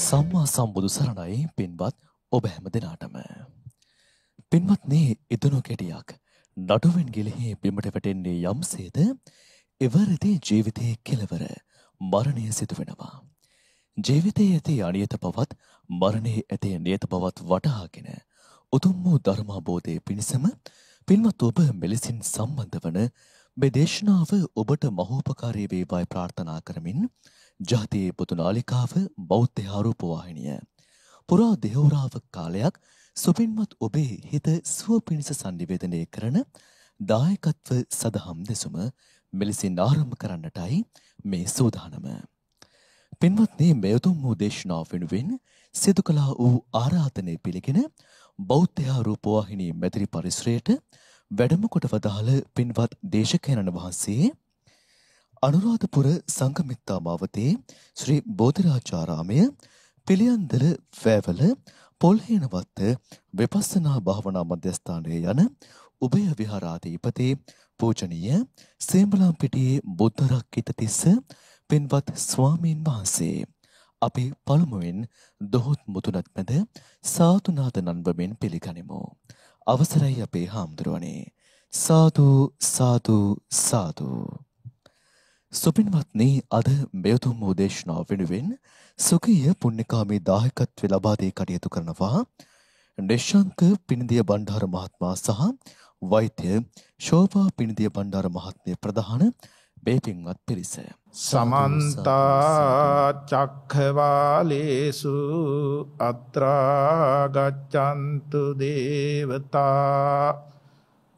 සම්මා සම්බුදු සරණයි පින්වත් ඔබ හැම දෙනාටම. පින්වත්නේ ඉදනු කෙටියක් නඩුවෙන් ගිලිහි බිමට වැටෙන්නේ යම්සේද එවරදී ජීවිතයේ කෙලවර මරණය සිදුවෙනවා. ජීවිතයේ ඇති අනියත පවත් මරණයේ ඇති නියත පවත් වටහාගෙන උතුම් වූ ධර්මාබෝධය පිණිසම පින්වත් ඔබ මෙලෙසින් සම්බන්ධ වන මේ දේශනාව ඔබට මහෝපකාරී වේවායි ප්‍රාර්ථනා කරමින් ජාතියේ පුතු නාලිකාව බෞද්ධ ආරූපවාහිනිය. පුරා දෙහවුරාව කාලයක් සුපින්මත් ඔබේ හිත සුව පිණිස සංනිවේදනය කරන දායකත්ව සදහම් දෙසුම මෙලෙසින් ආරම්භ කරන්නටයි මේ සූදානම. පින්වත්නි මේ උතුම් වූ දේශනාව වෙනුවෙන් සිදු කළා වූ ආරාධනය පිළිගෙන බෞද්ධ රූපවාහිනී මැදිරි පරිසරයට වැඩම කොට වදාළ පින්වත් දේශකයන්න් වහන්සේ අනුරාධපුර සංගමිත්තා මාවතේ ශ්‍රී බෝධිරාජාරාමය පිළියන්දල වැවල පොල්හේනවත්ත විපස්සනා භාවනා මධ්‍යස්ථානය යන උභය විහාරාධිපති පූජනීය සේඹලාම්පිටියේ බුද්ධරක්කිත තිස්ස පින්වත් ස්වාමීන් වහන්සේ අපි පළමුවෙන් දොහොත් මුතුනත් මැද සාතුනාද නන්වමින් පිළිගනිමු. අවසරයි අපේ හාමුදුරුවනේ. සාදු සාදු සාදු සුපින්වත්නී අද මෙවතුම් වූ දේශනාව වෙනුවෙන් සුකීය පුණ්‍යකාමී දායකත්වය ලබා දී කටයුතු කරනවා නිශ්ශංක පිනදිය බණ්ඩාර මහත්මයා සහ වෛද්‍ය ශෝභා පිනදිය බණ්ඩාර මහත්මිය ප්‍රධාන මේ පින්වත් පිරිස සමන්ත චක්ඛවාලේසු අත්‍රා ගච්ඡන්තු දේවතා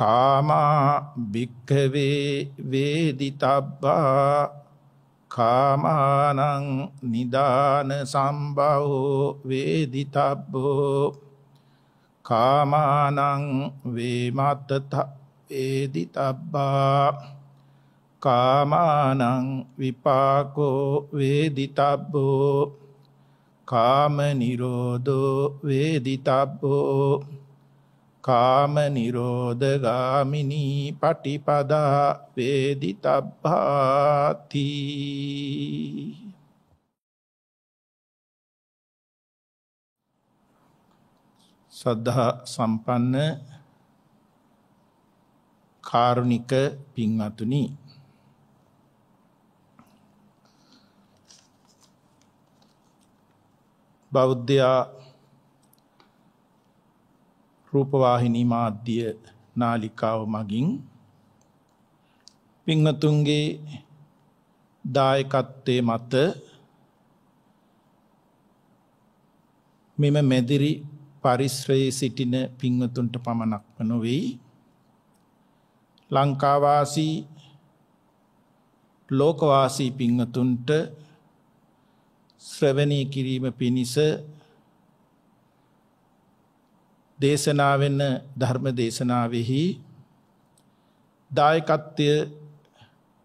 කාමා භික්කවේ වේදිතබ්බා කාමානං නිදාන සම්බවෝ වේදිතබ්බෝ කාමානං වේමත්තත වේදිතබ්බා කාමානං විපාකෝ වේදිතබ්බෝ කාම නිරෝධෝ වේදිතබ්බෝ කාම නිරෝධ ගාමිනී පටිපදා වේදිතබ්බාති සද්ධා සම්පන්න කාරුණික පින්වතුනි බෞද්ධයා රූපවාහිනී මාධ්‍ය නාලිකාව මගින් පිංහතුන්ගේ දායකත්තේ මත මෙම මැදිරි පරිශ්‍රයේ සිටින පිංවතුන්ට පමණක්ම නොවෙයි ලංකාවාසී ලෝකවාසී පිංහතුන්ට ශ්‍රවණය කිරීම පිණිස දේශනා වෙන ධර්ම දේශනාවෙහි දායකත්වය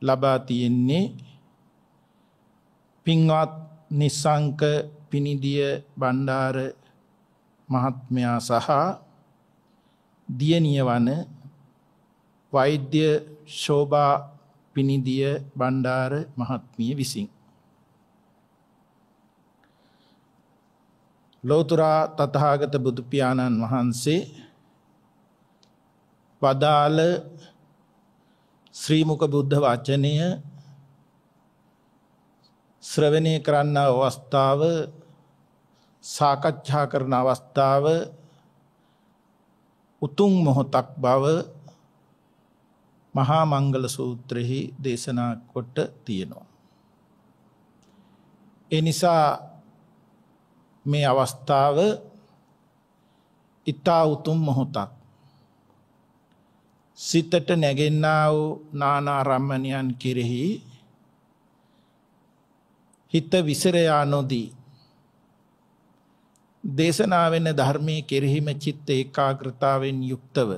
ලබා තියෙන්නේ පින්වත් නිසංක පිනිදිය බණ්ඩාර මහත්මයා සහ දියණිය වන වෛද්‍ය ශෝභා පිනිදිය බණ්ඩාර මහත්මිය විසින් ලෝතුරා තතහාගත බුදුපාණන් වහන්සේ වදාළ ශ්‍රීමුක බුද්ධ වචනය ශ්‍රවණය කරන්න අවස්ථාව සාකච්ඡා කරන අවස්ථාව උතුම් මොහොතක් බව මහා මංගල සූත්‍රෙහි දේශනා කොට තියෙනවා. ඒ නිසා මේ අවස්ථාව ඊතා උතුම් මොහොතක්. සිතට නැගෙන්නා වූ නානා රම්මණයන් කෙරෙහි හිත විසිර යා නොදී දේශනා වෙන ධර්මයේ කෙරෙහිම චිත්ත ඒකාග්‍රතාවෙන් යුක්තව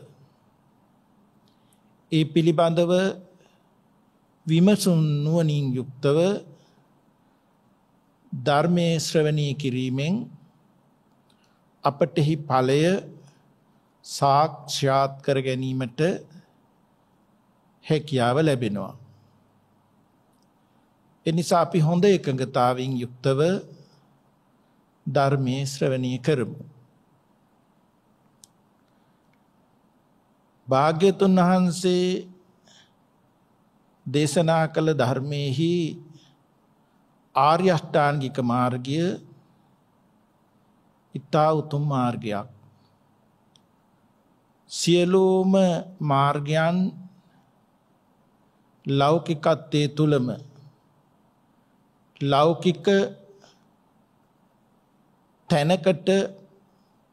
ඒ පිළිබඳව විමසුම් නුවණින් යුක්තව ධර්මයේ ශ්‍රවණී කිරීමෙන් අපටෙහි ඵලය සාක්ෂාත් කර ගැනීමට හැකියාව ලැබෙනවා. එනිසා අපි හොඳ එකඟතාවයෙන් යුක්තව ධර්මයේ ශ්‍රවණය කරමු. භාග්‍යතුන් වහන්සේ දේශනා කළ ධර්මයේහි ආර්ය අෂ්ටාංගික මාර්ගය ඊතා උතුම් මාර්ගයක් සියලුම මාර්ගයන් ලෞකිකත්වයේ තුලම ලෞකික තැනකට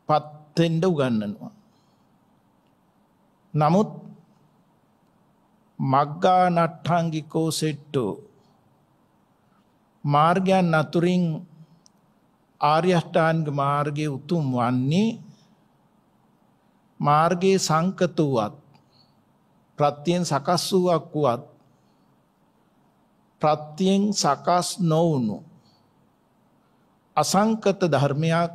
පත් වෙන්න උගන්වනවා නමුත් මග්ගා නට්ඨාංගිකෝ සෙට්ටෝ මාර්ගයන් අතුරින් ආර්ය අෂ්ටාංග මාර්ගයේ උතුම් වන්නේ මාර්ගයේ සංකත වූවත් ප්‍රත්‍යයෙන් සකස් වූවක් වූවත් ප්‍රත්‍යයෙන් සකස් නොවුණු අසංකත ධර්මයක්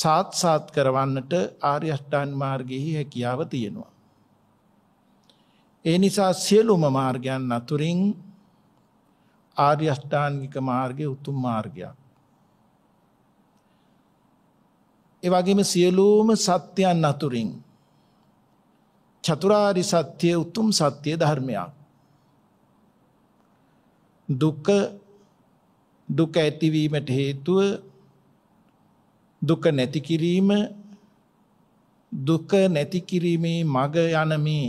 සාත්සාත් කරවන්නට ආර්ය අෂ්ටාංග මාර්ගයේ හැකියාව තියෙනවා ඒ නිසා සියලුම මාර්ගයන් අතුරින් ආර්ය අෂ්ටාංගික මාර්ගයේ උතුම් මාර්ගයක්. ඒ වගේම සියලුම සත්‍යයන් අතුරින් චතුරාරි සත්‍ය උතුම් සත්‍ය ධර්මයක්. දුක දුක ඇතිවීමට හේතුව දුක නැති කිරීම දුක නැති කිරීමේ මග යන මේ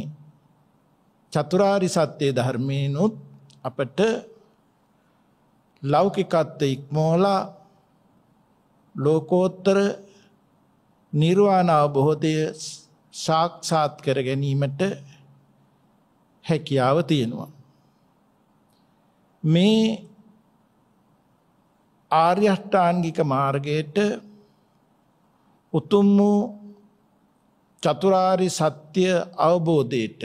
චතුරාරි සත්‍ය ධර්මේනොත් අපට ලෞකිකත්වය ඉක්මෝලා ලෝකෝත්තර නිර්වාණ අවබෝධය සාක්ෂාත් කර ගැනීමට හැකියාව තියෙනවා. මේ ආර්ය අෂ්ටාංගික මාර්ගයට උතුම් වූ චතුරාරි සත්‍ය අවබෝධයට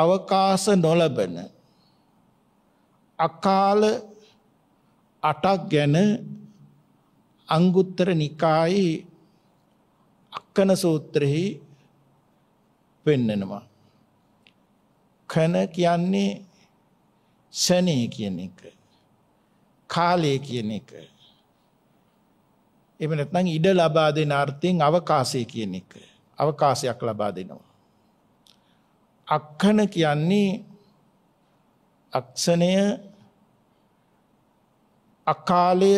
අවකාශ නොලබන අකාල අටක් ගැන අංගුත්තර නිකායේ අක්කන සූත්‍රෙහි පෙන්නනවා. කන කියන්නේ ෂණය කියන එක. කාලය කියන එක. එහෙම නැත්නම් ඉඩ ලබා දෙන අර්ථයෙන් අවකාශය කියන එක. අවකාශයක් ලබා දෙනවා. අක්කන කියන්නේ අක්ෂණය අකාලය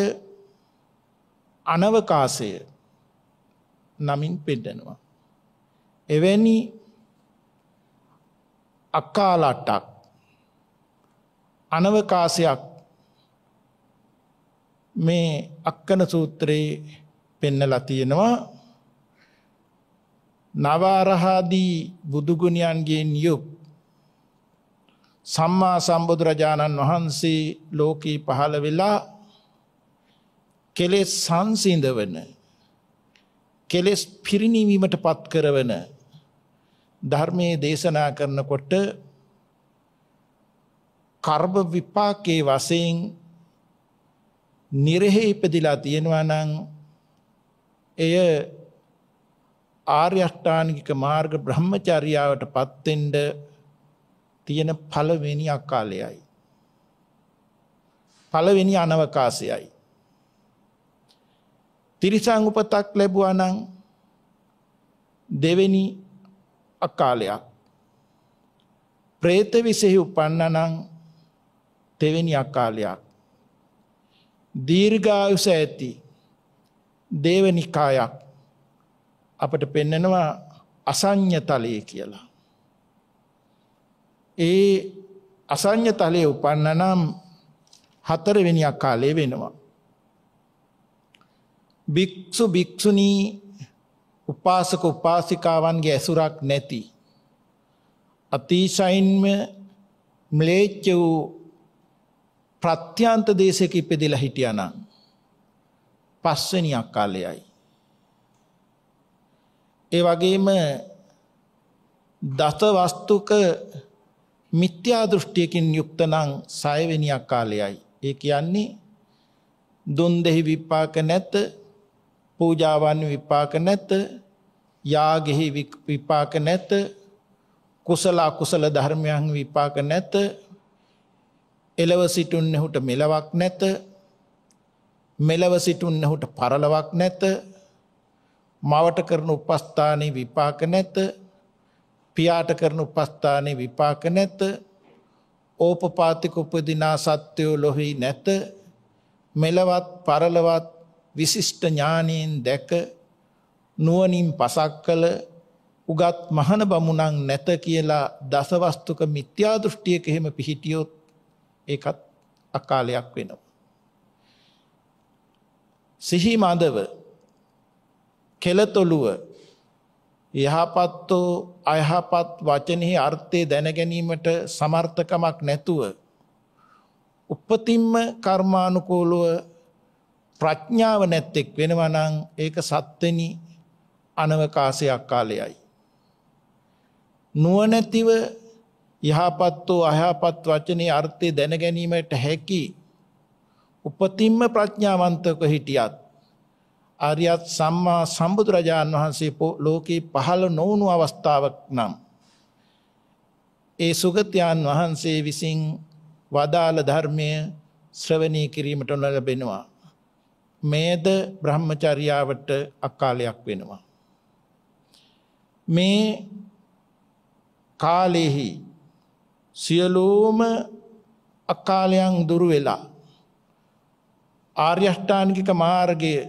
අනවකාශය නමින් පෙන්ඩනවා. එවැනි අක්කාලට්ටක් අනවකාශයක් මේ අක්කන සූත්‍රයේ පෙන්නලා තියෙනවා නවාරහාදී බුදුගුණයන්ගේ නියුක් සම්මා සම්බුදුරජාණන් වහන්සේ ලෝකී පහළ වෙලා කෙලෙස් සංසිඳවන කෙලෙස් පිරිණිවීමට පත් කරවන ධර්මයේ දේශනා කරනකොට කර්ම විපාකයේ වශයෙන් නිරෙහි ඉපදිලා තියෙනවා නම් එය ආර්ය අෂ්ටාංගික මාර්ග බ්‍රහ්මචර්යාවට පත් වෙන්න තියෙන පළවෙනි අකාලයයි. පළවෙනි අනවකාශයයි. තිරිසං උපතක් ලැබුවා නම් දෙවෙනි අකාලයක්. പ്രേත විසෙහි උපන්නා නම් තෙවෙනි අකාලයක්. දීර්ඝායුෂ ඇති දේවනිකායක් අපට පෙන්නනවා අසඤ්ඤතලයේ කියලා. ඒ අසඤ්ඤ තලයේ උපන්න නම් හතරවෙනි අකාලේ වෙනවා. භික්ෂු භික්ෂුණී උපාසක උපාසිකාවන්ගේ ඇසුරක් නැති අතිශයින්ම ම්ලේච්ච වූ ප්‍රත්‍යන්ත දේශයක ඉපදෙලා හිටියානම් පස්වෙනි අකාලයයි. ඒ වගේම දත වස්තුක මිත්‍යා දෘෂ්ටියකින් යුක්ත නම් සයවෙනියක් කාලයයි. ඒ කියන්නේ දුන් දෙහි විපාක නැත, පූජාවන් විපාක නැත, යාගෙහි විපාක නැත, කුසල අකුසල ධර්මයන් විපාක නැත, එලව සිටුන්නහුට මෙලවක් නැත, මෙලව සිටුන්නහුට පරලවක් නැත, මවට කරන උපස්ථානයේ විපාක නැත පියාට කරන උපස්ථානේ විපාක නැත ඕපපාතික උපදිනා සත්‍යෝ ලොහි නැත මෙලවත් පරලවත් විශිෂ්ට ඥානයෙන් දැක නුවණින් පසක් කළ උගත් මහන බමුණන් නැත කියලා දසවස්තුක මිත්‍යා දෘෂ්ටියක එහෙම පිහිටියොත් ඒකත් අකාලයක් වෙනවා සිහි මදව කෙලතොළුව යහපත්තෝ අයහපත් වචනෙහි අර්ථය දැනගැනීමට සමර්ථකමක් නැතුව උපතින්ම කර්මානුකූලව ප්‍රඥාව නැත්තෙක් වෙනවා නම් ඒක සත්වෙනි අනවකාශයක් කාලයයි. නුවණැතිව යහපත් වූ අයහපත් වචනේ අර්ථය දැන ගැනීමට හැකි උපතින්ම ප්‍රඥාවන්තක හිටියත් ආරියත් සම්මා සම්බුදුරජාණන් වහන්සේ ලෝකේ පහළ නොවුණු අවස්ථාවක් නම් ඒ සුගතයන් වහන්සේ විසින් වදාළ ධර්මය ශ්‍රවණය කිරීමට නොලැබෙනවා මේද බ්‍රහ්මචර්යාවට අකාලයක් වෙනවා මේ කාලෙහි සියලුම අකාලයන් දුරු වෙලා ආර්යෂ්ටාංගික මාර්ගයේ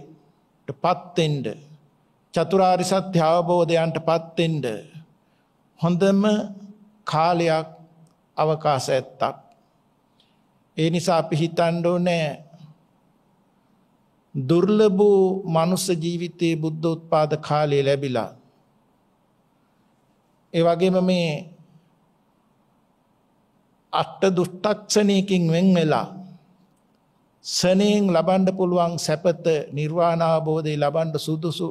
පත්වෙන්ඩ චතුරාරි සත්‍ය අවබෝධයන්ට පත්වෙන්ඩ හොඳම කාලයක් අවකාස ඇත්තක්. ඒ නිසා අපි හිතන්ඩෝ නෑ දුර්ලබූ මනුස්ස ජීවිතයේ බුද්ධ උත්පාද කාලය ලැබිලා. ඒ වගේම මේ අට්ට දුෘෂ්ටක්ෂණයකින් වෙන් වෙලා සනයෙන් ලබන්ඩ පුළුවන් සැපත නිර්වාණාබෝධය ලබන්ඩ සුදුසු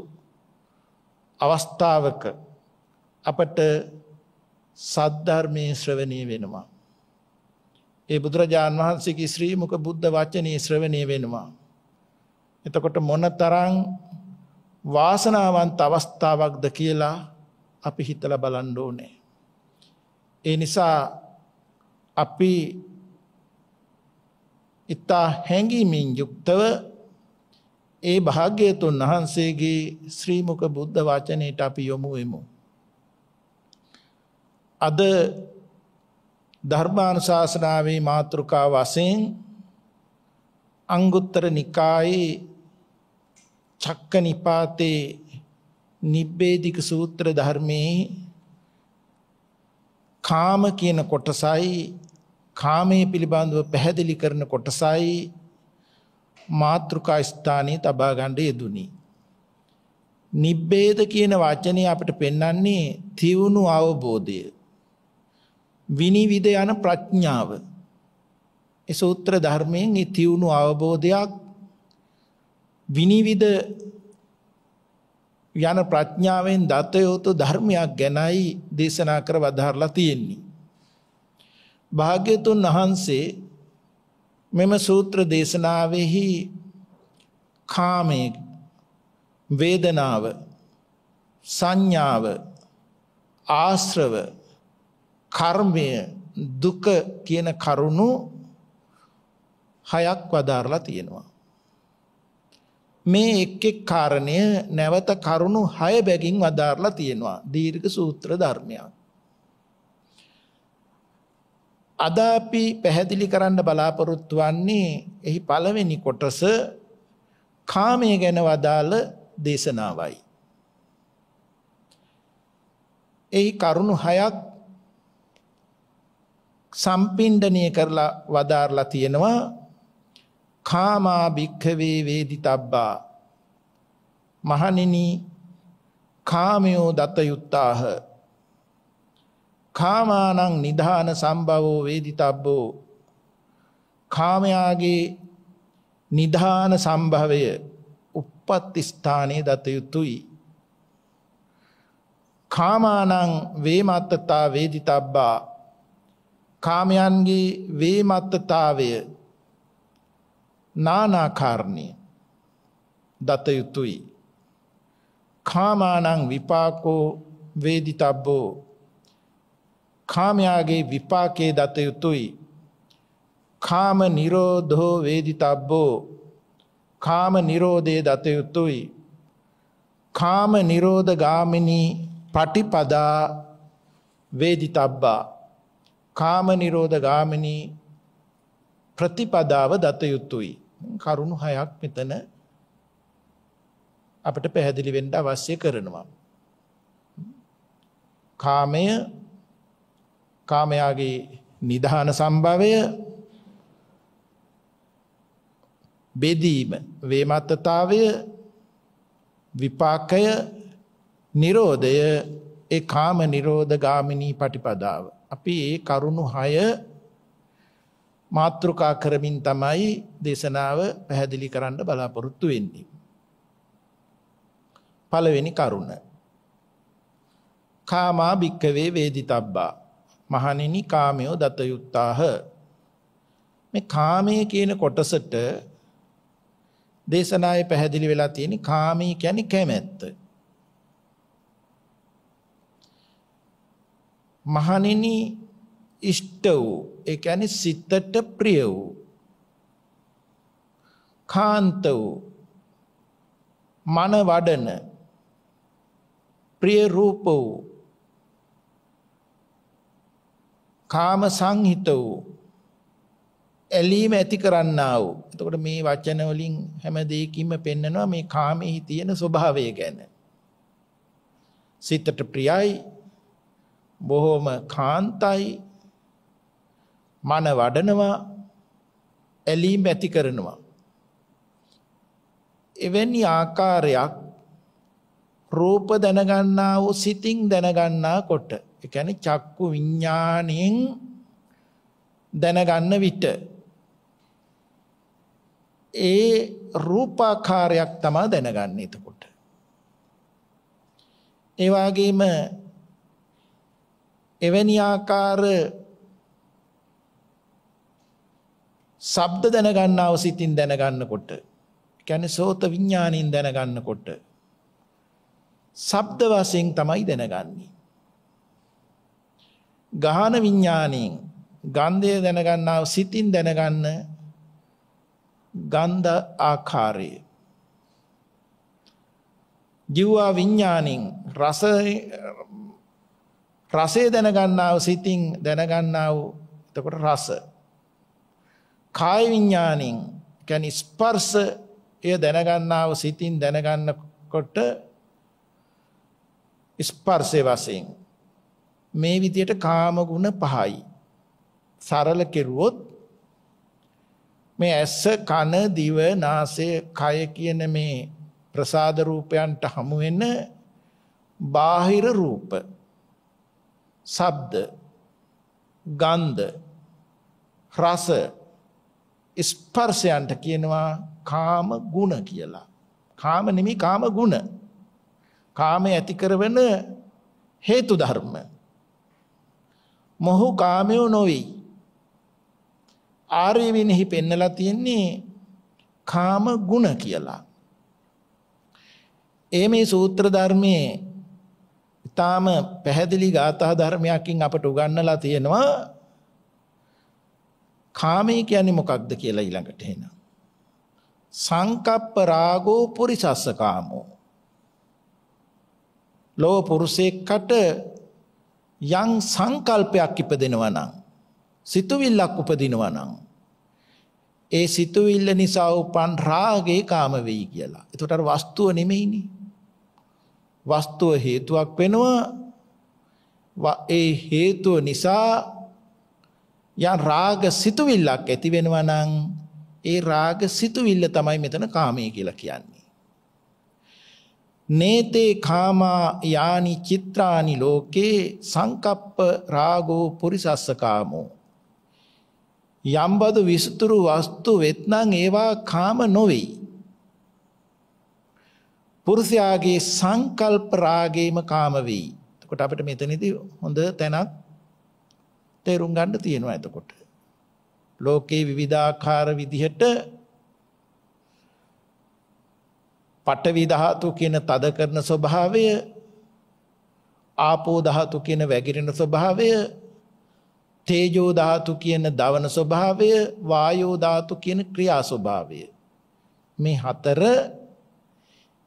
අවස්ථාවක අපට සද්ධර්මය ශ්‍රවණය වෙනවා. ඒ බුදුරජාණන් වහන්සේගේ ශ්‍රීමක බුද්ධ වචනී ශ්‍රවණය වෙනවා. එතකොට මොන තරං වාසනාවන්ත අවස්ථාවක්ද කියලා අපි හිතල බලන්න ඕනේ. ඒ නිසා අපි ඉතා හැඟීමින් යුක්තව ඒ භාග්‍යතුන් වහන්සේගේ ශ්‍රීමුක බුද්ධ වචනයට අපි යොමු වෙමු. අද ධර්මානුශාසනාවේ මාතෘකා වශයෙන් අංගුත්තර නිකායේ චක්ක නිපාතේ නිබ්බේධික සූත්‍ර ධර්මයේ කාම කියන කොටසයි කාමයේ පිළිබඳව පැහැදිලි කරන කොටසයි මාත්‍රිකා ස්ථානයේ තබා ගන්න යෙදුනි. නිබ්බේද කියන වචනය අපිට පෙන්වන්නේ තියුණු අවබෝධය. විනිවිද යන ප්‍රඥාව. ඒ සූත්‍ර ධර්මයෙන් මේ තියුණු අවබෝධයක් විනිවිද යන ප්‍රඥාවෙන් දත යුතු ධර්මයක් ගැනයි දේශනා කර වදාරලා තියෙන්නේ. භාග්‍යතුන් වහන්සේ මෙම සූත්‍ර දේශනාවෙහි කාමය වේදනාව සංඥාව ආශ්‍රව කර්මය දුක කියන කරුණු හයක් වදාරලා තියෙනවා. මේ එක් එක් කාරණය නැවත කරුණු හය බැගින් වදාරලා තියෙනවා. දීර්ඝ සූත්‍ර ධර්මයක්. අද අපි පැහැදිලි කරන්න බලාපොරොත්තු වන්නේ එහි පළවෙනි කොටස කාමය ගැන වදාළ දේශනාවයි. එහි කරුණු හයක් සම්පින්ඩනය කරලා වදාරලා තියෙනවා කාමා භික්ඛවේ වේදි තබ්බා මහණෙනි කාමයෝ දත යුත්තාහ කාමානං නිධාන සම්භවෝ වේදිතබ්බෝ කාමයාගේ නිධාන සම්භවය උප්පත් ස්ථානයේ දත යුතුයි කාමානං වේමත්තතා වේදිතබ්බා කාමයන්ගේ වේමත්තතාවය නානාකාරණී දත යුතුයි කාමානං විපාකෝ වේදිතබ්බෝ කාමයාගේ විපාකයේ දත යුතුයි. කාම නිරෝධෝ වේදිතබ්බෝ කාම නිරෝධයේ දත යුතුයි. කාම නිරෝධ ගාමිනී පටිපදා වේදිතබ්බා කාම නිරෝධ ගාමිනී ප්‍රතිපදාව දත යුතුයි. කරුණු හයක් මෙතන අපට පැහැදිලි වෙන්න අවශ්‍ය කරනවා. කාමය කාමයාගේ නිධාන සම්භවය බෙදීම වේමත්තතාවය විපාකය නිරෝධය ඒ කාම නිරෝධ ගාමිනී පටිපදාව. අපි ඒ කරුණු හය මාතෘකා කරමින් තමයි දේශනාව පැහැදිලි කරන්න බලාපොරොත්තු වෙන්නේ. පළවෙනි කරුණ. කාමා භික්කවේ වේදිතබ්බා මහණෙනි කාමයෝ දත යුත්තාහ මේ කාමයේ කියන කොටසට දේශනාවේ පැහැදිලි වෙලා තියෙන කාමී කියන්නේ කැමැත්ත මහණෙනි ඉෂ්ට වූ ඒ කියන්නේ සිතට ප්‍රිය වූ කාන්ත වූ මන වඩන ප්‍රිය රූප වූ කාම සංහිත වූ ඇලීම ඇති කරන්නා වූ. එතකොට මේ වචන වලින් හැම දෙයකින්ම පෙන්නනවා මේ කාමෙහි තියෙන ස්වභාවය ගැන. සිතට ප්‍රියයි, බොහොම කාන්තයි, මන වඩනවා, ඇලීම ඇති කරනවා. එවැනි ආකාරයක් රූප දැනගන්නා වූ සිතින් දැනගන්නා කොට ඒ කියන්නේ චක්කු විඥාණයෙන් දැනගන්න විට ඒ රූපාකාරයක් තමයි දැනගන්නේ එතකොට. ඒ වගේම එවැනි ආකාර ශබ්ද දැනගන්නව සිතින් දැනගන්නකොට කියන්නේ සෝත විඥාණයෙන් දැනගන්නකොට ශබ්ද වශයෙන් තමයි දැනගන්නේ. ගාහන විඥාණයෙන් ගන්ධය දැනගන්නා සිතින් දැනගන්න ගන්ධ ආකාරය ජීවා විඥාණයෙන් රස රසය දැනගන්නා සිතින් දැනගන්නා එතකොට රස කාය විඥාණයෙන් කියන්නේ ස්පර්ශ එය දැනගන්නාව සිතින් දැනගන්නකොට ස්පර්ශය වශයෙන් මේ විදියට කාම ගුණ පහයි. සරල කෙරුවොත් මේ ඇස කන දිව නාසය කය කියන මේ ප්‍රසාද රූපයන්ට හමු වෙන බාහිර රූප ශබ්ද ගන්ධ රස ස්පර්ශයන්ට කියනවා කාම ගුණ කියලා කාම නෙමෙයි කාම ගුණ කාමයේ ඇති කරවන හේතු ධර්ම මොහු කාමයෝ නොවේ. ආර්ය විනෙහි පෙන්නලා තියෙන්නේ කාම ගුණ කියලා. ඒ මේ සූත්‍ර ධර්මයේ ඊටාම පැහැදිලි ගාථා ධර්මයකින් අපට උගන්වලා තියෙනවා කාමය කියන්නේ මොකක්ද කියලා ඊළඟට එනවා. සංකප්ප රාගෝ පුරිසස්ස කාමෝ. ලෝ පුරුෂයෙක්ට යම් සංකල්පයක් ඉපදෙනවා නම් සිතුවිල්ලක් උපදිනවා නම් ඒ සිතුවිල්ල නිසා උපන් රාගේ කාම වෙයි කියලා. එතකොට අර වස්තුව නෙමෙයිනේ. වස්තුව හේතුවක් වෙනවා. ඒ හේතුව නිසා යම් රාග සිතුවිල්ලක් ඇති වෙනවා නම් ඒ රාග සිතුවිල්ල තමයි මෙතන කාමයේ කියලා කියන්නේ. නේතේ කාමා යානි චිත්‍රානි ලෝකේ සංකප්ප රාගෝ පුරිසස්සකාමෝ යම්බදු විස්තුරු වස්තු වෙත්නම් ඒවා කාම නොවේ පුරුෂයාගේ සංකල්ප රාගේම කාම වෙයි එතකොට අපිට මෙතනදී හොඳ තැනක් තේරුම් ගන්න තියෙනවා එතකොට ලෝකේ විවිධාකාර විදිහට පඨවි ධාතු කියන තද කරන ස්වභාවය ආපෝ ධාතු කියන වැగిරෙන ස්වභාවය තේජෝ ධාතු කියන දවන ස්වභාවය වායෝ ධාතු කියන ක්‍රියා ස්වභාවය මේ හතර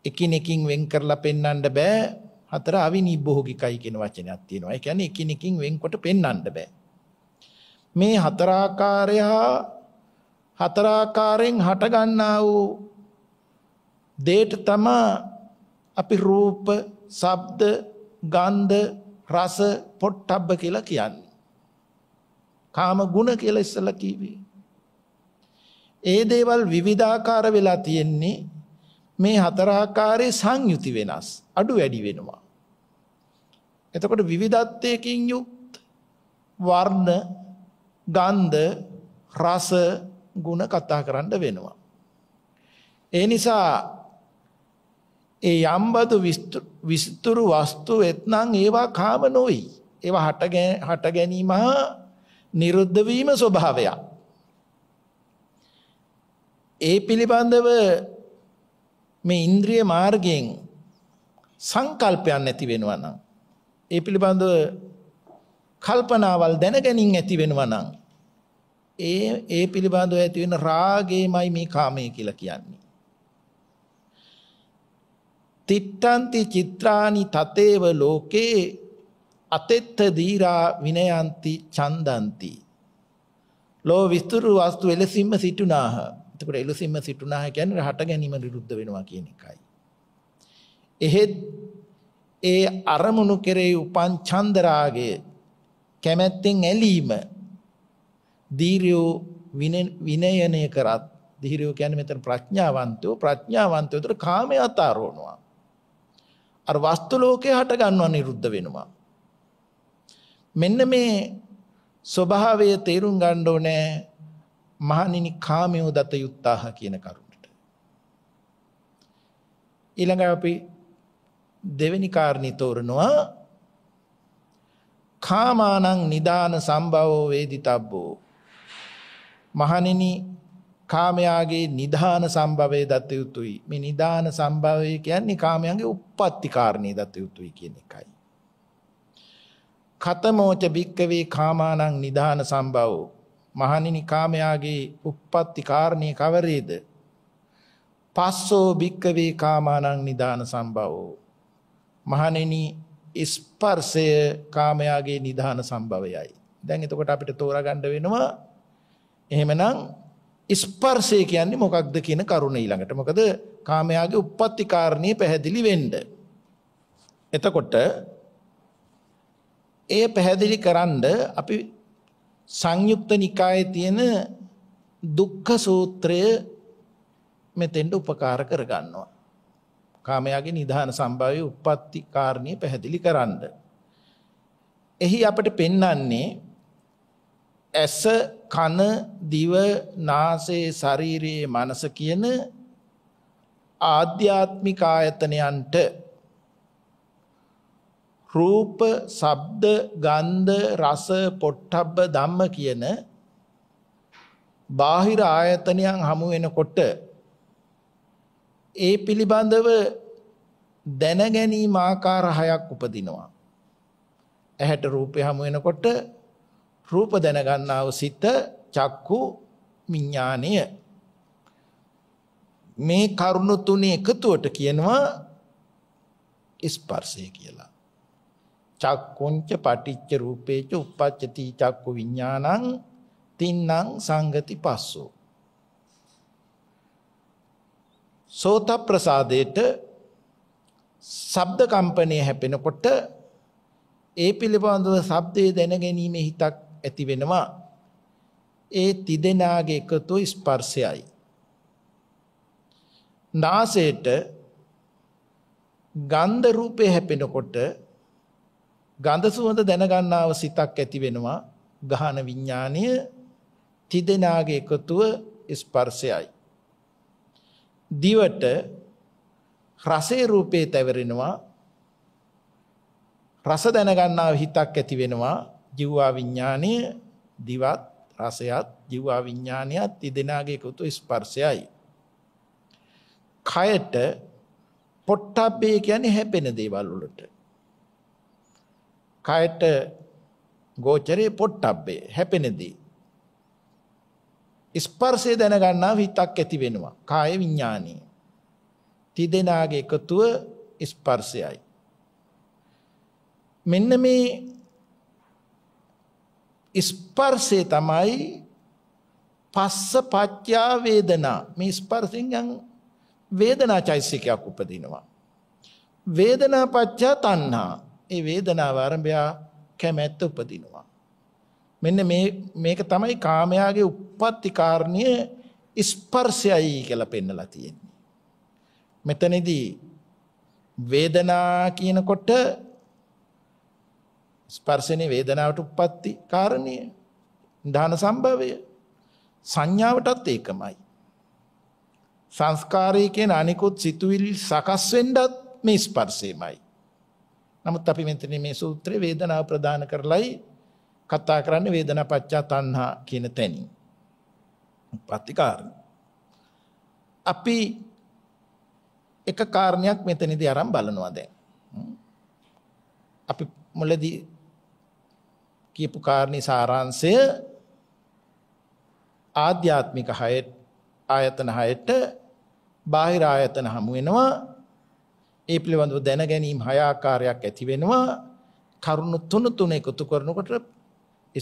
එකිනෙකින් වෙන් කරලා පෙන්වන්න බෑ හතර අවිනිබ්බෝගිකයි කියන වචනයක් තියෙනවා. ඒ කියන්නේ එකිනෙකින් වෙන්කොට පෙන්වන්න බෑ. මේ හතරාකාරය හතරාකාරයෙන් හට ගන්නා වූ දේට තමා අපි රූප, ශබ්ද, ගන්ධ, රස, පොට්ටබ්බ කියලා කියන්නේ. කාම ගුණ කියලා ඉස්සලා කිව්වේ. ඒ දේවල් විවිධාකාර වෙලා තියෙන්නේ මේ හතරාකාරයේ සංයුති වෙනස් අඩු වැඩි වෙනවා. එතකොට විවිධත්වයකින් යුක්ත වර්ණ, ගන්ධ, රස, ගුණ කතා කරන්න වෙනවා. ඒ නිසා ඒ යම්බදු විස්තුරු වස්තු එත්නම් ඒවා කාම නොයි. ඒවා හට හට ගැනීම හා නිරුද්ධ වීම ස්වභාවයක්. ඒ පිළිබඳව මේ ඉන්ද්‍රිය මාර්ගයෙන් සංකල්පයන් ඇති වෙනවා නම් ඒ පිළිබඳව කල්පනාවල් දැනගැනින් ඇති වෙනවා නම් ඒ ඒ පිළිබඳව ඇති වෙන රාගයමයි මේ කාමය කියලා කියන්නේ. තිට්ටන්ති චිත්‍රානි තතේව ලෝකේ අතෙත්ත දීරා විනයන්ති චන්දන්ති. ලෝ විස්තුරු වස්තු එලෙසින්ම සිටුනාහ. එතකොට එලෙසින්ම සිටුනාහ කියන්නේ රහට ගැනීම නිරුද්ධ වෙනවා කියන එකයි. එහෙත් ඒ අරමුණු කෙරෙහි උපන් ඡන්ද රාගය කැමැත්තෙන් ඇලීම දීර්යෝ විනයනය කරත් දීර්යෝ කියන්නේ මෙතන ප්‍රඥාවන්තයෝ ප්‍රඥාවන්තයෝ උතර කාමයට ආරෝණවා අර වස්තු ලෝකේ හට ගන්නව නිරුද්ධ වෙනවා. මෙන්න මේ ස්වභාවය තේරුම් ගන්න ඕනේ මහණෙනි කාමයෝ දත යුත්තාහ කියන කරුණට. ඊළඟ අපි දෙවෙනි කාරණේ තෝරනවා කාමානං නිදාන සම්භවෝ වේදිතබ්බෝ මහණෙනි කාමයාගේ නිධාන සම්භවය දත යුතුයි. මේ නිධාන සම්භවය කියන්නේ කාමයන්ගේ උප්පත්ති කාරණේ දත යුතුයි කියන එකයි. කතමෝච භික්කවේ කාමානං නිධාන සම්භවෝ. මහණෙනි කාමයාගේ උප්පත්ති කාරණේ කවරේද? පස්සෝ භික්කවේ කාමානං නිධාන සම්භවෝ. මහණෙනි ස්පර්ශය කාමයාගේ නිධාන සම්භවයයි. දැන් එතකොට අපිට තෝරගන්න වෙනවා එහෙමනම් ස්පර්ශය කියන්නේ මොකක්ද කියන කරුණ ඊළඟට. මොකද කාමයාගේ උප්පත්ති කාරණේ පැහැදිලි වෙන්න. එතකොට ඒ පැහැදිලි කරන්න අපි සංයුක්ත නිකායේ තියෙන දුක්ඛ සූත්‍රය මෙතෙන්ට උපකාර කරගන්නවා. කාමයාගේ නිධාන සම්භාවයේ උප්පත්ති කාරණේ පැහැදිලි කරන්න. එහි අපට පෙන්වන්නේ ඇස කන දිව නාසය ශරීරයේ මනස කියන ආධ්‍යාත්මික ආයතනයන්ට රූප, ශබ්ද, ගන්ධ, රස, පොට්ටබ්බ ධම්ම කියන බාහිර ආයතනයන් හමු වෙනකොට ඒ පිළිබඳව දැන ගැනීම ආකාර හයක් උපදිනවා. ඇහැට රූපය හමු වෙනකොට රූප දැනගන්නා වූ සිත චක්කු විඥාණය මේ කරුණු තුනේ එකතුවට කියනවා ස්පර්ශය කියලා. චක්කුංච පටිච්ච රූපේච උප්පච්චති චක්කු විඥානං තින්නම් සංගති පස්සෝ. සෝත ප්‍රසාදයට ශබ්ද කම්පණය හැපෙනකොට ඒ පිළිබඳව ශබ්දයේ දැන ගැනීමේ හිතක් ඇති වෙනවා. ඒ තිදෙනාගේ එකතු ස්පර්ශයයි. නාසයට ගන්ධ රූපේ හැපෙනකොට ගන්ධ සුවඳ දැනගන්නාව සිතක් ඇති වෙනවා. ගහන විඥාණය තිදෙනාගේ එකතුව ස්පර්ශයයි. දිවට රසේ රූපේ තැවරෙනවා රස දැනගන්නා හිතක් ඇති වෙනවා ජීවා විඥානය දිවත් රසයත් ජීවා විඥානයත් තිදෙනාගේ එකතු ස්පර්ශයයි. කයට පොට්ටබ්බේ කියන්නේ හැපෙන දේවල් වලට. කයට ගෝචරේ පොට්ටබ්බේ හැපෙනදී. ස්පර්ශය දැනගන්නා හිතක් ඇති වෙනවා. කාය විඥානය. තිදෙනාගේ එකතුව ස්පර්ශයයි. මෙන්න මේ ස්පර්ශය තමයි පස්ස පච්චා වේදනා මේ ස්පර්ශයෙන් යම් වේදනා චෛසිකයක් උපදිනවා වේදනා පච්චා තණ්හා ඒ වේදනාව ආරම්භය කැමැත්ත උපදිනවා මෙන්න මේ මේක තමයි කාමයාගේ උප්පත්ති කාරණිය ස්පර්ශයයි කියලා පෙන්නලා තියෙන්නේ මෙතනදී වේදනා කියනකොට ස්පර්ශනේ වේදනාවට උප්පත්ති කාරණය ධාන සම්භවය සංඥාවටත් ඒකමයි සංස්කාරය කියන අනිකුත් සිතුවිලි සකස් වෙන්නත් මේ ස්පර්ශයමයි නමුත් අපි මෙතන මේ සූත්‍රේ වේදනාව ප්‍රදාන කරලයි කතා කරන්නේ වේදනා පච්චා තණ්හා කියන තැනින් ප්‍රතිකාරණ අපි එක කාරණයක් මෙතනදී අරන් බලනවා දැන් අපි මුලදී කියපු කාරණේ සාරාංශය ආධ්‍යාත්මික හයත් ආයතන හයට බාහිර ආයතන හමු වෙනවා ඒ පිළිබඳව දැන ගැනීම හය ආකාරයක් ඇති වෙනවා කරුණු තුන තුන එකතු කරනකොට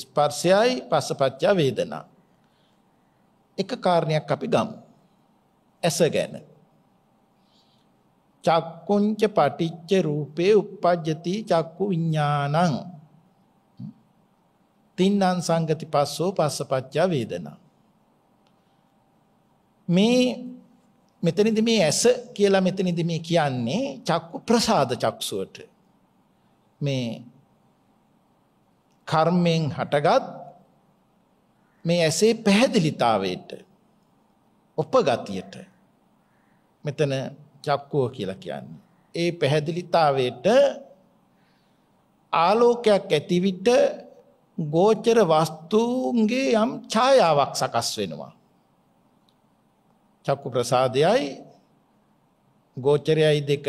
ස්පර්ශයයි පස්සපච්ච වේදනා එක කාරණයක් අපි ගමු ඇස ගැන චක්කුංච පටිච්ච රූපේ uppajjati චක්කු විඥානං තින්නම් සංගති පස්සෝ පස්සපච්චා වේදනා. මේ මෙතනදි මේ ඇස කියලා මෙතනදි මේ කියන්නේ චක්කු ප්‍රසාද චක්සුවට. මේ කර්මෙන් හටගත් මේ ඇසේ පැහැදිලිතාවයට උපගතියට මෙතන චක්කුව කියලා කියන්නේ. ඒ පැහැදිලිතාවයට ආලෝකයක් ඇති විට ගෝචර වස්තුන්ගේ යම් ඡායාවක් සකස් වෙනවා. චක්කු ප්‍රසාදයයි ගෝචරයයි දෙක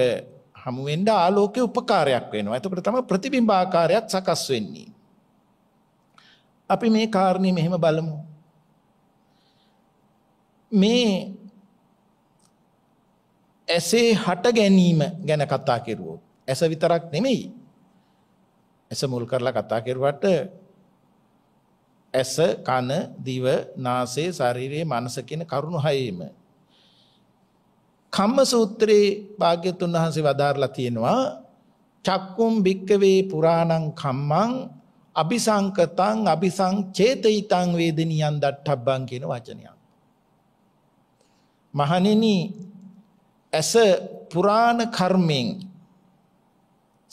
හමු වෙන්න ආලෝකයේ උපකාරයක් වෙනවා. එතකොට තමයි ප්‍රතිබිම්බාකාරයක් සකස් වෙන්නේ. අපි මේ කාරණේ මෙහෙම බලමු. මේ ඇසේ හට ගැනීම ගැන කතා කෙරුවොත් ඇස විතරක් නෙමෙයි ඇස මුල් කරලා කතා කෙරුවට ඇස කන දිව නාසය ශරීරයේ මනස කියන කරුණු හයේම කම්ම සූත්‍රයේ භාග්‍යතුන් වහන්සේ වදාරලා තියෙනවා චක්කුම් භික්කවේ පුරාණං කම්මං අபிසංකතං අபிසංචේතිතං වේදනියන් දට්ඨබ්බං කියන වචනයක් මහණෙනි ඇස පුරාණ කර්මෙන්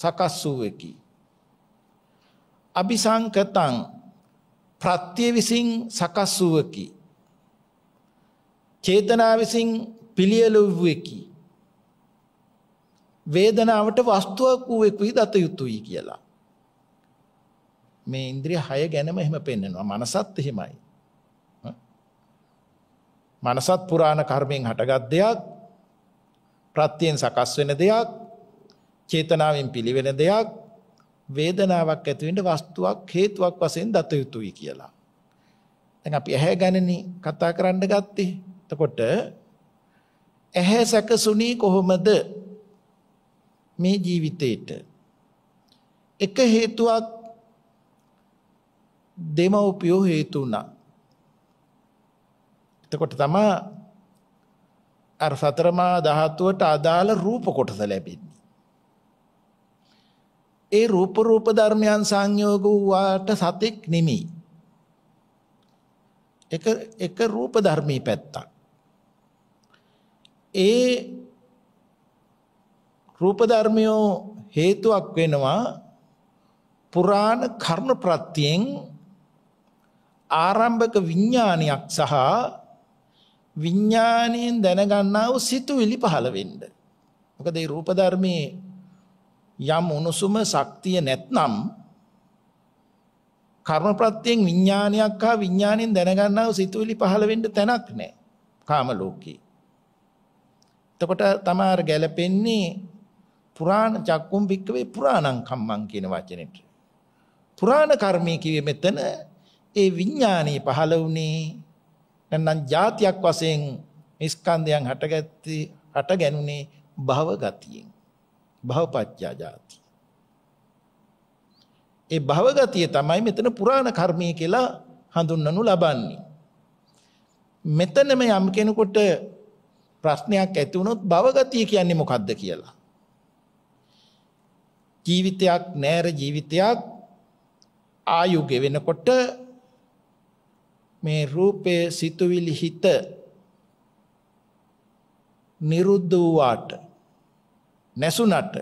සකස් වූ එකි අபிසංකතං ප්‍රත්‍ය විසින් සකස් වූකි. චේතනා විසින් පිළියෙල වූකි. වේදනාවට වස්තුවක් වූකි දත යුතුයි කියලා. මේ ඉන්ද්‍රිය 6 ගැනම එහෙම පෙන්නනවා. මනසත් එහෙමයි. මනසත් පුරාණ කර්මෙන් හටගත් දෙයක්, ප්‍රත්‍යයෙන් සකස් වෙන දෙයක්, චේතනාවෙන් පිළිවෙන දෙයක්, වේදනාවක් ඇති වෙන්න වස්තුවක් හේතුවක් වශයෙන් දත යුතුයි කියලා. දැන් අපි ඇහැ ගැනනේ කතා කරන්න ගත්තේ. එතකොට ඇහැ සැකසුණී කොහොමද මේ ජීවිතේට? එක හේතුවක් දෙමව්පියෝ හේතු වුණා. එතකොට තමයි අර සතරමා ධාතුවට අදාළ රූප කොටස ලැබෙන්නේ. ඒ රූප රූප ධර්මයන් සංයෝග වූාට සතෙක් නෙමෙයි. එක එක රූප ධර්මී පැත්තක්. ඒ රූප ධර්මියෝ හේතුවක් වෙනවා පුරාණ කර්ම ප්‍රත්‍යයෙන් ආරම්භක විඥානයක් සහ විඥාණයෙන් දැනගන්නා වූ සිතුවිලි පහළ වෙන්න. මොකද මේ රූප ධර්මයේ යම් උණුසුම ශක්තිය නැත්නම් කර්මප්‍රත්‍යයෙන් විඥානයක් හා විඥාණයෙන් දැනගන්නා වූ සිතුවිලි පහළ වෙන්න තැනක් නැහැ කාම ලෝකේ. එතකොට තමයි අර ගැලපෙන්නේ පුරාණ චක්කුම් භික්කවේ පුරාණං කම්මං කියන වචනෙට. පුරාණ කර්මයේ කියේ මෙතන ඒ විඥානයේ පහළ වුණේ නැත්නම් જાතියක් වශයෙන් ස්කන්ධයන් හටගැත්තේ හට ගැනුනේ භව ගතියෙන්. භවපත්‍යා ජාති. ඒ භවගතිය තමයි මෙතන පුරාණ කර්මය කියලා හඳුන්වනු ලබන්නේ. මෙතනම යම් කෙනෙකුට ප්‍රශ්නයක් ඇති වුණොත් භවගතිය කියන්නේ මොකද්ද කියලා. ජීවිතයක් නෑර ජීවිතයක් ආයුගේ වෙනකොට මේ රූපයේ සිතුවිලි හිත නිරුද්ධ වූ වාට නැසුණට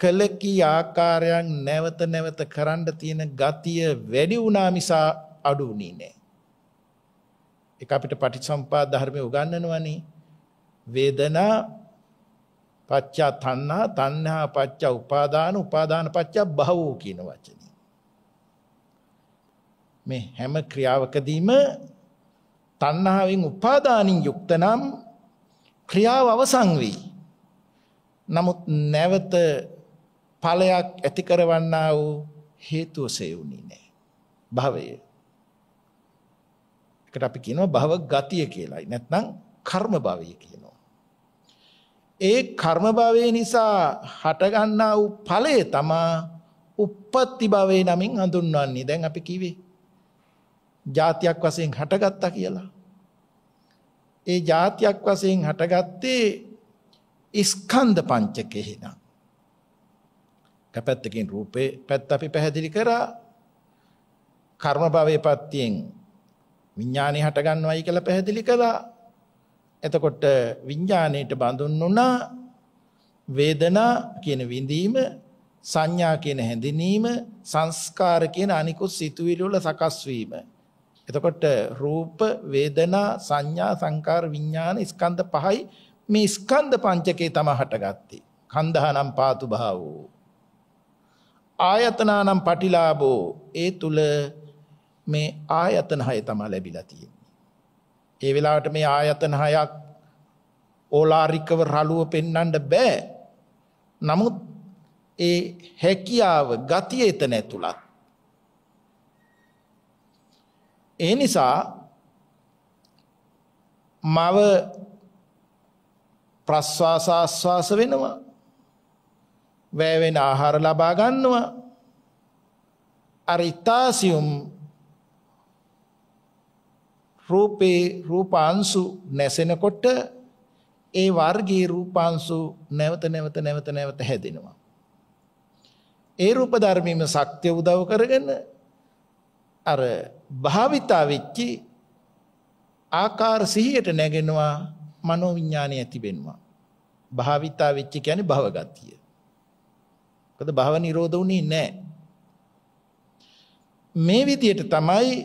කළ කී ආකාරයන් නැවත නැවත කරන්න තියෙන ගතිය වැඩි වුණා මිසා අඩු වුණේ නැහැ. ඒක අපිට පටිච්චසම්පාද ධර්මයේ උගන්වනවනේ. වේදනා පච්චා තණ්හා තණ්හා පච්චා උපාදාන උපාදාන පච්චා භවෝ කියන වචනේ. මේ හැම ක්‍රියාවකදීම තණ්හාවෙන් උපාදානින් යුක්ත නම් ක්‍රියාව අවසන් වෙයි. නමුත් නැවත ඵලයක් ඇති කරවන්නා වූ හේතුව සෙවුනේ නෑ. භවය. ඒකට අපි කියනවා භව ගතිය කියලායි. නැත්නම් කර්ම භවය කියනවා. ඒ කර්ම භවය නිසා හටගන්නා වූ ඵලය තමයි uppatti භවය නමින් හඳුන්වන්නේ. දැන් අපි කිව්වේ ජාතියක් වශයෙන් හටගත්තා කියලා. ඒ ජාතියක් වශයෙන් හටගත්තේ ස්කන්ධ පංචකය එහෙනම්. කැපැත්තකින් රූපේ පැත්ත අපි පැහැදිලි කරා. කර්ම භවයේ පත්‍යෙන් විඥාණය හට ගන්නවයි කියලා පැහැදිලි කළා. එතකොට විඥාණයට බඳුන්නුණා වේදනා කියන විඳීම සංඥා කියන හැඳිනීම සංස්කාර කියන අනිකුත් සිතුවිලි වල සකස් වීම. එතකොට රූප වේදනා සංඥා සංකාර විඥාන ස්කන්ධ පහයි මේ ස්කන්ධ පංචකේ තමයි හටගත්තේ. කන්දහනම් පාතු භාවෝ. ආයතනානම් පටිලාභෝ. ඒ තුල මේ ආයතන හය තමයි ලැබිලා තියෙන්නේ. ඒ වෙලාවට මේ ආයතන හයක් ඕලාරිකව රළුව පෙන්වන්න බෑ. නමුත් ඒ හැකියාව ගතිය එතන ඇතුළත්. ඒ නිසා මව ප්‍රස්වාස ආස්වාස වෙනවා. වැවෙන ආහාර ලබා ගන්නවා. අරිතාසියුම් රූපේ රූපාංශු නැසෙනකොට ඒ වර්ගී රූපාංශු නැවත නැවත නැවත නැවත හැදෙනවා. ඒ රූප ධර්මීම ශක්තිය උදව් කරගෙන අර භාවිතා වෙච්චි ආකාර සිහියට නැගෙනවා මනෝ විඥානය ඇති වෙනවා. භාවිතා වෙච්ච කියන්නේ භව ගතිය. මොකද භව නිරෝධ වුණේ නැහැ. මේ විදියට තමයි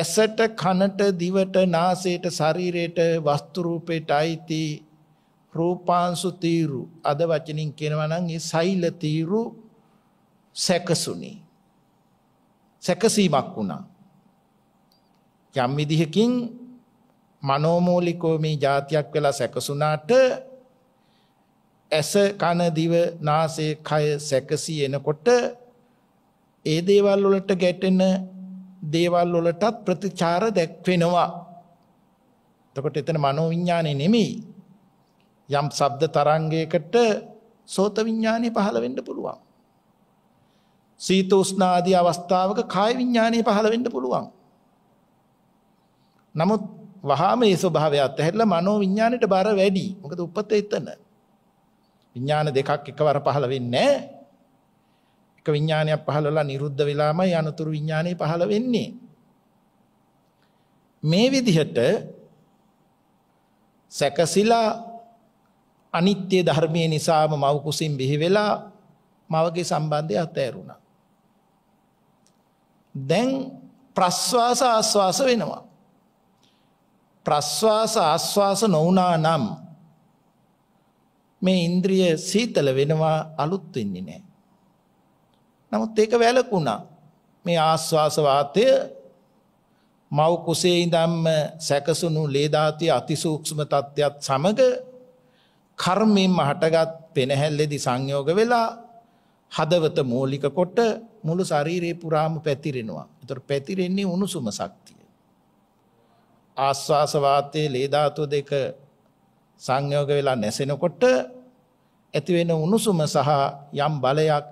ඇසට කනට දිවට නාසයට ශරීරයට වස්තු රූපයට අයිති රූපාංශු තීරු අද වචනින් කියනවා නම් ඒ සෛල තීරු සැකසුනි සැකසීමක් වුණා යම් විදිහකින් මනෝමූලිකෝ මේ જાතියක් වෙලා සැකසුණාට ඇස කන දිව නාසය කය සැකසී එනකොට ඒ දේවල් වලට ගැටෙන දේවල් වලටත් ප්‍රතිචාර දක්වනවා. එතකොට එතන මනෝවිඤ්ඤාණය නෙමෙයි. යම් ශබ්ද තරංගයකට සෝත විඤ්ඤාණය පහළ වෙන්න පුළුවන්. සීතු උෂ්ණ ආදී අවස්ථාවක කාය විඤ්ඤාණය පහළ වෙන්න පුළුවන්. නමුත් වහාම ඒ ස්වභාවය අත්හැරලා මනෝ විඥාණයට බර වැඩි. මොකද උපත එතන. විඥාන දෙකක් එකවර පහළ වෙන්නේ එක විඥානයක් පහළලා නිරුද්ධ වෙලාමයි අනුතුරු විඥානේ පහළ වෙන්නේ. මේ විදිහට සැකසිලා අනිත්‍ය ධර්මයේ නිසාම මව කුසින් බිහි වෙලා මවගේ සම්බන්ධය අතෑරුණා. දැන් ප්‍රස්වාස ආස්වාස වෙනවා. ප්‍රස්වාස ආස්වාස නොවුනා නම් මේ ඉන්ද්‍රිය සීතල වෙනවා අලුත් වෙන්නේ නැහැ. නමුත් ඒක වැළකුණා. මේ ආස්වාස වාතය මව් කුසේ ඉඳන්ම සැකසුණු ලේ දාතිය අතිසූක්ෂම තත්ත්වයක් සමග කර්මයෙන්ම හටගත් පෙනහැල්ලේදී සංයෝග වෙලා හදවත මූලික කොට මුළු ශරීරේ පුරාම පැතිරෙනවා. ඒතර පැතිරෙන්නේ උණුසුම ශක්තිය. ආස්වාස වාතයේ ලේ ධාතු දෙක සංයෝග වෙලා නැසෙනකොට ඇති වෙන උණුසුම සහ යම් බලයක්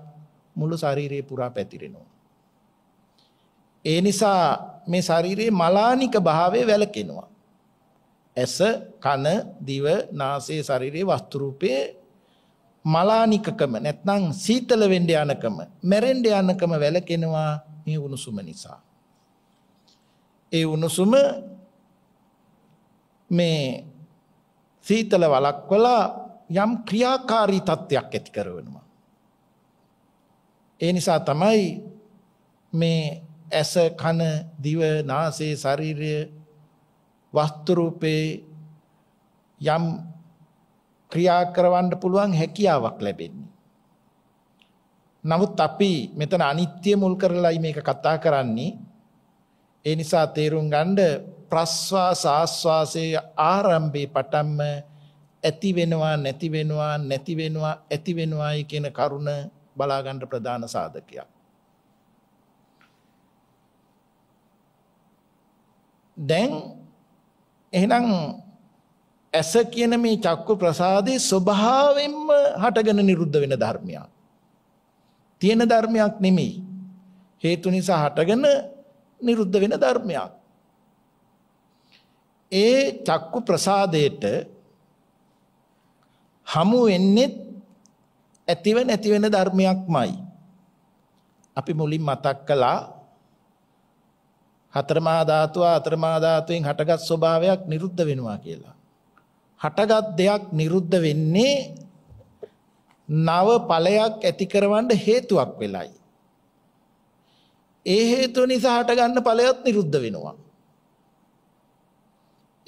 මුළු ශරීරය පුරා පැතිරෙනවා. ඒ නිසා මේ ශරීරයේ මලානික භාවය වැළකෙනවා. ඇස, කන, දිව, නාසය ශරීරයේ වස්තු රූපයේ මලානිකකම නැත්නම් සීතල වෙන්න යනකම, මැරෙන්න යනකම වැළකෙනවා මේ උණුසුම නිසා. ඒ උණුසුම මේ සීතල වළක්වලා යම් ක්‍රියාකාරී තත්ත්වයක් ඇති කරවනවා. ඒ නිසා තමයි මේ ඇස කන දිව නාසය ශරීරය වස්තු රූපේ යම් ක්‍රියා කරවන්න පුළුවන් හැකියාවක් ලැබෙන්නේ. නමුත් අපි මෙතන අනිත්‍ය මුල් කරලායි මේක කතා කරන්නේ. ඒ නිසා තේරුම් ගන්නේ ප්‍රශ්වාස ආශ්වාසයේ ආරම්භේ පටන්ම ඇති වෙනවා නැති වෙනවා නැති වෙනවා ඇති වෙනවායි කියන කරුණ බලා ගන්න ප්‍රධාන සාධකයක්. දැන් එහෙනම් ඇස කියන මේ චක්කු ප්‍රසාදේ ස්වභාවයෙන්ම හටගෙන නිරුද්ධ වෙන ධර්මයක්. තියෙන ධර්මයක් නෙමෙයි. හේතු නිසා හටගෙන නිරුද්ධ වෙන ධර්මයක්. ඒ චක්කු ප්‍රසාදයට හමු වෙන්නේ ඇතිව නැති වෙන ධර්මයක්මයි. අපි මුලින් මතක් කළා හතරමා ධාතුව හතරමා ධාතුවෙන් හටගත් ස්වභාවයක් නිරුද්ධ වෙනවා කියලා. හටගත් දෙයක් නිරුද්ධ වෙන්නේ නව ඵලයක් ඇති කරවන්න හේතුවක් වෙලයි. ඒ හේතුව නිසා හටගන්න ඵලයක් නිරුද්ධ වෙනවා.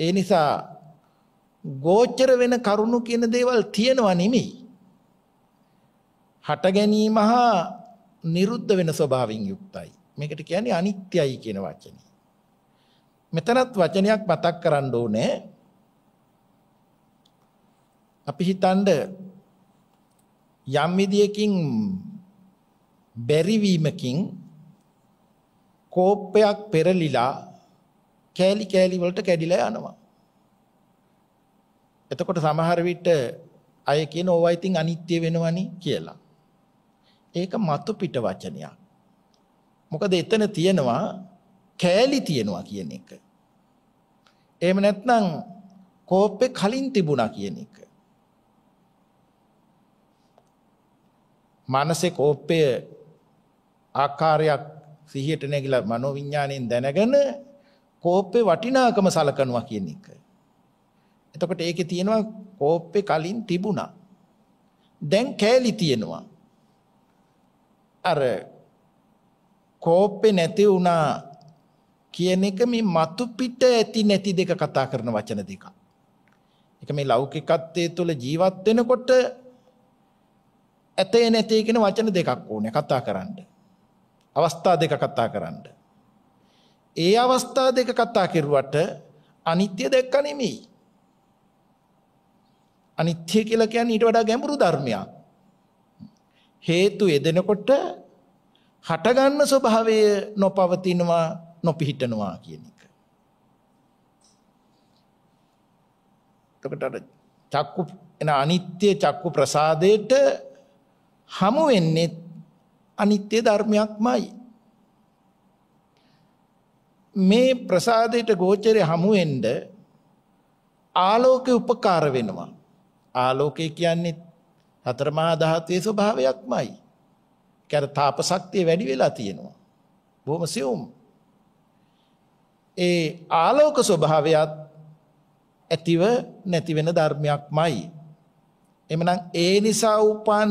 ඒ නිසා ගෝචර වෙන කරුණු කියන දේවල් තියෙනවා නෙමෙයි. හට ගැනීම හා නිරුද්ධ වෙන ස්වභාවයෙන් යුක්තයි. මේකට කියන්නේ අනිත්‍යයි කියන වචනේ. මෙතනත් වචනයක් මතක් කරන්න ඕනේ. අපි හිතනද යම් විදියකින් බැරිවීමකින් කෝපයක් පෙරලිලා කෑලි කෑලි වලට කැඩිලා යනවා. එතකොට සමහර විට අය කියන ඕවා ඉතින් අනිත්‍ය වෙනවනි කියලා. ඒක මතු පිට වචනයක්. මොකද එතන තියෙනවා කෑලි තියෙනවා කියන එක. එහෙම නැත්නම් කෝපේ කලින් තිබුණා කියන එක. මානසික කෝපය ආකාරයක් සිහියට නැගිලා මනෝවිඤ්ඤාණයෙන් දැනගෙන කෝපේ වටිනාකම සලකනවා කියන එක. එතකොට ඒකේ තියෙනවා කෝපේ කලින් තිබුණා. දැන් කෑලි තියෙනවා. අර කෝපේ නැති වුණා කියන එක මේ මතු පිට ඇති නැති දෙක කතා කරන වචන දෙක. ඒක මේ ලෞකිකත්වයේ තුල ජීවත් වෙනකොට ඇතේ නැතේ කියන වචන දෙකක් ඕනේ කතා කරන්න. අවස්ථා දෙක කතා කරන්න. ඒ අවස්ථා දෙක කතා කරුවට අනිත්‍ය දැක්ක නෙමෙයි. අනිත්‍ය කියලා කියන්නේ ඊට වඩා ගැඹුරු ධර්මයක්. හේතු එදෙනකොට හටගන්න ස්වභාවය නොපවතිනවා නොපිහිටනවා කියන එක. එතකොට අර චක්කු එන අනිත්‍ය චක්කු ප්‍රසාදයට හමු වෙන්නේ අනිත්‍ය ධර්මයක්මයි. මේ ප්‍රසාදයට ගෝචරය හමුවෙන්ඩ ආලෝක උපකාර වෙනවා. ආලෝකය කියන්නේ හතරමහා දහත්වේ ස්වභාවයක්මයි. කැර තාප ශක්තිය වැඩි වෙලා තියෙනවා. බොහොම සියුම්. ඒ ආලෝක ස්වභාවයත් ඇතිව නැති වෙන ධර්මයක්මයි. එමනම් ඒ නිසා උපන්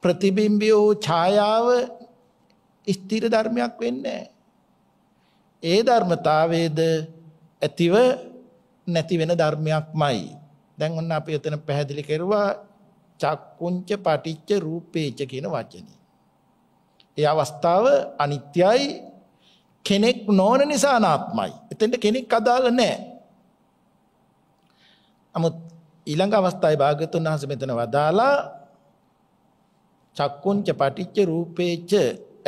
ප්‍රතිබිම්බය ඡායාව ස්ථිර ධර්මයක් වෙන්නේ නැහැ. ඒ ධර්මතාවයේද ඇතිව නැති වෙන ධර්මයක්මයි. දැන් ඔන්න අපි එතන පැහැදිලි කරුවා චක්කුංච පටිච්ච රූපේච කියන වචනේ. ඒ අවස්ථාව අනිත්‍යයි කෙනෙක් නොවන නිසා අනාත්මයි. එතෙන්ට කෙනෙක් අදාළ නැහැ. නමුත් ඊළඟ අවස්ථාවේ භාග්‍යතුන් වහන්සේ මෙතන වදාලා චක්කුංච පටිච්ච රූපේච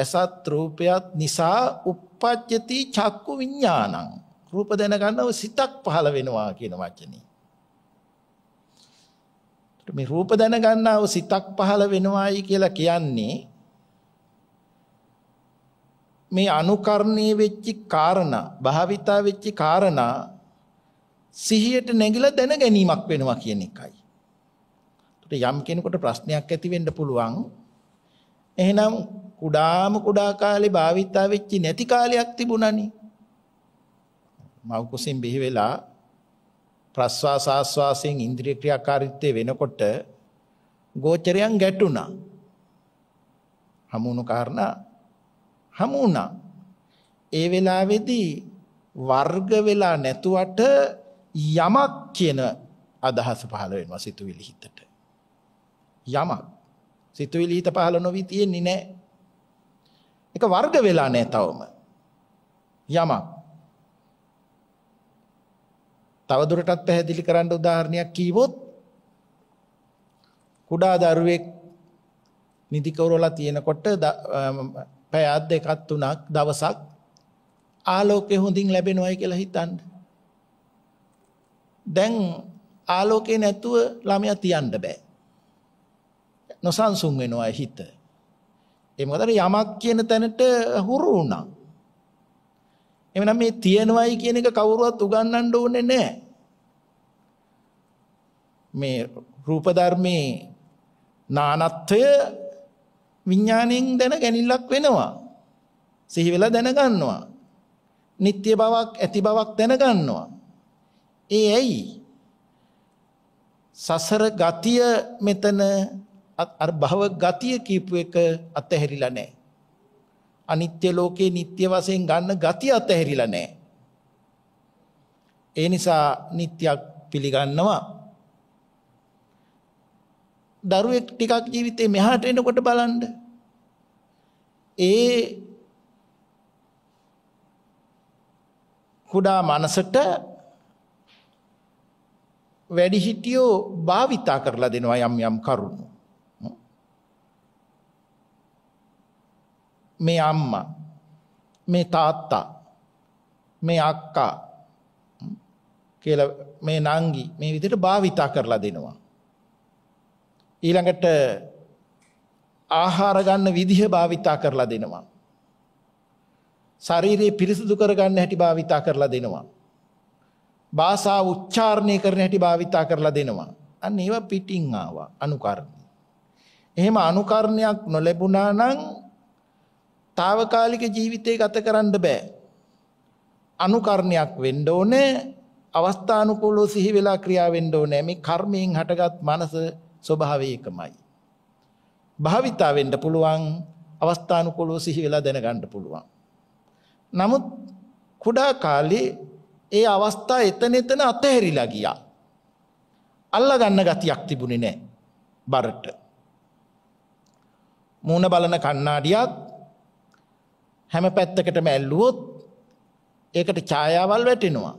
අසත් රූපයත් නිසා උප්ප uppajjati චක්කු විඥානං රූප දැනගන්නව සිතක් පහළ වෙනවා කියන වචනේ මේ රූප දැනගන්නව සිතක් පහළ වෙනවායි කියලා කියන්නේ මේ අනුකරණයේ වෙච්ච කාරණා භාවිතා වෙච්ච කාරණා සිහියට නැගිලා දැන ගැනීමක් වෙනවා කියන එකයි. යම් කෙනෙකුට ප්‍රශ්නයක් ඇති වෙන්න පුළුවන්. එහෙනම් කුඩාම කුඩා කාලේ භාවිතා වෙච්චි නැති කාලයක් තිබුණනේ. මව් කුසින් බිහි වෙලා ප්‍රස්වාස ආස්වාසයෙන් ඉන්ද්‍රිය ක්‍රියාකාරීත්වය වෙනකොට ගෝචරයන් ගැටුණා. හමුණු කාරණා හමුණා. ඒ වෙලාවේදී වර්ග වෙලා නැතුවට යමක් කියන අදහස පහළ වෙනවා සිතුවිලි හිතට. යමක් සිතුවිලි හිත පහළ නොවී තියෙන්නේ නැහැ. ඒක වර්ග වෙලා නැහැ තවම. යමක්. තවදුරටත් පැහැදිලි කරන්න උදාහරණයක් කීවොත් කුඩා දරුවෙක් නිදි කවරලා තියෙනකොට පැය දෙකක් තුනක් දවසක් ආලෝකය හොඳින් ලැබෙනවයි කියලා හිතන්න. දැන් ආලෝකේ නැතුව ළමයා තියන්න බෑ. නොසන්සුන් වෙනවා හිත. ඒ මොකද අර යමක් කියන තැනට හුරු වුණා. එමනම් මේ තියෙනවයි කියන එක කවුරුවත් උගන්වන්න ඕනේ නැහැ. මේ රූප ධර්මයේ නානත්වය විඥාණයෙන් දැන ගැනීමක් වෙනවා. සිහි වෙලා දැනගන්නවා. නিত্য බවක් ඇති බවක් දැනගන්නවා. ඒ ඇයි? සසර ගතිය මෙතන අර භව ගතිය කියපු එක අතහැරිලා නැහැ. අනිත්‍ය ලෝකේ නিত্য වශයෙන් ගන්න ගතිය අතහැරිලා නැහැ. ඒ නිසා නিত্যක් පිළිගන්නවා. දරුවෙක් ටිකක් ජීවිතේ මෙහාට එනකොට බලන්න. ඒ කුඩා මනසට වැඩිහිටියෝ භාවිතා කරලා දෙනවා යම් යම් කරුණු. මේ අම්මා මේ තාත්තා මේ අක්කා කියලා මේ නංගි මේ විදිහට භාවිතා කරලා දෙනවා. ඊළඟට ආහාර ගන්න විදිහ භාවිතා කරලා දෙනවා. ශාරීරිය පිරිසිදු කරගන්න හැටි භාවිතා කරලා දෙනවා. භාෂා උච්චාරණය කරන හැටි භාවිතා කරලා දෙනවා. අන්න ඒවා පිටින් ආවා අනුකරණ. එහෙම අනුකරණයක් නොලැබුණා නම් తాවකාලික ජීවිතේ ගත කරන්න බෑ. අනුකරණයක් වෙන්න ඕනේ අවස්ථානුකූලව සිහි වෙලා ක්‍රියා වෙන්න ඕනේ. මේ කර්මයෙන් හටගත් මනස ස්වභාවය එකමයි. භාවිතා වෙන්න පුළුවන් අවස්ථානුකූලව සිහි වෙලා දැනගන්න පුළුවන්. නමුත් කුඩා කාලේ ඒ අවස්ථා එතන එතන අතහැරිලා ගියා. අල්ලා ගන්න ගතියක් තිබුණේ නැහැ. බරට. මූණ බලන කණ්ණාඩියත් හැම පැත්තකටම ඇල්ලුවොත් ඒකට ඡායාවල් වැටෙනවා.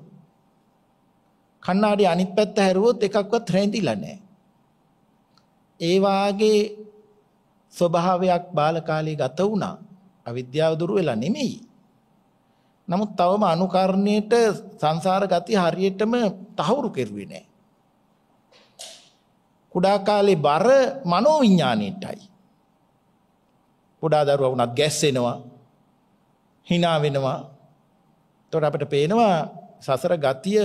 කණ්ණාඩි අනිත් පැත්ත හැරුවොත් එකක්වත් රැඳිලා නැහැ. ඒ වාගේ ස්වභාවයක් බාල කාලේ ගත වුණා. අවිද්‍යාව දුරු වෙලා නෙමෙයි. නමුත් තවම අනුකරණයට සංසාර ගති හරියටම තහවුරු කෙරුවේ නැහැ. කුඩා කාලේ බර මනෝවිඤ්ඤාණයටයි. කුඩා දරුවා වුණත් ගැස්සෙනවා, hina වෙනවා. එතකොට අපිට පේනවා සසර ගතිය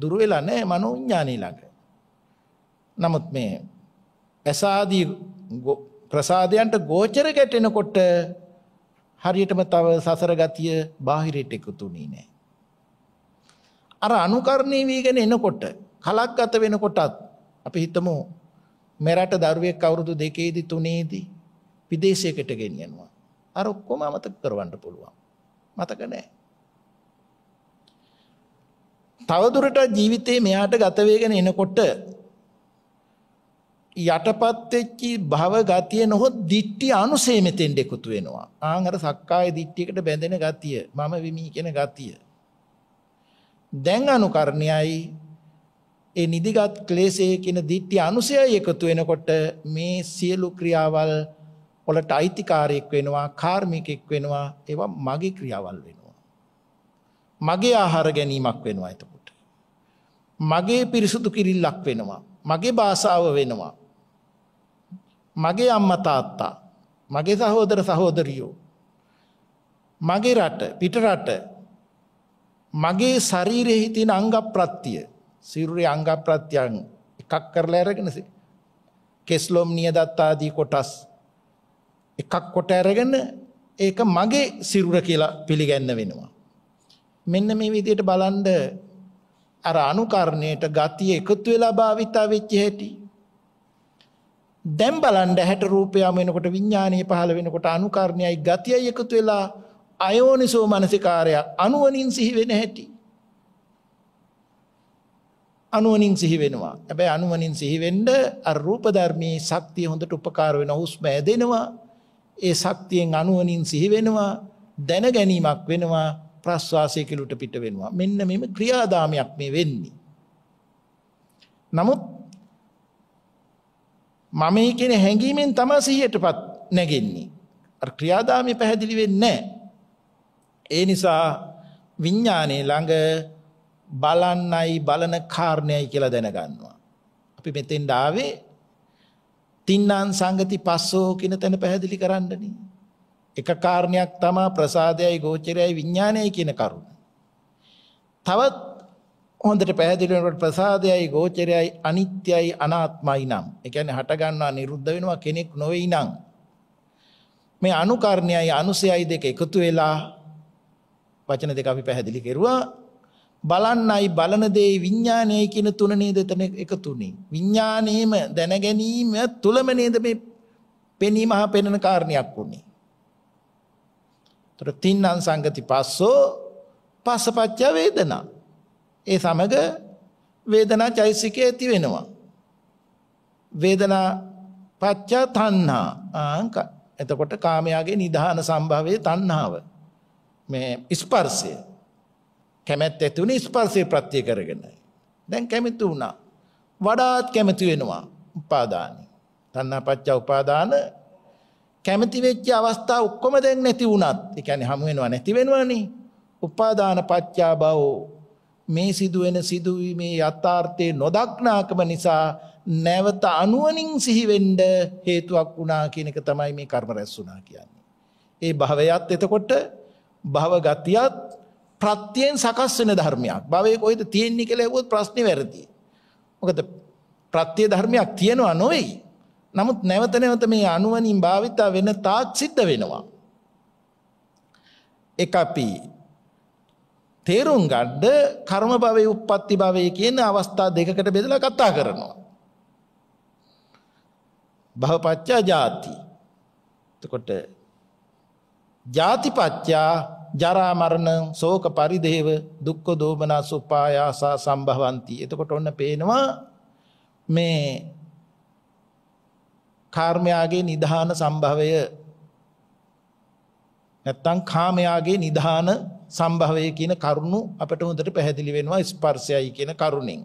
දුර වෙලා නැහැ මනෝඥානී ළඟ. නමුත් මේ ඇසාදී ප්‍රසාදයන්ට ගෝචර ගැටෙනකොට හරියටම තව සසර ගතිය බාහිරට එකතුුනේ නැහැ. අර අනුකරණී වීගෙන එනකොට කලක් ගත වෙනකොටත් අපි හිතමු මෙරට දරුවෙක් අවුරුදු දෙකේදී තුනේදී විදේශයකට ගෙනියනවා. අර ඔක්කොම අමතක කරවන්න පුළුවන්. මතක නෑ. තවදුරට ජීවිතේ මෙයාට ගතවේගෙන එනකොට යටපත්වෙච්චි භව ගතිය නොහොත් දිට්ටි අනුසේ මෙතෙන්ට එකතු වෙනවා. ආන් අර සක්කාය දිට්ටියකට බැඳෙන ගතිය, මම විමි කියන ගතිය. දැන් අනුකරණයයි ඒ නිදිගත් ක්ලේශයේ කියන දිට්ටි අනුසයයි එකතු වෙනකොට මේ සියලු ක්‍රියාවල් වලට අයිතිකාරයෙක් වෙනවා කාර්මිකෙක් වෙනවා ඒවා මගේ ක්‍රියාවල් වෙනවා. මගේ ආහාර ගැනීමක් වෙනවා එතකොට. මගේ පිරිසුදු කිරිල්ලක් වෙනවා. මගේ භාෂාව වෙනවා. මගේ අම්මා තාත්තා මගේ සහෝදර සහෝදරියෝ මගේ රට පිට රට මගේ ශරීරයේ තියෙන අංග ප්‍රත්‍ය සිරුරේ අංග ප්‍රත්‍යයන් එකක් කරලා අරගෙන කෙස්ලොම් නියදත් ආදී කොටස් එකක් කොට අරගෙන ඒක මගේ සිරුර කියලා පිළිගන්න වෙනවා. මෙන්න මේ විදිහට බලන්න අර අනුකරණයට ගතිය එකතු වෙලා භාවිතා වෙච්ච හැටි. දැන් බලන්න හැට රූපය වෙනකොට විඥානීය පහළ වෙනකොට අනුකරණයයි ගතියයි එකතු වෙලා අයෝනිසෝ මනසිකාරය අනුවණින් සිහි වෙන හැටි. අනුවණින් සිහි වෙනවා. හැබැයි අනුවණින් සිහි වෙන්න අර රූප ධර්මයේ ශක්තිය හොඳට උපකාර වෙන හුස්ම ඇදෙනවා. ඒ ශක්තියෙන් අනුවණින් සිහි වෙනවා දැන ගැනීමක් වෙනවා ප්‍රස්වාසය කිලුට පිට වෙනවා මෙන්න මෙම ක්‍රියාදාමයක් මේ වෙන්නේ නමුත් මම කියන හැඟීමෙන් තමයි සිහියටපත් නැගෙන්නේ අර ක්‍රියාදාමයේ පැහැදිලි වෙන්නේ ඒ නිසා විඥානයේ ළඟ බලන්නයි බලන කාරණයයි කියලා දැනගන්නවා අපි මෙතෙන් ආවේ තින්නාන් සංගති පස්සෝ කියන තැන පැහැදිලි කරන්නනේ. එක කාරණයක් තමයි ප්‍රසාදයයි ගෝචරයයි විඥානයයි කියන කරුණ. තවත් හොඳට පැහැදිලි වෙනකොට ප්‍රසාදයයි ගෝචරයයි අනිත්‍යයි අනාත්මයි නම්. ඒ කියන්නේ හට ගන්නවා නිරුද්ධ වෙනවා කෙනෙක් නොවේ නම්. මේ අනුකරණයයි අනුසයයි දෙක එකතු වෙලා වචන දෙක අපි පැහැදිලි කෙරුවා බලන්නයි බලන දේ විඥානයයි කියන තුන නේද එතන එකතු වෙන්නේ. විඥානයේම දැන ගැනීම තුලම නේද මේ පෙනීම හා පෙනෙන කාරණයක් උනේ. ତොර තින්නම් සංගති පස්සෝ පස්සපච්ච වේදනා. ඒ සමග වේදනා චෛසිකය ඇති වෙනවා. වේදනා පච්ච තණ්හා ආංක. එතකොට කාමයාගේ නිධාන සම්භවයේ තණ්හාව. මේ ස්පර්ශය කැමැත් ඇති වුණේ ස්පර්ශය ප්‍රත්‍ය කරගෙනයි. දැන් කැමති වුණා. වඩාත් කැමති වෙනවා උපාදානයි. තණ්හා පත්‍ය උපාදාන කැමති වෙච්ච අවස්ථා ඔක්කොම දැන් නැති වුණත්, ඒ කියන්නේ හමු වෙනවා නැති වෙනවනේ. උපාදාන පත්‍ය භව මේ සිදුවෙන සිදුවීමේ යථාර්ථයේ නොදක්නාකම නිසා නැවත අනුවණින් සිහි වෙන්න හේතුවක් වුණා කියන එක තමයි මේ කර්ම රැස් වුණා කියන්නේ. ඒ භවයත් එතකොට භව ගතියත් ප්‍රත්‍යයෙන් සකස් වෙන ධර්මයක්. භවයේ කොහෙද තියෙන්නේ කියලා ඇහුවොත් ප්‍රශ්නේ වැරදි. මොකද ප්‍රත්‍ය ධර්මයක් තියෙනවා නොවේයි. නමුත් නැවත නැවත මේ අනුවණින් භාවිතා වෙන තාක් සිද්ධ වෙනවා. එක අපි තේරුම් ගන්න කර්ම භවයේ උප්පත්ති භවයේ කියන අවස්ථා දෙකකට බෙදලා කතා කරනවා. භවපච්චා ජාති. එතකොට ජාතිපච්චා ජරා මරණ, ශෝක පරිදේව, දුක්ඛ දෝමනස් උපායාස සම්භවಂತಿ. එතකොට ඔන්න පේනවා මේ කාර්මයාගේ නිධාන සම්භවය නැත්තම් කාමයාගේ නිධාන සම්භවය කියන කරුණු අපට හොඳට පැහැදිලි වෙනවා ස්පර්ශයයි කියන කරුණෙන්.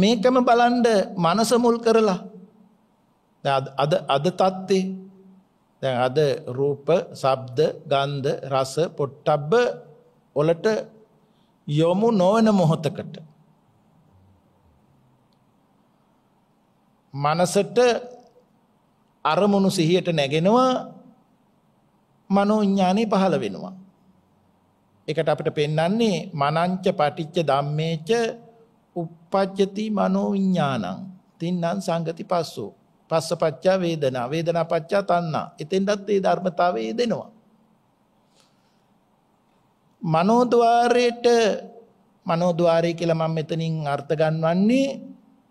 මේකම බලන්න මනස මුල් කරලා අද අද තත්ත්වේ දැන් අද රූප, ශබ්ද, ගන්ධ, රස, පොට්ටබ්බ වලට යොමු නොවන මොහොතකට මනසට අරමුණු සිහියට නැගෙනවා මනෝ විඥානේ පහළ වෙනවා. ඒකට අපිට පෙන්වන්නේ මනංච පටිච්ච ධම්මේච uppajjati මනෝ විඥානං තින්නම් සංගති පස්සෝ පස්සපච්චා වේදනා වේදනා පච්චා තණ්හා. එතෙන්ටත් මේ ධර්මතාවය දෙනවා. මනෝද්වාරයට මනෝද්වාරය කියලා මම මෙතනින් අර්ථ ගන්වන්නේ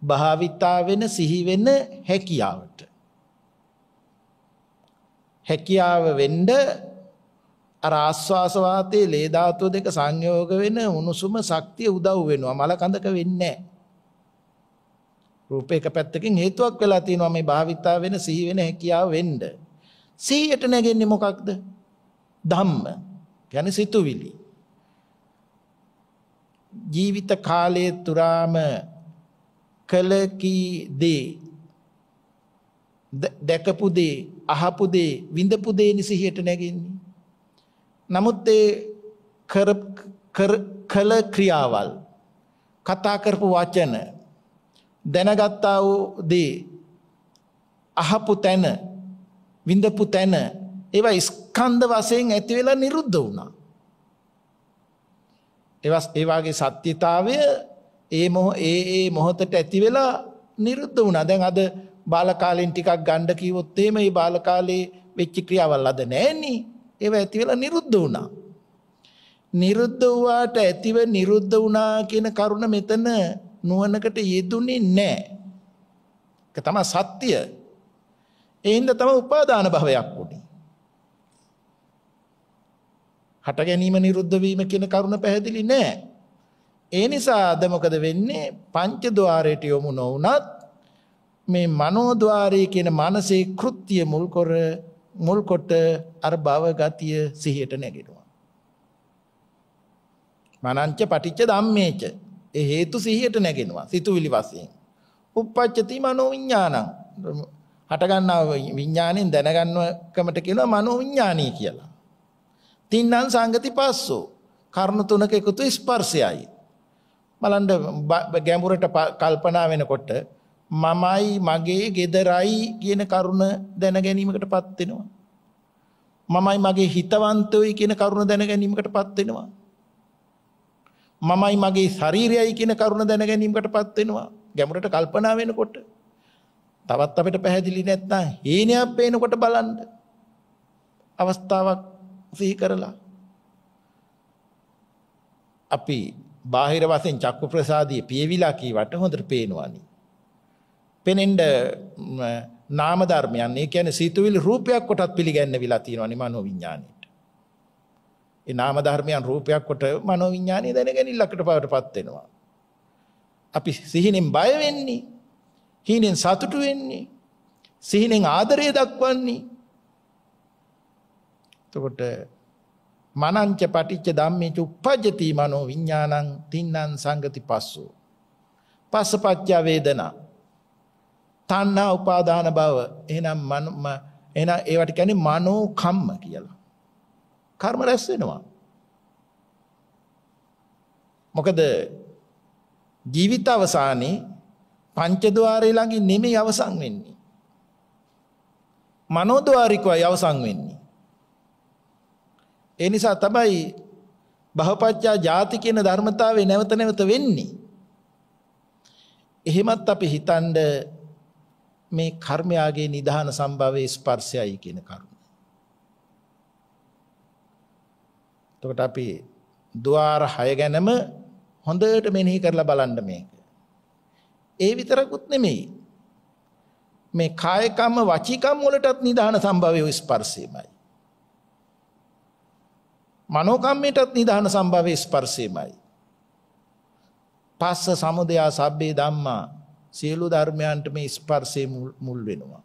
භාවිතා වෙන සිහි වෙන හැකියාවට. හැකියාව වෙන්න අර ආස්වාස වාතයේ ලේ ධාතුව දෙක සංයෝග වෙන උණුසුම ශක්තිය උදව් වෙනවා මල කඳක වෙන්නේ නැහැ රූප එක පැත්තකින් හේතුවක් වෙලා තියෙනවා මේ භාවිතා වෙන සිහි වෙන හැකියාව වෙන්න. සිහියට නැගෙන්නේ මොකක්ද? ධම්ම. කියන්නේ සිතුවිලි. ජීවිත කාලයේ තුරාම කලකී දේ දැකපු දේ අහපු දේ විඳපු දේ නිසිහියට නැගෙන්නේ. නමුත් ඒ කර කළ ක්‍රියාවල් කතා කරපු වචන දැනගත්තා වූ දේ අහපු තැන විඳපු තැන ඒවා ස්කන්ධ වශයෙන් ඇති වෙලා නිරුද්ධ වුණා. ඒවස් ඒ වාගේ සත්‍යතාවය ඒ මොහ ඒ ඒ මොහොතට ඇති වෙලා නිරුද්ධ වුණා. දැන් අද බාල කාලෙන් ටිකක් ගණ්ඩ කිව්වොත් එහෙම මේ බාල කාලේ වෙච්ච ක්‍රියාවල් අද නැහෙනි. ඒවා ඇති වෙලා නිරුද්ධ වුණා. නිරුද්ධ වුණාට ඇතිව නිරුද්ධ වුණා කියන කරුණ මෙතන නුවණකට යෙදුනේ නැහැ. ඒක තමයි සත්‍ය. ඒ හින්දා තමයි උපාදාන භවයක් උනේ. හට ගැනීම නිරුද්ධ වීම කියන කරුණ පැහැදිලි නැහැ. ඒ නිසා අද මොකද වෙන්නේ? පංච ద్వාරයට යොමු නොවුනත් මේ මනෝ ద్వාරය කියන මානසික කෘත්‍ය මුල් කර මුල් කොට අර භව ගතිය සිහියට නැගෙනවා. මනංච පටිච්ච ධම්මේච ඒ හේතු සිහියට නැගෙනවා සිතුවිලි වශයෙන් uppacchati mano විඥානං හට ගන්නා විඥාණයෙන් දැනගන්නකමට කියනවා මනෝ විඥානී කියලා තින්නම් සංගති පස්සෝ කර්ණ තුනක එකතු ස්පර්ශයයි බලන්න ගැඹුරට කල්පනා වෙනකොට මමයි මගේ gederai කියන කරුණ දැන ගැනීමකටපත් වෙනවා මමයි මගේ හිතවන්තයෝයි කියන කරුණ දැන ගැනීමකටපත් වෙනවා මමයි මගේ ශරීරයයි කියන කරුණ දැන ගැනීමකට පත් වෙනවා ගැඹුරට කල්පනා වෙනකොට. තවත් අපිට පැහැදිලි නැත්නම් හීනයක් පේනකොට බලන්න. අවස්ථාවක් සිහි කරලා අපි බාහිර වශයෙන් චක්කු ප්‍රසාදයේ පියවිලා කීවට හොඳට පේනවානි. පෙනෙන්න නාම ධර්මයන් ඒ කියන්නේ සීතුවිලි රූපයක් කොටත් පිළිගන්න විලා තියෙනවානි මනෝ විඥානේ. ඒ නාම ධර්මයන් රූපයක් කොට මනෝ විඥානය දැනගැනිල්ලකට බවටපත් වෙනවා. අපි සිහිනෙන් බය වෙන්නේ, හීනෙන් සතුටු වෙන්නේ, සිහිනෙන් ආදරය දක්වන්නේ. එතකොට මනංච පටිච්ච ධම්මේච උප්පජ්ජති මනෝ විඥානං තින්නම් සංගති පස්සෝ. පස්සපච්ච වේදනා. තණ්හා උපාදාන බව. එහෙනම් මනම එහෙනම් ඒවට කියන්නේ මනෝ කම්ම කියලා. කර්ම රැස් වෙනවා. මොකද ජීවිත අවසානයේ පංචද්වාරය ළඟින් නෙමෙයි අවසන් වෙන්නේ. මනෝද්වාරිකවයි අවසන් වෙන්නේ. ඒ නිසා තමයි බහපච්චා ජාති කියන ධර්මතාවේ නැවත නැවත වෙන්නේ. එහෙමත් අපි හිතනද මේ කර්මයාගේ නිධාන සම්භවයේ ස්පර්ශයයි කියන කර්ම. එතකොට අපි ద్వාර 6 ගැනම හොඳට මෙනෙහි කරලා බලන්න මේක. ඒ විතරකුත් නෙමෙයි. මේ කායකම්ම වචිකම් වලටත් නිදාන සම්භවයේ ස්පර්ශයමයි. මනෝකම්මයටත් නිදාන සම්භවයේ ස්පර්ශයමයි. පස්ස සමුදයා සබ්බේ ධම්මා සියලු ධර්මයන්ට මේ ස්පර්ශය මුල් වෙනවා.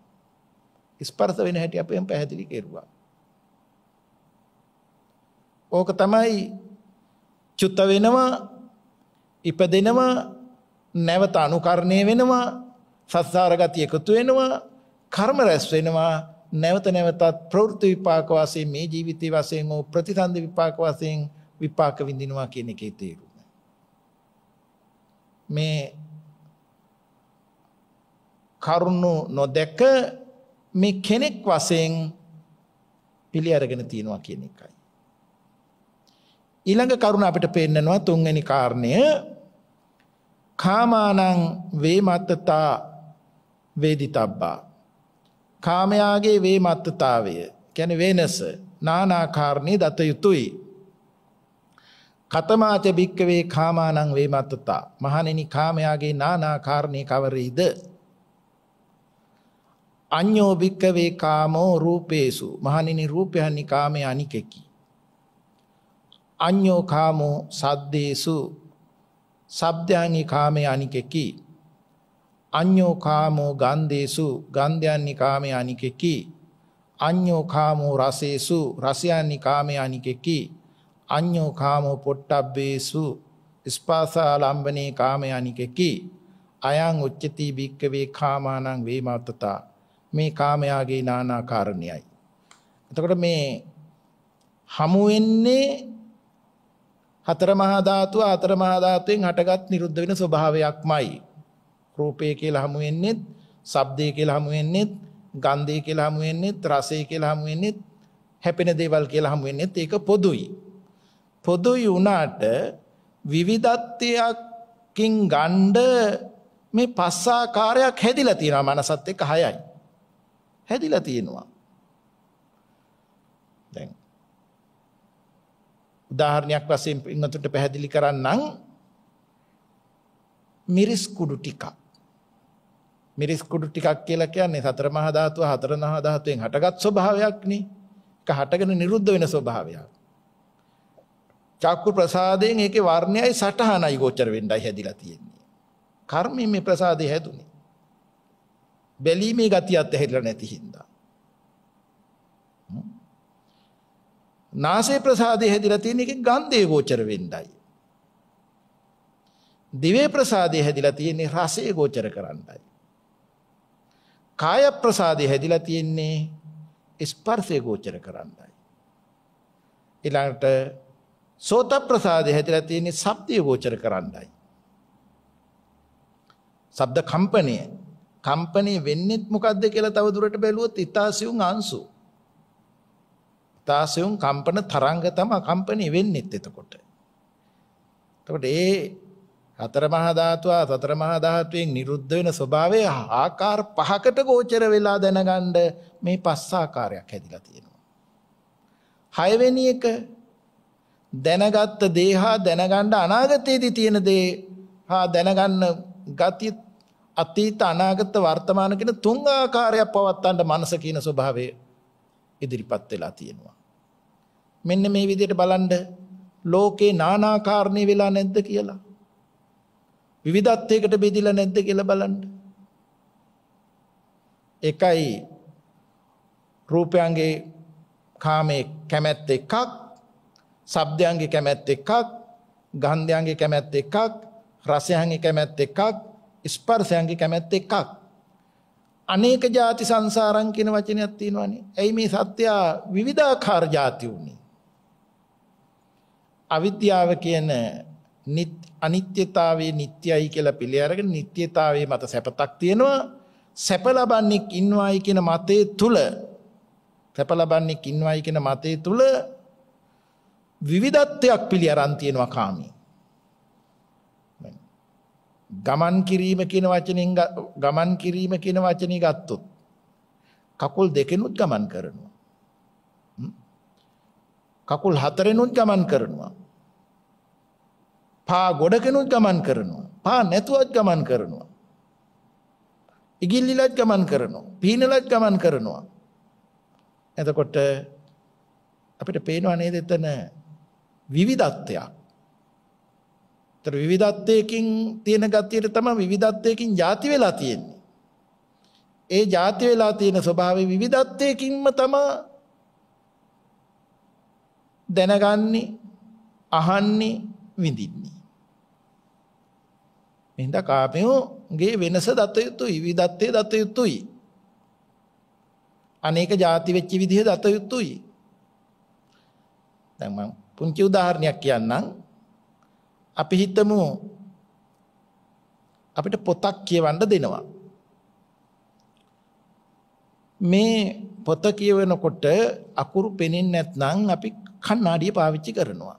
ස්පර්ශ වෙන හැටි අපෙන් පැහැදිලි කෙරුවා. ඕක තමයි චුත්ත වෙනවා ඉපදෙනවා නැවත අනුකරණය වෙනවා සස්සාර ගති එකතු වෙනවා කර්ම රැස් වෙනවා නැවත නැවතත් ප්‍රවෘත්ති විපාක වශයෙන් මේ ජීවිතයේ වශයෙන් හෝ ප්‍රතිසන්ද විපාක වශයෙන් විපාක විඳිනවා කියන එකේ තේරුම මේ කරුණු නොදැක මේ කෙනෙක් වශයෙන් පිළි අරගෙන තියනවා කියන එකයි ඊළඟ කරුණ අපිට පෙන්නනවා තුන්වෙනි කාරණය කාමානං වේමත්තතා වේදිතබ්බා කාමයාගේ වේමත්තතාවය කියන්නේ වෙනස නානාකාරණේ දත යුතුයි කතමාච භික්කවේ කාමානං වේමත්තතා මහණෙනි කාමයාගේ නානාකාරණේ කවරේද අඤ්ඤෝ භික්කවේ කාමෝ රූපේසු මහණෙනි රූපයන්හි කාමයේ අනිකෙකි අඤ්ඤෝ කාමෝ සද්දේසු සබ්දයන්හි කාමේ අනිකෙකි අඤ්ඤෝ කාමෝ ගන්ධේසු ගන්ධයන්හි කාමේ අනිකෙකි අඤ්ඤෝ කාමෝ රසේසු රසයන්හි කාමේ අනිකෙකි අඤ්ඤෝ කාමෝ පොට්ටබ්බේසු ස්පාසාලම්බනේ කාමේ අනිකෙකි අයං උච්චති භික්කවේ කාමානං වේමත්තතා මේ කාමයාගේ නානා කාරණයයි එතකොට මේ හමු වෙන්නේ හතර මහා ධාතුව හතර මහා ධාතුවෙන් හටගත් නිරුද්ධ වෙන ස්වභාවයක්මයි. රූපය කියලා හමු වෙන්නේත්, ශබ්දය කියලා හමු වෙන්නේත්, ගන්ධය කියලා හමු වෙන්නේත්, රසය කියලා හමු වෙන්නේත්, හැපෙන දේවල් කියලා හමු වෙන්නේත් ඒක පොදුයි. පොදුයි වුණාට විවිධත්වයකින් ගණ්ඩ මේ පස් ආකාරයක් හැදිලා තියෙනවා මනසත් එක්ක හයයි. හැදිලා තියෙනවා. උදාහරණයක් වශයෙන් පින්නතුන්ට පැහැදිලි කරන්නම් මිරිස් කුඩු ටිකක් මිරිස් කුඩු ටිකක් කියලා කියන්නේ සතර මහා ධාතුව හතර මහා ධාතුවෙන් හටගත් ස්වභාවයක් නේ ඒක හටගෙන නිරුද්ධ වෙන ස්වභාවයක් චක්කු ප්‍රසාදයෙන් ඒකේ වර්ණයයි සටහනයි ගෝචර වෙන්නයි හැදිලා තියෙන්නේ කර්මයෙන් මේ ප්‍රසාදේ හැදුනේ බැලීමේ ගතියත් හැදිලා නැති හින්දා නාසේ ප්‍රසාදය හැදිලා තියෙන එකෙන් ගන්ධය ගෝචර වෙන්නයි. දිවේ ප්‍රසාදය හැදිලා තියෙන්නේ රසය ගෝචර කරන්නයි. කාය ප්‍රසාදය හැදිලා තියෙන්නේ ස්පර්ශය ගෝචර කරන්නයි. ඊළඟට සෝත ප්‍රසාදය හැදිලා තියෙන්නේ ශබ්දය ගෝචර කරන්නයි. ශබ්ද කම්පණය කම්පණය වෙන්නෙත් මොකද්ද කියලා තව දුරට බැලුවොත් ඊතාසියුන් අංශු තාසයුම් කම්පන තරංග තම කම්පණය වෙන්නෙත් එතකොට. එතකොට ඒ හතර මහා ධාතුව හතර මහා ධාතුවෙන් නිරුද්ධ වෙන ස්වභාවය ආකාර පහකට ගෝචර වෙලා දැනගන්න මේ පස් ආකාරයක් හැදිලා තියෙනවා. හයවෙනි එක දැනගත්ත දේ හා දැනගන්න අනාගතයේදී තියෙන දේ හා දැනගන්න ගති අතීත අනාගත වර්තමාන කියන තුන් ආකාරයක් පවත්තන්න මනස කියන ස්වභාවය ඉදිරිපත් වෙලා තියෙනවා. මෙන්න මේ විදිහට බලන්න ලෝකේ নানাකාරණේ වෙලා නැද්ද කියලා. විවිධත්වයකට බෙදිලා නැද්ද කියලා බලන්න. එකයි රූපයන්ගේ කාමයේ කැමැත්ත එකක්, ශබ්දයන්ගේ කැමැත්ත එකක්, ගන්ධයන්ගේ කැමැත්ත එකක්, රසයන්ගේ කැමැත්ත එකක්, ස්පර්ශයන්ගේ කැමැත්ත එකක්. අනේක ಜಾති සංසාරම් කියන වචනයක් තියෙනවානේ. ඇයි මේ සත්‍ය විවිධාකාර ಜಾති උනේ? අවිද්‍යාව කියන අනිත්‍යතාවයේ නිට්ටයයි කියලා පිළි අරගෙන නිට්ටයතාවයේ මත සැපතක් තියෙනවා. සැප ලබන්නේ ඉන්නවයි කියන මතයේ තුල සැප ලබන්නේ ඉන්නවයි කියන මතයේ තුල විවිධත්වයක් පිළි අරන් තියෙනවා කාමී. ගමන් කිරීම කියන වචනෙන් ගමන් කිරීම කියන වචනේ ගත්තොත් කකුල් දෙකෙනුත් ගමන් කරනවා. කකුල් හතරෙනුත් ගමන් කරනවා. පා ගොඩකෙනුත් ගමන් කරනවා. පා නැතුවත් ගමන් කරනවා. ඉගිල්ලිලත් ගමන් කරනවා. පීනලත් ගමන් කරනවා. එතකොට අපිට පේනවා නේද එතන විවිධත්වයක්. ඒතර විවිධත්වයකින් තියෙන ගතියට තමයි විවිධත්වයකින් ಜಾති වෙලා තියෙන්නේ. ඒ ಜಾති වෙලා තියෙන ස්වභාවය විවිධත්වයකින්ම තමයි දැනගන්නේ, අහන්නේ, විඳින්නේ. මෙහිඳ කාමයේගේ වෙනස දත යුතුයි, විවිධත්වයේ දත යුතුයි. අනේක ಜಾති වෙච්ච විදිහ දත යුතුයි. දැන් මම පුංචි උදාහරණයක් කියන්නම්. අපි හිතමු අපිට පොතක් කියවන්න දෙනවා. මේ පොත කියවනකොට අකුරු පෙනෙන්නේ නැත්නම් අපි කණ්ණාඩිය පාවිච්චි කරනවා.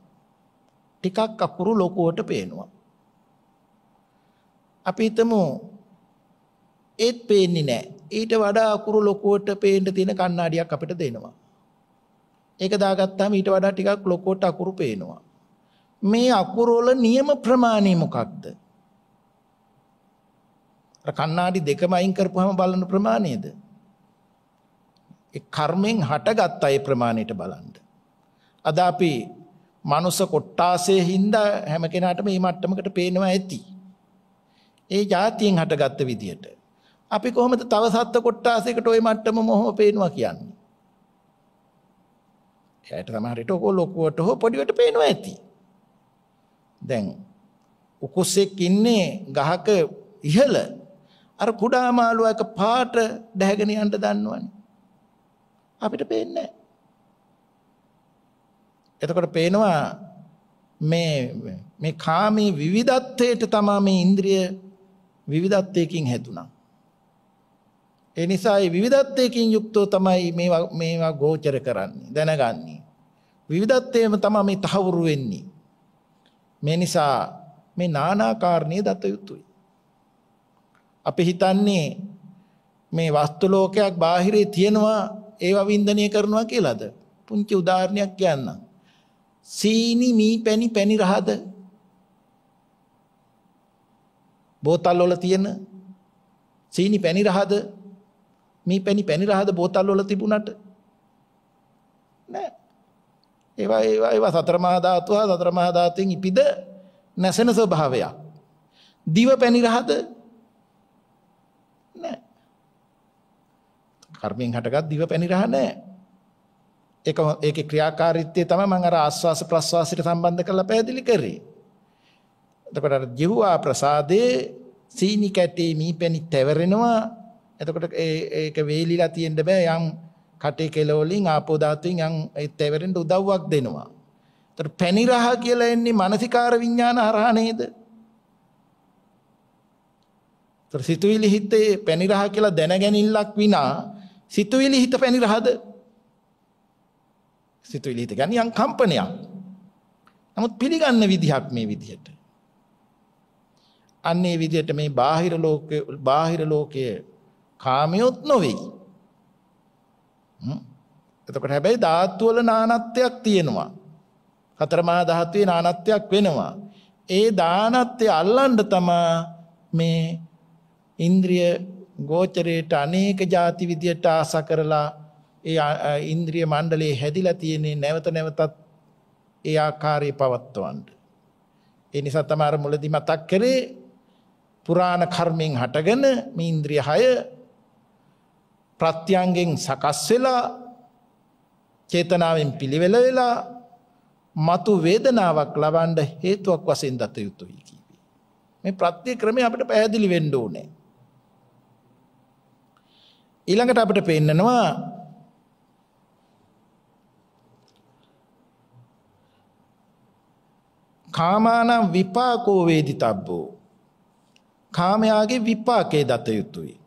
ටිකක් අකුරු ලොකුවට පේනවා. අපි හිතමු ඒත් පේන්නේ නැහැ. ඊට වඩා අකුරු ලොකුවට පේන්න තියෙන කණ්ණාඩියක් අපිට දෙනවා. ඒක දාගත්තාම ඊට වඩා ටිකක් ලොකුවට අකුරු පේනවා. මේ අකුරු වල නියම ප්‍රමාණය මොකක්ද? අර කණ්ණාඩි දෙකම අයින් කරපුවම බලන ප්‍රමාණයද? ඒ කර්මෙන් හටගත් අය ප්‍රමාණයට බලන්න. අද අපි මනුස්ස කොට්ටාසේ හින්දා හැම කෙනාටම මේ මට්ටමකට පේනවා ඇති. ඒ જાතියෙන් හටගත්ත විදියට. අපි කොහොමද තව සත්ත්ව කොට්ටාසයකට ওই මට්ටම මොහොම පේනවා කියන්නේ? එයාට සමහර විට ඔක ලොකුවට හෝ පොඩිවට පේනවා ඇති. දැන් උකුසෙක් ඉන්නේ ගහක ඉහළ අර කුඩා මාළුවක පාට දැහැගෙන යන්න දන්නවනේ. අපිට පේන්නේ එතකොට පේනවා මේ මේ කාමී විවිධත්වයට තමයි මේ ඉන්ද්‍රිය විවිධත්වයකින් හැදුනා. ඒ නිසා මේ විවිධත්වයකින් යුක්තව තමයි මේවා මේවා ගෝචර කරන්නේ දැනගන්නේ. විවිධත්වයම තමයි මේ තහවුරු වෙන්නේ. මේ නිසා මේ නානාකාරණිය දත යුතුයි. අපි හිතන්නේ මේ වස්තු ලෝකයක් බාහිරේ තියෙනවා ඒවා වින්දනය කරනවා කියලාද? පුංචි උදාහරණයක් කියන්නම්. සීනි මී පැණි පැණි රහද බෝතල් වල තියෙන සීනි පැණි රහද මී පැණි පැණි රහද බෝතල් වල තිබුණාට නෑ ඒවා ඒවා ඒවා සතර මහා ධාතු හා සතර මහා ධාතුන් ඉපිද නැසෙන ස්වභාවයක්. දිව පැණි රහද නෑ. කර්මයෙන් හටගත් දිව පැණි රහ නෑ. ඒක ඒකේ ක්‍රියාකාරීත්වය තමයි මම අර ආස්වාස ප්‍රස්වාසයට සම්බන්ධ කරලා පැහැදිලි කරේ. එතකොට අර ජීවා ප්‍රසාදේ සීනි කැටේ මී පැණි තැවරෙනවා. එතකොට ඒක වේලිලා තියෙන්න බෑ යම් කටේ කෙලවලින් ආපෝ ධාතුවෙන් යම් ඒත් ඇවරෙන්න උදව්වක් දෙනවා. ඒතර පැණි රහ කියලා එන්නේ මානසිකාර විඥාන හරහා නේද? ඒතර සිතුවිලි හිතේ පැණි රහ කියලා දැනගැනිල්ලක් විනා සිතුවිලි හිත පැණි රහද? සිතුවිලි හිත කියන්නේ යම් කම්පනයක්. නමුත් පිළිගන්න විදිහක් මේ විදිහට. අන්නේ විදිහට මේ බාහිර ලෝකයේ බාහිර ලෝකයේ කාමියොත් නොවේ. එතකොට හැබැයි ධාතු වල නානත්වයක් තියෙනවා. හතර මහා ධාතුවේ නානත්වයක් වෙනවා. ඒ දානත්වය අල්ලන්න තමයි මේ ඉන්ද්‍රිය ගෝචරයට අනේක ಜಾති විදියට ආස කරලා ඒ ඉන්ද්‍රිය මණ්ඩලයේ හැදිලා තියෙන්නේ නැවත නැවතත් ඒ ආකාරයේ පවත්වන්න. ඒ නිසා තමයි මුලදී මතක් කරේ පුරාණ කර්මෙන් හටගෙන මේ ඉන්ද්‍රිය 6 ප්‍රත්‍යයන්ගෙන් සකස් වෙලා චේතනාවෙන් පිළිවෙල වෙලා මතු වේදනාවක් ලබන්න හේතුවක් වශයෙන් දත යුතුයි කිව්වේ. මේ ප්‍රත්‍ය ක්‍රමය අපිට පැහැදිලි වෙන්න ඕනේ. ඊළඟට අපිට පෙන්නනවා කාමානම් විපාකෝ වේදිතබ්බෝ කාමයාගේ විපාකේ දත යුතුයි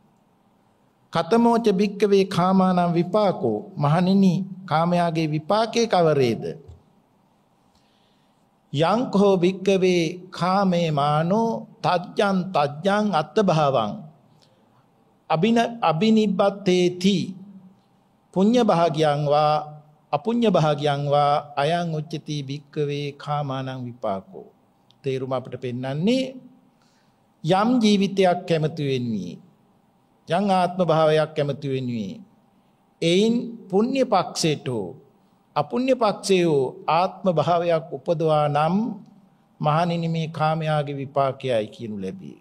කතමෝච භික්කවේ කාමානම් විපාකෝ මහණෙනි කාමයාගේ විපාකේ කවරේද යංකෝ භික්කවේ කාමේ මානෝ තජ්ජං තජ්ජං අත්ථභාවං අබින අබිනිබ්බතේති පුඤ්ඤ භාගියං වා අපුඤ්ඤ භාගියං වා අයං උච්චති භික්කවේ කාමානම් විපාකෝ තේරුම අපිට පෙන්වන්නේ යම් ජීවිතයක් කැමති වෙන්නේ යං ආත්ම භාවයක් කැමති වෙනුවේ. එයින් පුණ්‍ය පක්ෂයට හෝ අපුණ්‍ය පක්ෂයේ හෝ ආත්ම භාවයක් උපදවා නම් මහණෙනි මේ කාමයාගේ විපාකයයි කියනු ලැබේ.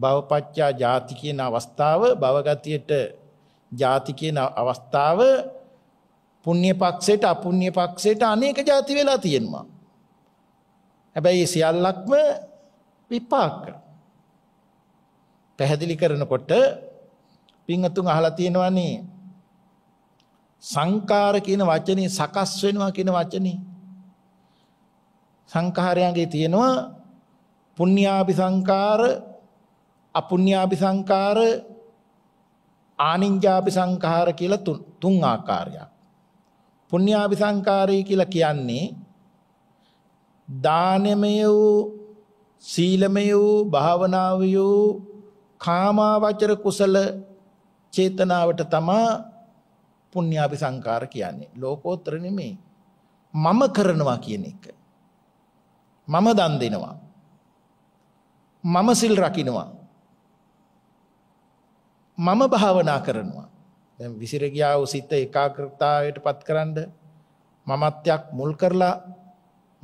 භවපච්චා ජාති කියන අවස්ථාව භවගතියට ජාති කියන අවස්ථාව පුණ්‍ය පක්ෂයට අපුණ්‍ය පක්ෂයට අනේක ಜಾති වෙලා තියෙනවා. හැබැයි සියල්ලක්ම විපාක. පැහැදිලි කරනකොට පින්වත්තුන් අහලා තියෙනවානේ සංකාර කියන වචනේ සකස් වෙනවා කියන වචනේ සංඛාරයන්ගේ තියෙනවා පුඤ්ඤාපි සංකාර අපුඤ්ඤාපි සංකාර ආනිඤ්ඤාපි සංඛාර කියලා තුන් ආකාරයක් පුඤ්ඤාපි සංකාරය කියලා කියන්නේ දානමය වූ සීලමය වූ භාවනාවය වූ කාමාවචර කුසල චේතනාවට තමා පුණ්‍යාපි සංකාර කියන්නේ. ලෝකෝත්තර නෙමෙයි. මම කරනවා කියන එක. මම දන් දෙනවා. මම සිල් රකින්නවා. මම භාවනා කරනවා. දැන් විසිර ගියා වූ සිත ඒකාග්‍රතාවයට පත්කරනද මමත්වයක් මුල් කරලා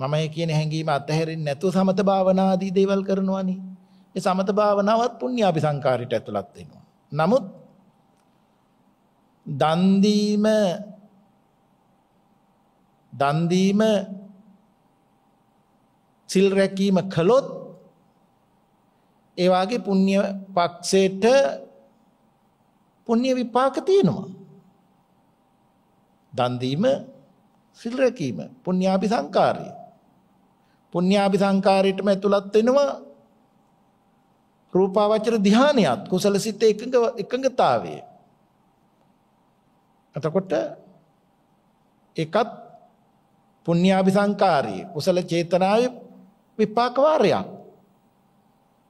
මමයි කියන හැඟීම අතහැරෙන්නේ නැතුව සමත භාවනා ආදී දේවල් කරනවානේ. ඒ සමත භාවනාවත් පුණ්‍යාபிසංකාරයට ඇතුළත් වෙනවා. නමුත් දන් දීම දන් දීම සිල් රැකීම කළොත් ඒ වාගේ පුණ්‍ය පක්ෂයට පුණ්‍ය විපාක තියෙනවා. දන් දීම සිල් රැකීම පුණ්‍යාපි සංකාරය. පුණ්‍යාපි සංකාරයටම ඇතුළත් වෙනවා රූපාවචර ධානයත් කුසල සිත එකඟ එකඟතාවය. එතකොට එකත් පුණ්‍යාභිසංකාරී කුසල චේතනාවේ විපාක වාරයක්.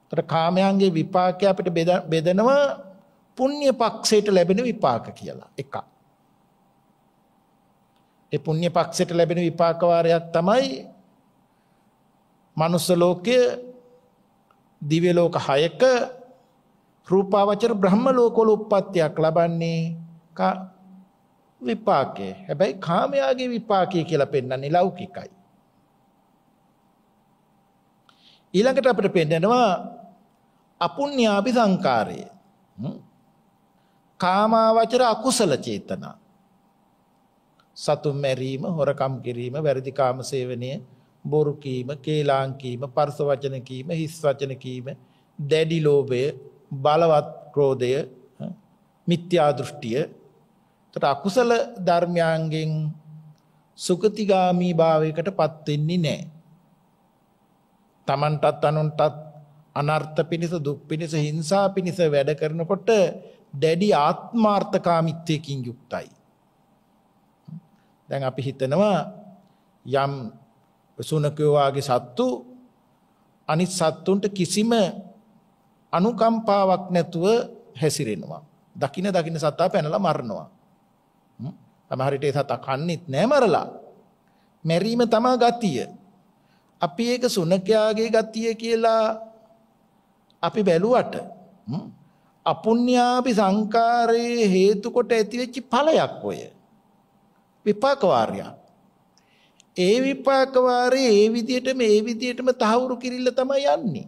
ඒතර කාමයන්ගේ විපාකය අපිට බෙදනවා පුණ්‍ය පක්ෂයට ලැබෙන විපාක කියලා එකක්. ඒ පුණ්‍ය පක්ෂයට ලැබෙන විපාක වාරයක් තමයි මනුස්ස ලෝකයේ දිව්‍ය ලෝක 6ක රූපාවචර බ්‍රහ්ම ලෝකවල උප්පත්තියක් ලබන්නේ විපාකේ. හැබැයි කාමයාගේ විපාකය කියලා පෙන්වන්නේ ලෞකිකයි. ඊළඟට අපිට පෙන්නනවා අපුඤ්ඤාපි සංකාරය. කාමාවචර අකුසල චේතනා. සතුම් මැරීම, හොරකම් කිරීම, වැරදි කාම සේවනය බොරු කීම, කේලාම් කීම, පරස වචන කීම, හිස් වචන කීම, දැඩි ලෝභය, බලවත් ක්‍රෝධය, මිත්‍යා දෘෂ්ටිය. ඒතර අකුසල ධර්මයන්ගෙන් සුගතිගාමී භාවයකටපත් වෙන්නේ නැහැ. Tamanටත් අනුන්ටත් අනර්ථ පිණිස දුක් පිණිස හිංසා පිණිස වැඩ කරනකොට දැඩි ආත්මාර්ථකාමීත්වයකින් යුක්තයි. දැන් අපි හිතනවා යම් සුනකයෝ වාගේ සත්තු අනිත් සත්තුන්ට කිසිම අනුකම්පාවක් නැතුව හැසිරෙනවා. දකින දකින සතා පැනලා මරනවා. සමහරට ඒ සතා කන්නේත් නෑ මරලා. මැරීම තමයි ගතිය. අපි ඒක සුනකයාගේ ගතිය කියලා අපි බැලුවට අපුඤ්ඤාපි සංකාරයේ හේතු කොට ඇතිවෙච්ච ඵලයක් ඔය. විපාක වාර්යයක්. ඒ විපාක වාරේ ඒ විදිහටම ඒ විදිහටම තහවුරු කිරිල්ල තමයි යන්නේ.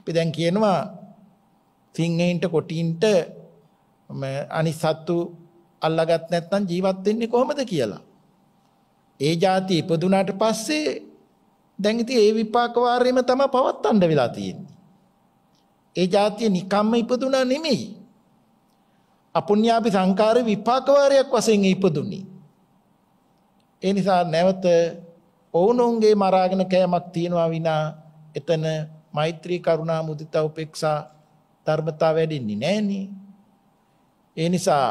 අපි දැන් කියනවා සිංහයින්ට කොටින්ට අනිත් සත්තු අල්ලගත් නැත්නම් ජීවත් වෙන්නේ කොහොමද කියලා. ඒ જાති ඉපදුනාට පස්සේ දැන් ඉතින් ඒ විපාක වාරේම තමයි පවත්තන්න වෙලා තියෙන්නේ. ඒ જાතිය නිකම්ම ඉපදුනා නෙමෙයි. අපුඤ්ඤාපි සංකාර විපාක වාරයක් වශයෙන් ඉපදුනේ. ඒ නිසා නැවත ඔවුනොවුන්ගේ මරාගෙන කෑමක් තියෙනවා විනා එතන මෛත්‍රී කරුණා මුදිතා උපේක්ෂා ධර්මතා වැඩෙන්නේ නැහෙනි. ඒ නිසා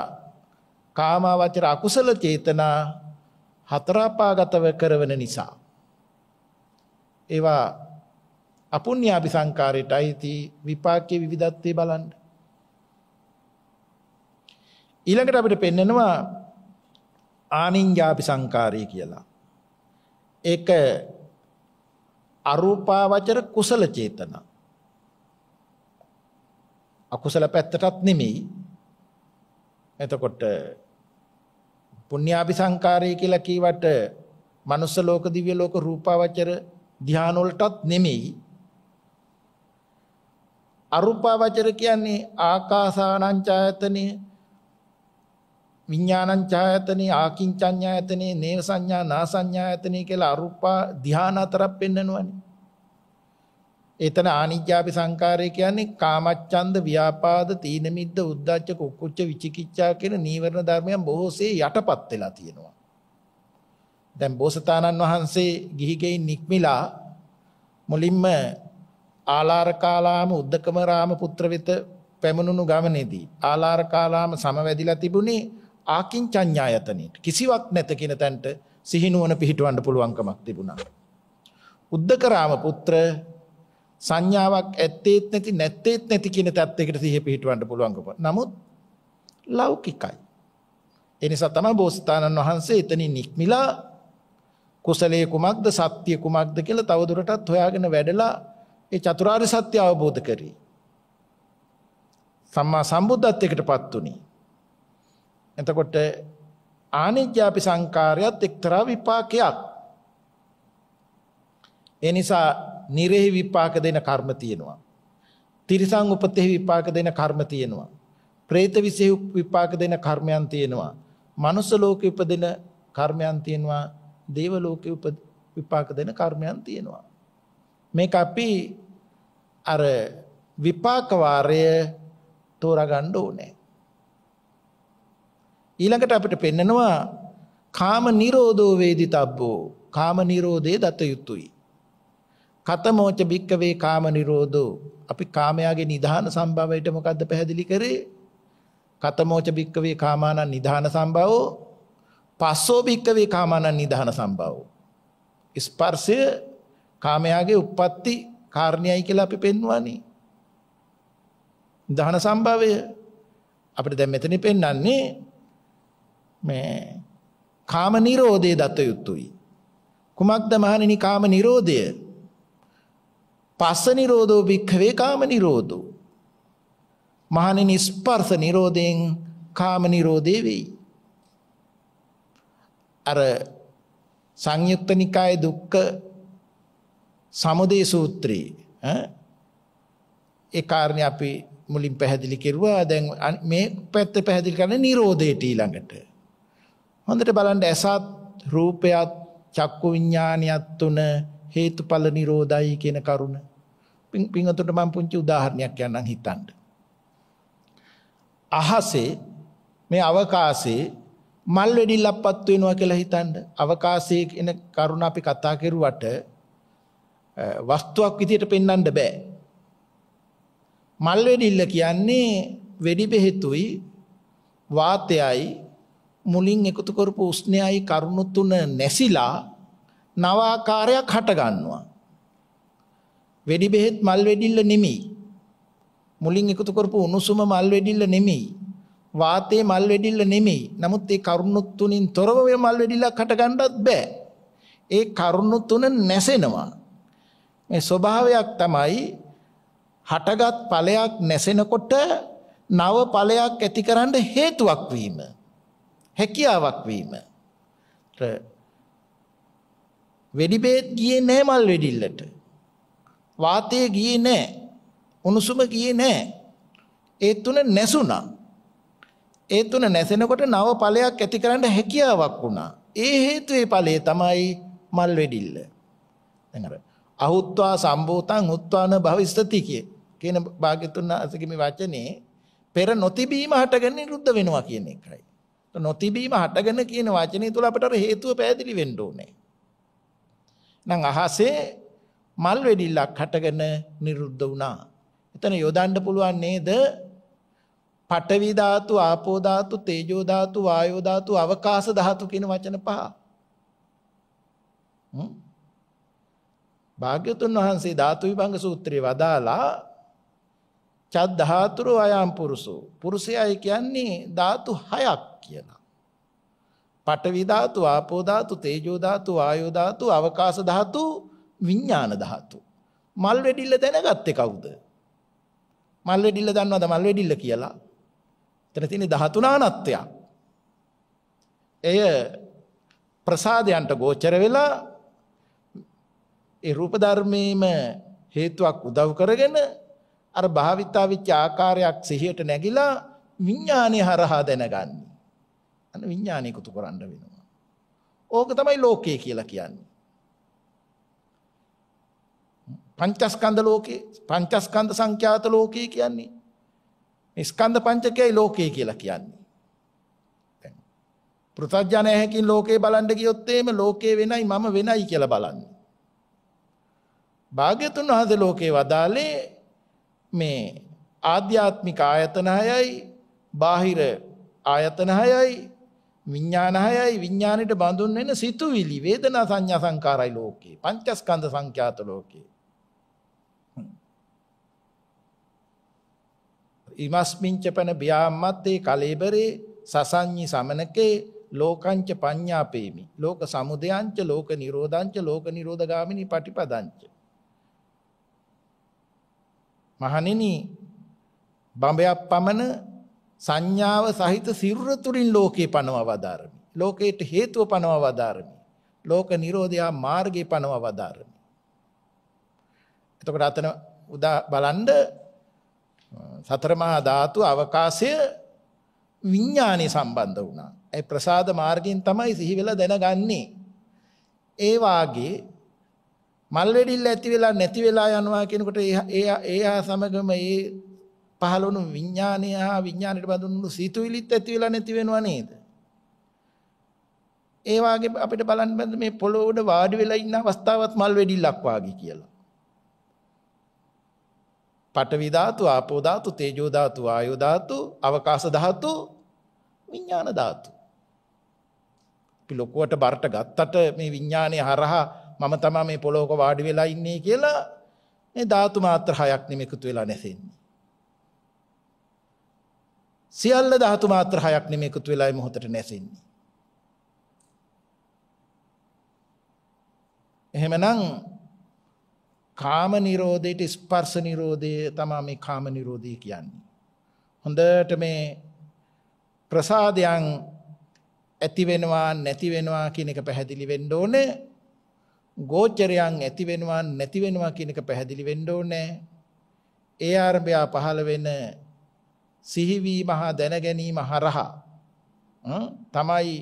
කාමාවචර අකුසල චේතනා හතරපාගතව කරවන නිසා ඒවා අපුන්‍යාපි සංකාරයට අයිති විපාකයේ විවිධත්වේ බලන්න. ඊළඟට අපිට පෙන්නනවා ආනිඤ්ඤාපි සංකාරය කියලා. ඒක අරූපාවචර කුසල චේතන. අකුසල පැත්තටත් නෙමෙයි. එතකොට පුඤ්ඤාපි සංකාරය කියලා කීවට මනුස්ස ලෝක දිව්‍ය ලෝක රූපාවචර ධාන වලටත් නෙමෙයි. අරූපාවචර කියන්නේ ආකාසානං ඡායතනේ විඥානං ඡායතනේ ආකින්චඤ්ඤායතනේ නේව සංඥා නා සංඥායතනේ කියලා අරුපා ධ්‍යාන හතරක් පෙන්නනවනේ. එතන ආනිජ්ජාපි සංකාරය කියන්නේ කාමච්ඡන්ද ව්‍යාපාද තීන මිද්ද උද්ධච්ච කුක්කුච්ච විචිකිච්ඡා කියන නීවරණ ධර්මයන් බොහෝසේ යටපත් වෙලා තියෙනවා. දැන් බෝසතාණන් වහන්සේ ගිහිගෙයින් නික්මිලා මුලින්ම ආලාරකාලාම උද්දකම රාම පුත්‍ර වෙත පැමුණුණු ගමනේදී ආලාරකාලාම සමවැදිලා තිබුණේ ආකින්චඤ්ඤායතනෙට කිසිවක් නැත කියන තැනට සිහිනුවන පිහිටවන්න පුළුවන්කමක් තිබුණා. උද්දකරාම පුත්‍ර සංඥාවක් ඇත්තේත් නැති නැත්තේත් නැති කියන තත්යකට සිහිය පිහිටවන්න පුළුවන්කම. නමුත් ලෞකිකයි. ඒ නිසා තමයි බෝසතාණන් වහන්සේ එතනින් නික්මිලා කුසලයේ කුමක්ද සත්‍ය කුමක්ද කියලා තවදුරටත් හොයාගෙන වැඩලා ඒ චතුරාර්ය සත්‍ය අවබෝධ කරී. සම්මා සම්බුද්ධත්වයකටපත් උනේ. එතකොට ආනිජ්ජාපි සංකාරයත් එක්තරා විපාකයක්. ඒ නිසා නිරෙහි විපාක දෙන කර්ම තියෙනවා. තිරිසන් උපතෙහි විපාක දෙන කර්ම තියෙනවා. പ്രേත විසෙහි විපාක දෙන කර්මයන් තියෙනවා. මනුස්ස ලෝකෙ උපදින කර්මයන් තියෙනවා. දේව ලෝකෙ විපාක දෙන කර්මයන් තියෙනවා. මේක අපි අර විපාක වාරය තෝරා ගන්න ඕනේ. ඊළඟට අපිට පෙන්නනවා කාම නිරෝධෝ වේදිතබ්බෝ කාම නිරෝධේ දත යුතුයි. කතමෝච භික්කවේ කාම නිරෝධෝ අපි කාමයාගේ නිධාන සම්භවයට මොකද්ද පැහැදිලි කරේ? කතමෝච භික්කවේ කාමානං නිධාන සම්භවෝ පස්සෝ භික්කවේ කාමානං නිධාන සම්භවෝ ස්පර්ශය කාමයාගේ උප්පත්ති කාරණයයි කියලා අපි පෙන්වන්නේ. නිධාන සම්භවය අපිට දැන් මෙතන පෙන්වන්නේ මේ කාම නිරෝධය දත යුතුයි. කුමක්ද මහණෙනි කාම නිරෝධය? පස්ස නිරෝධෝ භික්ඛවේ කාම නිරෝධෝ. මහණෙනි ස්පර්ශ නිරෝධයෙන් කාම නිරෝධය වෙයි. අර සංයුක්ත නිකායේ දුක්ඛ සමුදය සූත්‍රයේ ඒ කාරණේ අපි මුලින් පැහැදිලි කෙරුවා දැන් මේ පැත්ත පැහැදිලි කරන්නේ Nirodheට ඊළඟට හොඳට බලන්න ඇසත් රූපයත් චක්කු විඥානියත් තුන හේතුඵල නිරෝධයි කියන කරුණ. පින්වතුන්ට මම පුංචි උදාහරණයක් කියන්නම් හිතන්න. අහසේ මේ අවකාශයේ මල් වෙඩිල්ලක් පත්තු වෙනවා කියලා හිතන්න. අවකාශයේ එන කරුණ අපි කතා කරුවට වස්තුවක් විදියට පෙන්වන්න බෑ. මල් වෙඩිල්ල කියන්නේ වෙඩි බෙහෙතුයි වාතයයි මුලින් එකතු කරපු උස්නයයි කරුණු තුන නැසිලා නවාකාරයක් හට ගන්නවා. වෙඩි බෙහෙත් මල් වෙඩිල්ල නෙමෙයි. මුලින් එකතු කරපු උණුසුම මල් වෙඩිල්ල නෙමෙයි. වාතයේ මල් වෙඩිල්ල නෙමෙයි. නමුත් ඒ කරුණු තුنين තොරව මේ මල් වෙඩිල්ලක් හට ගන්නවත් බෑ. ඒ කරුණු තුන නැසෙනවා. මේ ස්වභාවයක් තමයි හටගත් ඵලයක් නැසෙනකොට නව ඵලයක් ඇතිකරන්න හේතුවක් වීම. හැකියාවක් වීම. වෙඩි බේත් ගියේ නෑ මල් වෙඩිල්ලට. වාතය ගියේ නෑ. උණුසුම ගියේ නෑ. ඒ තුන නැසුණා. ඒ තුන නැසෙනකොට නව ඵලයක් ඇති කරන්න හැකියාවක් වුණා. ඒ හේතුවේ ඵලය තමයි මල් වෙඩිල්ල. දැන් අර අහුත්වා සම්භූතං උත්වාන භවිස්සති කිය. කියන භාග්‍යතුන් අසගේ මේ වචනේ පෙර නොතිබීම හටගෙන නිරුද්ධ වෙනවා කියන එකයි. නොතිබීම හටගෙන කියන වචනේ තුල අපිට හේතුව පැහැදිලි වෙන්න ඕනේ. නම් අහසේ මල් වෙඩිල්ලක් හටගෙන නිරුද්ධ වුණා. එතන යොදන්න පුළුවන් නේද? පඨවි ධාතු, ආපෝ ධාතු, තේජෝ ධාතු, වායෝ ධාතු, අවකාශ ධාතු කියන වචන පහ. භාග්‍යතුන් වහන්සේ ධාතු විභංග සූත්‍රයේ වදාලා චත් ධාතුරු අයම් පුරුෂෝ. පුරුෂයයි කියන්නේ ධාතු හයක් කියලා. පඨවි ධාතු, ආපෝ ධාතු, තේජෝ ධාතු, වායෝ ධාතු, අවකාශ ධාතු, විඥාන ධාතු. මල් වෙඩිල්ල දැනගත්තේ කවුද? මල් වෙඩිල්ල දන්නවද මල් වෙඩිල්ල කියලා? එතන තියෙන 13 අනත්ත්වයක්. එය ප්‍රසාදයන්ට ගෝචර වෙලා ඒ රූප ධර්මයේම හේතුවක් උදව් කරගෙන අර භාවිතා වෙච්ච ආකාරයක් සිහියට නැగిලා විඥානේ හරහා දැනගන්නේ. අන්න විඥානේ කුතු කරන්න වෙනවා. ඕක තමයි ලෝකය කියලා කියන්නේ. පංචස්කන්ධ ලෝකේ පංචස්කන්ධ සංඛ්‍යාත ලෝකේ කියන්නේ මේ ස්කන්ධ පංචකයයි ලෝකේ කියලා කියන්නේ. දැන් පෘථග්ජනය හැකින් ලෝකේ බලන්න ගියොත් එimhe ලෝකේ වෙනයි මම වෙනයි කියලා බලන්නේ. භාග්‍යතුන් වහන්සේ ලෝකේ වදාලේ මේ ආධ්‍යාත්මික ආයතන හයයි බාහිර ආයතන හයයි විඥාන හයයි විඥාණයට බඳුන් වෙන සිතුවිලි වේදනා සංඥා සංකාරයි ලෝකේ පංචස්කන්ධ සංඛ්‍යාත ලෝකේ ඉමස්මින්ච පන බියාම්මත්තේ කලේබරේ සසඤ්ඤි සමනකේ ලෝකංච පඤ්ඤාපේමි ලෝක සමුදයංච ලෝක නිරෝධංච ලෝක නිරෝධගාමිනී පටිපදංච මහණෙනි බඹයක් පමණ සංඥාව සහිත සිරුර තුලින් ලෝකේ පනවා වදාරමි. ලෝකයට හේතුව පනවා වදාරමි. ලෝක නිරෝධයා මාර්ගේ පනවා වදාරමි. එතකොට අතන උදා බලන්න සතර මහා ධාතු අවකාශය විඥානේ සම්බන්ධ වුණා. ඒ ප්‍රසාද මාර්ගයෙන් තමයි සිහි වෙලා දැනගන්නේ. ඒ වාගේ මල් වෙඩිල්ල ඇති වෙලා නැති වෙලා යනවා කියනකොට ඒ ඒ හා සමගම ඒ පහළවුණු විඥානය හා විඥාණයට බඳුන්ු සිතුවිලිත් ඇති වෙලා නැති වෙනවා නේද? ඒ වාගේ අපිට බලන්න මේ පොළොව උඩ වාඩි වෙලා ඉන්න අවස්ථාවත් මල් වෙඩිල්ලක් වාගේ කියලා. පඨවි ධාතු, ආපෝ ධාතු, තේජෝ ධාතු, වායෝ ධාතු, අවකාශ ධාතු, විඥාන ධාතු. අපි ලොකුවට බරට ගත්තට මේ විඥානයේ හරහා මම තමා මේ පොළොක වාඩි වෙලා ඉන්නේ කියලා මේ ධාතු මාත්‍ර හයක් නෙමෙකුතු වෙලා නැසෙන්නේ. සියල්ල ධාතු මාත්‍ර හයක් නෙමෙකුතු වෙලායි මොහොතට නැසෙන්නේ. එහෙමනම් කාම නිරෝධයට ස්පර්ශ නිරෝධය තමයි මේ කාම නිරෝධය කියන්නේ. හොඳට මේ ප්‍රසාදයන් ඇති වෙනවා නැති වෙනවා කියන එක පැහැදිලි වෙන්න ඕනේ. ගෝචරයන් ඇති වෙනවා නැති වෙනවා කියන එක පැහැදිලි වෙන්න ඕනේ. ඒ ආරම්භය පහළ වෙන සිහිවීම හා දැන ගැනීම හරහා තමයි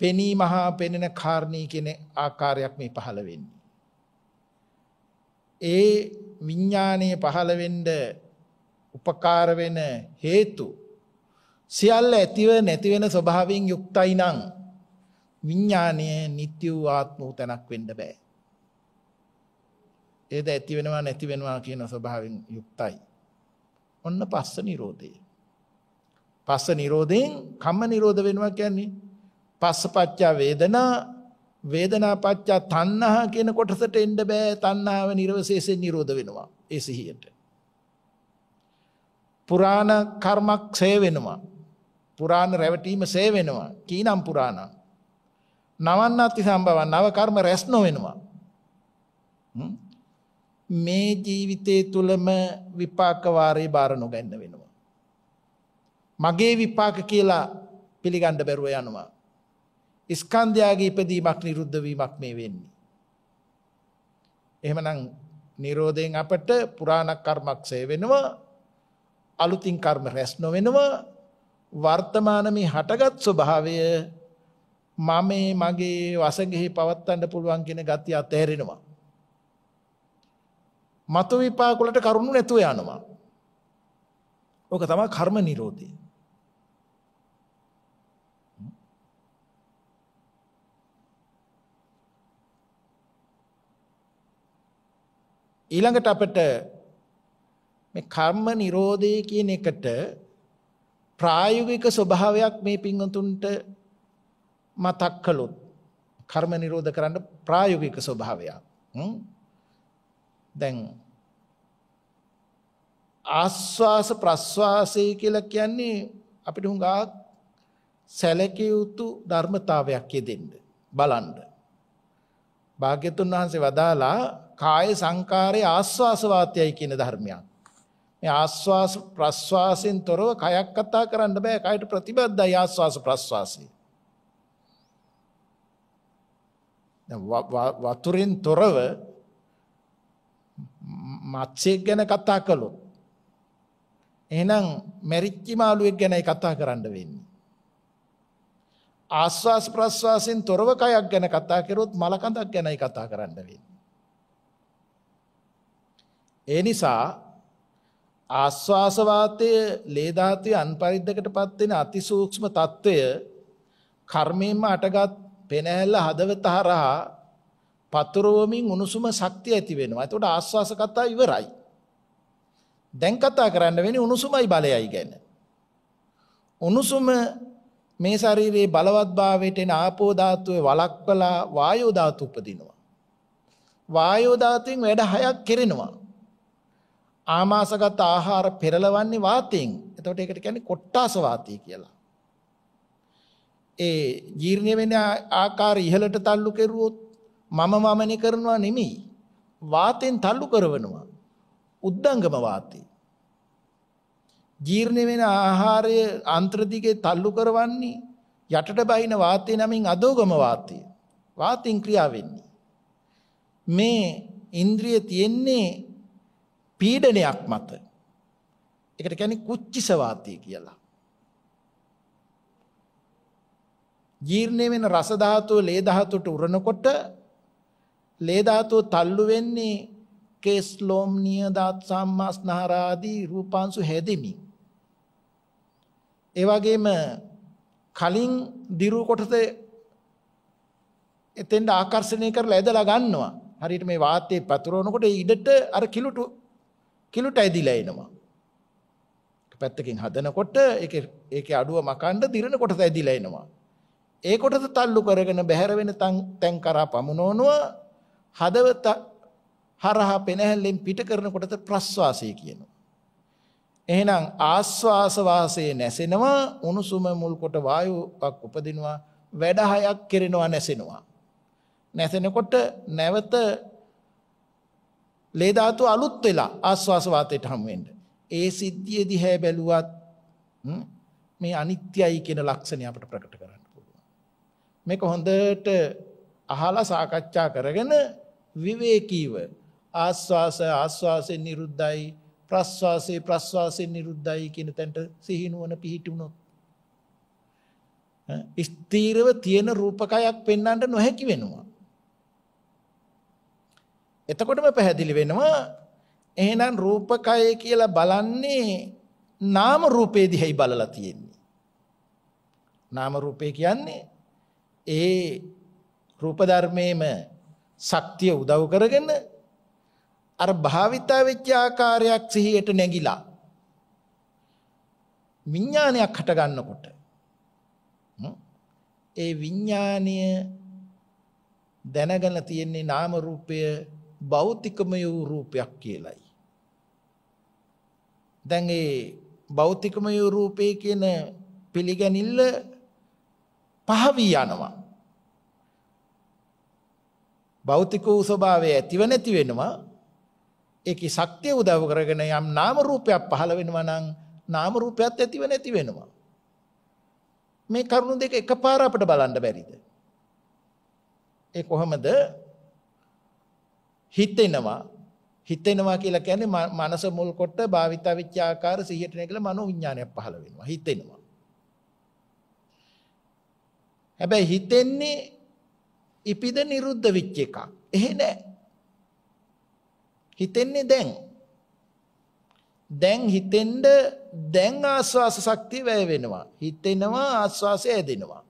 පෙනීම හා පෙනෙන කාරණී කියන ආකාරයක් මේ පහළ වෙන්නේ. ඒ විඥානයේ පහළ වෙන්න උපකාර වෙන හේතු සියල්ල ඇතිව නැති වෙන ස්වභාවයෙන් යුක්තයි නම් විඥානය නිට්ටි වූ ආත්ම වූ තැනක් වෙන්න බෑ. ඒද ඇති වෙනවා නැති වෙනවා කියන ස්වභාවයෙන් යුක්තයි. ඔන්න පස්ස නිරෝධය. පස්ස නිරෝධයෙන් කම්ම නිරෝධ වෙනවා කියන්නේ පස්ස පච්චා වේදනා වේදනා පච්චා තණ්හා කියන කොටසට එන්න බෑ තණ්හාව නිර්වශේෂයෙන් නිරෝධ වෙනවා ඒ සිහියට. පුරාණ කර්මක් සේ වෙනවා. පුරාණ රැවටීම සේ වෙනවා. කීනම් පුරාණා නවන්නත්ති සම්බවන් නව කර්ම රැස් නොවෙනවා. මේ ජීවිතය තුළම විපාකවාරයේ බාර නොගැන්න වෙනවා. මගේ විපාක කියලා පිළිගණ්ඩ බැරුව යනවා. ඉස්කන්ධයාගේ ඉපදීමක් නිරුද්ධවීමක් මේ වෙන්නේ. එහෙමනම් නිරෝධයෙන් අපට පුරාණ කර්මක්ෂය වෙනවා අලුතින් කර්ම රැස් නොවෙනවා වර්තමාන මේ හටගත් ස්වභාවය මමේ මගේ වසගෙහි පවත්වන්න පුළුවන් කියන ගතිය අතහැරෙනවා. මතු විපාකුලට කරුණු නැතුව යනවා. ඕක තමයි කර්ම නිරෝධය. ඊළඟට අපිට මේ කර්ම නිරෝධය කියන එකට ප්‍රායෝගික ස්වභාවයක් මේ පින්වතුන්ට මතක් කළොත් කර්ම නිරෝධ කරන්න ප්‍රායෝගික ස්වභාවය. දැන් ආස්වාස ප්‍රස්වාසය කියලා කියන්නේ අපිට හුඟා සැලකිය යුතු ධර්මතාවයක් යෙදෙන්න බලන්න. භාග්‍යතුන් වහන්සේ වදාලා කාය සංකාරයේ ආස්වාස වාතයයි කියන ධර්මයක්. මේ ආස්වාස ප්‍රස්වාසෙන් තොරව කයක් කතා කරන්න බෑ. කයට ප්‍රතිබද්ධයි ආස්වාස ප්‍රස්වාසය. වතුරින් තොරව මත්ස්‍යෙක් ගැන කතා කළොත් එහෙනම් මැරිච්ච මාළුවෙක් ගැනයි කතා කරන්න වෙන්නේ. ආස්වාස් ප්‍රස්වාසෙන් තොරව කයක් ගැන කතා කරොත් මලකඳක් ගැනයි කතා කරන්න වෙන්නේ. ඒ නිසා ආස්වාස වාතයේ ලේ ධාතුවේ අන්පරිද්දකටපත් වෙන අතිසූක්ෂම తত্ত্বය කර්මයෙන්ම අටගත් පෙනහැල්ල හදවත හරහා පතුරවමින් උණුසුම ශක්තිය ඇති වෙනවා. එතකොට ආස්වාස කතා ඉවරයි. දැන් කතා කරන්න වෙන්නේ උණුසුමයි බලයයි ගැන. උණුසුම මේ ශරීරයේ බලවත්භාවයට එන ආපෝ ධාතුවේ වළක්වලා වායෝ ධාතු උපදිනවා. වායෝ ධාතුවෙන් වැඩ හයක් කෙරෙනවා. ආමාශගත ආහාර පෙරලවන්නේ වාතයෙන්. එතකොට ඒකට කියන්නේ කොට්ටාස වාතය කියලා. ඒ ජීර්ණ වෙන ආකාර ඉහලට තල්ලු කෙරුවොත් මම වමනේ කරනවා නෙමෙයි. වාතෙන් තල්ලු කරවනවා. උද්දංගම වාතේ. ජීර්ණ වෙන ආහාරය අන්ත්‍ර දිගේ තල්ලු කරවන්නේ යටට බහින වාතය නමින් අදෝගම වාතය. වාතින් ක්‍රියා වෙන්නේ. මේ ඉන්ද්‍රිය තියෙන්නේ පීඩනයක් මත. ඒකට කියන්නේ කුච්චිස වාතය කියලා. ජීර්ණය වෙන රස ධාතුව ලේ ධාතුවට උරනකොට ලේ ධාතුව තල්ලු වෙන්නේ කේස් ලෝම්නිය දාත් සම්මාස්නහරාදී රූපාංශු හැදෙමින් ඒ වගේම කලින් දිරු කොටසේ එතෙන්ට ආකර්ෂණය කරලා ඇදලා ගන්නවා. හරියට මේ වාතයේ පතුරවනකොට ඒ ඉඩට අර කිලුට කිලුට ඇදිලා එනවා. පැත්තකින් හදනකොට ඒකේ ඒකේ අඩුව මකන්න දිරන කොටස ඇදිලා එනවා. ඒ කොටස තල්ලු කරගෙන බැහැර වෙන තැන් කරා පමුණවනුව හදවත හරහා පෙනහැල්ලෙන් පිට කරන කොටස ප්‍රස්වාසය කියනවා. එහෙනම් ආස්වාස වාසයේ නැසෙනවා උණුසුම මුල් කොට වායුවක් උපදිනවා වැඩ හයක් කෙරෙනවා නැසෙනවා. නැසෙනකොට නැවත ලේ ධාතු අලුත් වෙලා ආස්වාස වාතයට හමු වෙන්න. ඒ සිද්ධිය දිහා බැලුවත් මේ අනිත්‍යයි කියන ලක්ෂණය අපට ප්‍රකට කරගන්න. මේක හොඳට අහලා සාකච්ඡා කරගෙන විවේකීව ආස්වාස ආස්වාසේ නිරුද්ධයි ප්‍රස්වාසේ ප්‍රස්වාසේ නිරුද්ධයි කියන තැනට සිහිනුවන පිහිටුනොත් ස්ථීරව තියෙන රූපකයක් පෙන්වන්න නොහැකි වෙනවා. එතකොටම පැහැදිලි වෙනවා එහෙනම් රූපකය කියලා බලන්නේ නාම රූපේ දිහයි බලලා තියෙන්නේ. නාම රූපේ කියන්නේ ඒ රූප ධර්මයේම ශක්තිය උදව් කරගෙන අර භාවිතා වෙච්ච ආකාරයක් සිහියට නැగిලා විඥානයක් හට ගන්නකොට ඒ විඥානය දැනගෙන තියෙන්නේ නාම රූපය භෞතිකමය වූ රූපයක් කියලයි. දැන් ඒ භෞතිකමය රූපේ කියන පිළිගැනිල්ල පහවී යනවා. භෞතික වූ ස්වභාවය ඇතිව නැති වෙනවා. ඒකේ ශක්තිය උදව් කරගෙන යම් නාම රූපයක් පහළ වෙනවා නම් නාම රූපයත් ඇතිව නැති වෙනවා. මේ කරුණු දෙක එකපාර අපිට බලන්න බැරිද? ඒ කොහොමද? හිතෙනවා හිතෙනවා කියලා කියන්නේ මනස මුල් කොට භාවිතා විචාකාර සිහියටනේ කියලා මනෝ විඥානයක් පහළ වෙනවා හිතෙනවා හැබැයි හිතෙන්නේ ඉපිද නිරුද්ධ වෙච්ච එකක්. එහෙ නෑ. හිතෙන්නේ දැන්. දැන් හිතෙන්න දැන් ආස්වාස ශක්තිය වැය වෙනවා. හිතෙනවා ආස්වාසය ඇදෙනවා.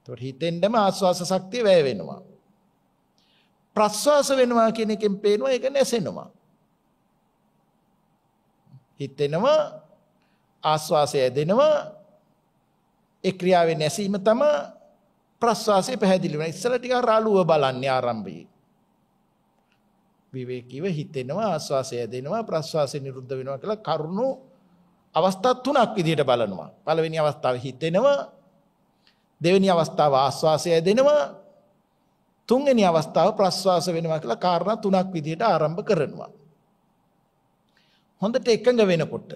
ඒතකොට හිතෙන්නම ආස්වාස ශක්තිය වැය වෙනවා. ප්‍රස්වාස වෙනවා කියන එකෙන් පේනවා ඒක නැසෙනවා. හිතෙනවා ආස්වාසය ඇදෙනවා ඒ ක්‍රියාවේ නැසීම තම ප්‍රස්වාසය පැහැදිලි වෙන. ඉස්සලා ටිකක් රළුව බලන්නේ ආරම්භයේ. විවේකීව හිතෙනවා ආස්වාසය දෙනවා ප්‍රස්වාසය නිරුද්ධ වෙනවා කියලා කරුණු අවස්ථා තුනක් විදිහට බලනවා. පළවෙනි අවස්ථාවේ හිතෙනවා දෙවෙනි අවස්ථාව ආස්වාසය දෙනවා තුන්වෙනි අවස්ථාව ප්‍රස්වාස වෙනවා කියලා කාරණා තුනක් විදිහට ආරම්භ කරනවා. හොඳට එකඟ වෙනකොට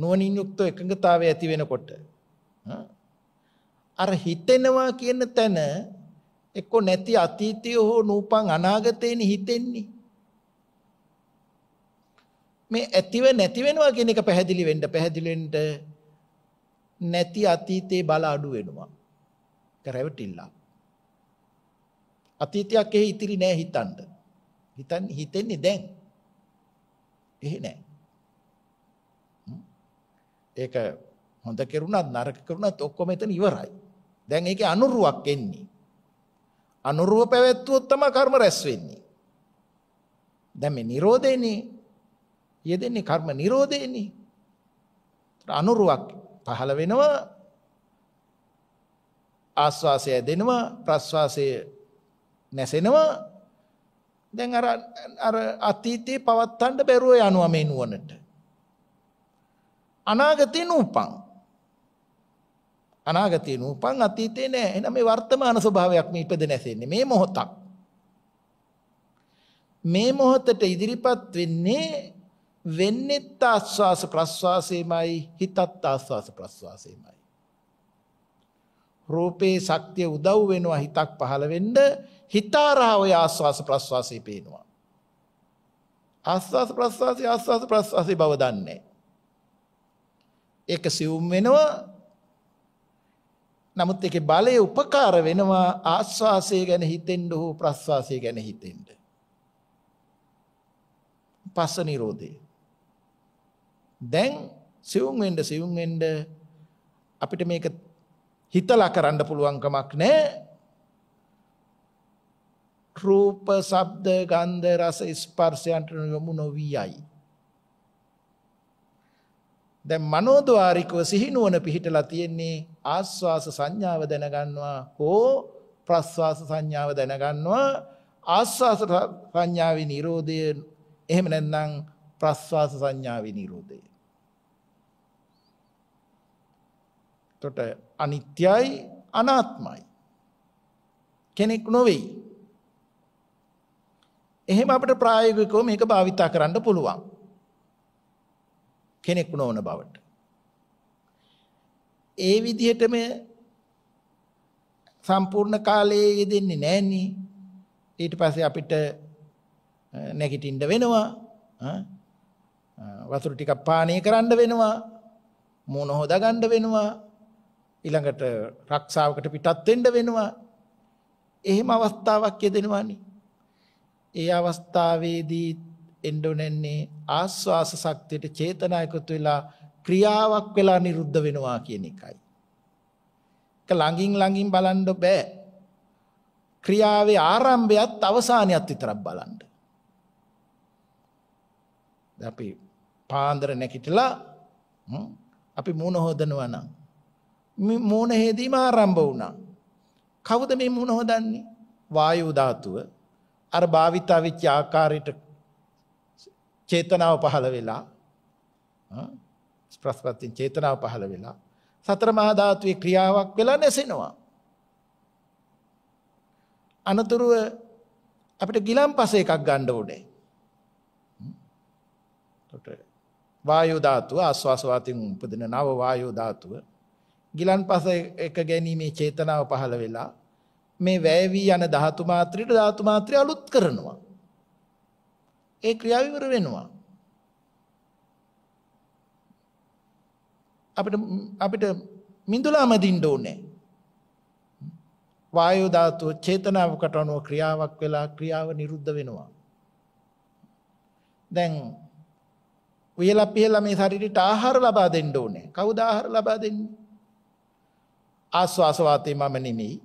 නුවණින් යුක්ත එකඟතාවය ඇති වෙනකොට අර හිතෙනවා කියන තැන එක්ක නැති අතීතය හෝ නූපන් අනාගතේනි හිතෙන්නේ මේ ඇතිව නැති වෙනවා කියන එක පැහැදිලි වෙන්න පැහැදිලි වෙන්න නැති අතීතේ බල අඩු වෙනවා කරවටිල්ල අතීතයක් එහි ඉතිරි නෑ හිතන්න හිතන් හිතෙන්නේ දැන් එහෙ නෑ ඒක හොඳ කෙරුණත් නරක කෙරුණත් ඔක්කොම එතන ඉවරයි. දැන් ඒකේ අනුරුවක් එන්නේ. අනුරුව පැවැත්වුවොත් තමයි කර්ම රැස් වෙන්නේ. දැන් මේ Nirodhene යෙදෙන්නේ කර්ම Nirodhene. අනුරුවක් පහළ වෙනවා ආස්වාසය දෙනවා ප්‍රස්වාසය නැසෙනවා දැන් අර අර අතීතේ පවත්තන්න බැරුව යනවා මේ නුවණට අනාගතේ නූපං. අනාගතේ නූපං අතීතේ නෑ. එහෙනම් මේ වර්තමාන ස්වභාවයක් මේ ඉපද නැසෙන්නේ. මේ මොහොතක්. මේ මොහොතට ඉදිරිපත් වෙන්නේ වෙන්නෙත් ආස්වාස ප්‍රස්වාසයමයි හිතත් ආස්වාස ප්‍රස්වාසයමයි. රූපේ ශක්තිය උදව් වෙනවා හිතක් පහළ වෙන්න හිතාරා ඔය ආස්වාස ප්‍රස්වාසය පේනවා. ආස්වාස ප්‍රස්වාසය ආස්වාස ප්‍රස්වාසය බව දන්නේ. ඒක සිවුම් වෙනවා නමුත් ඒකේ බලය උපකාර වෙනවා ආස්වාසය ගැන හිතෙන්න හෝ ප්‍රස්වාසය ගැන හිතෙන්න. පස්ස නිරෝධය. දැන් සිවුම් වෙන්න සිවුම් වෙන්න අපිට මේක හිතලා කරන්න පුළුවන් කමක් නැහැ. රූප, ශබ්ද, ගන්ධ, රස, ස්පර්ශයන්ට යොමු නොවියයි. දැන් මනෝද්වාරිකව සිහිනුවන පිහිටලා තියෙන්නේ ආස්වාස සංඥාව දැනගන්නවා හෝ ප්‍රස්වාස සංඥාව දැනගන්නවා ආස්වාස සංඥාවේ Nirodhaය එහෙම නැත්නම් ප්‍රස්වාස සංඥාවේ Nirodhaය. තොට අනිත්‍යයි අනාත්මයි කෙනෙක් නොවේ. එහෙම අපිට ප්‍රායෝගිකව මේක භාවිතා කරන්න පුළුවන්. කෙනෙක් නොවන බවට. ඒ විදිහටම සම්පූර්ණ කාලයේ යෙදෙන්නේ නැණි. ඊට පස්සේ අපිට නැගිටින්න වෙනවා. වතුර ටිකක් පානය කරන්න වෙනවා. මූණ හොදා ගන්න වෙනවා. ඊළඟට රක්ෂාවකට පිටත් වෙන්න වෙනවා. එහෙම අවස්ථාවක් යෙදෙනවානේ. ඒ අවස්ථාවේදී එන්න ඕනන්නේ ආස්වාස ශක්තියට චේතනා එකතු වෙලා ක්‍රියාවක් වෙලා නිරුද්ධ වෙනවා කියන එකයි. ඒක ළඟින් ළඟින් බලන්න බෑ. ක්‍රියාවේ ආරම්භයත් අවසානයත් විතරක් බලන්න. අපි පාන්දර නැගිටලා අපි මූණ හොදනවා නම් මූණ හේදීම ආරම්භ වුණා. කවුද මේ මූණ හොදන්නේ? වායු ධාතුව අර භාවිතා වෙච්ච ආකාරයට චේතනාව පහළ වෙලා ස්ප්‍රස්පත්තින් චේතනාව පහළ වෙලා සතර මහා ධාතුවේ ක්‍රියාවක් වෙලා නැසෙනවා. අනතුරුව අපිට ගිලම්පස එකක් ගන්න උනේ. එතකොට වායෝ ධාතුව ආස්වාස වාතයෙන් උපදින නව වායෝ ධාතුව ගිලන්පස එක ගැනීමේ චේතනාව පහළ වෙලා මේ වැය වී යන ධාතු මාත්‍රයට ධාතු මාත්‍රය අලුත් කරනවා. ඒ ක්‍රියාව ඉවර වෙනවා. අපිට අපිට මිඳුලා මදින්න ඕනේ. වායු ධාතුව චේතනාවකට අනුව ක්‍රියාවක් වෙලා ක්‍රියාව නිරුද්ධ වෙනවා. දැන් උයලා පියලා මේ ශරීරයට ආහාර ලබා දෙන්න ඕනේ. කවුද ආහාර ලබා දෙන්නේ? ආස්වාස වාතේ මම නෙමෙයි.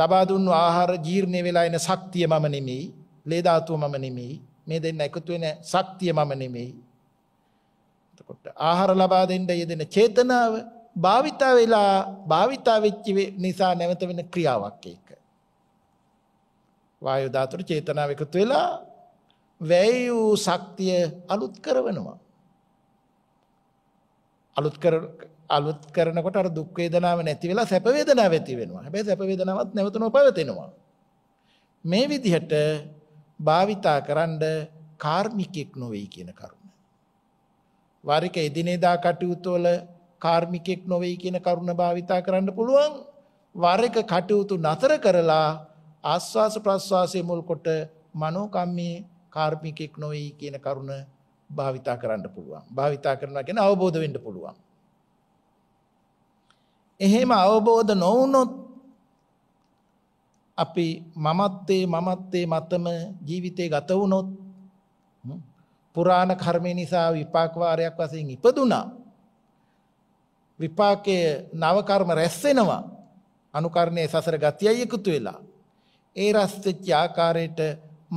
ලබා දුන්නු ආහාර ජීර්ණ වෙලා එන ශක්තිය මම නෙමෙයි. ලේ ධාතුව මම නෙමෙයි. මේ දෙන්න එකතු වෙන ශක්තිය මම නෙමෙයි. එතකොට ආහාර ලබා දෙන්න යෙදෙන චේතනාව භාවිතා වෙලා භාවිතා වෙච්ච නිසා නැවත වෙන ක්‍රියාවක් ඒක. වායු ධාතුවේ චේතනාව එකතු වෙලා වැය වූ ශක්තිය අලුත් කරවනවා. අලුත් කර අලුත් කරනකොට අර දුක් වේදනාව නැති වෙලා සැප වේදනාව ඇති වෙනවා. හැබැයි සැප වේදනාවත් නැවතුනව පවතිනවා. මේ විදිහට භාවිතා කරන්න කාර්මිකෙක් නොවෙයි කියන කරුණ. වාරික එදිනෙදා කටයුතු වල කාර්මිකෙක් නොවෙයි කියන කරුණ භාවිතා කරන්න පුළුවන්. වර එක කටයුතු නතර කරලා ආස්වාස ප්‍රස්වාසයේ මුල් කොට මනෝකම්මේ කාර්මිකෙක් නොවෙයි කියන කරුණ භාවිතා කරන්න පුළුවන්. භාවිතා කරනවා කියන්නේ අවබෝධ වෙන්න පුළුවන්. එහෙම අවබෝධ නොවුනොත් අපි මමත්තේ මමත්තේ මතම ජීවිතේ ගත වුණොත් පුරාණ කර්ම නිසා විපාක වාරයක් වශයෙන් ඉපදුනා විපාකයේ නව කර්ම රැස් වෙනවා අනුකරණයේ සසර ගතියයි එකතු වෙලා ඒ රස්ත්‍ච්ච ආකාරයට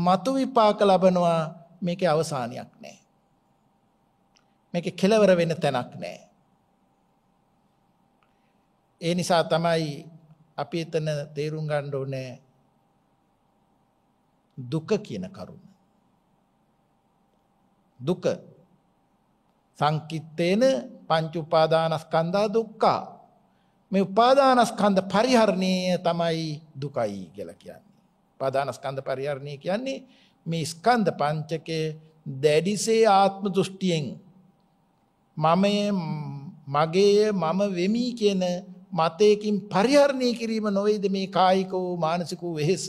මතු විපාක ලබනවා මේකේ අවසානයක් නැහැ මේකේ කෙලවර වෙන තැනක් නැහැ ඒ නිසා තමයි අපි එතන තේරුම් ගන්න ඕනේ දුක කියන කරුණ. දුක සංකිට්ඨේන පංච උපාදානස්කන්ධා දුක්ඛා. මේ උපාදානස්කන්ධ පරිහරණය තමයි දුකයි කියලා කියන්නේ. උපාදානස්කන්ධ පරිහරණය කියන්නේ මේ ස්කන්ධ පංචකයේ දැඩිසේ ආත්ම දෘෂ්ටියෙන් මමයේ මගේ මම වෙමි කියන මතයකින් පරිහරණය කිරීම නොවේද මේ කායික වූ මානසික වූ වෙහෙස.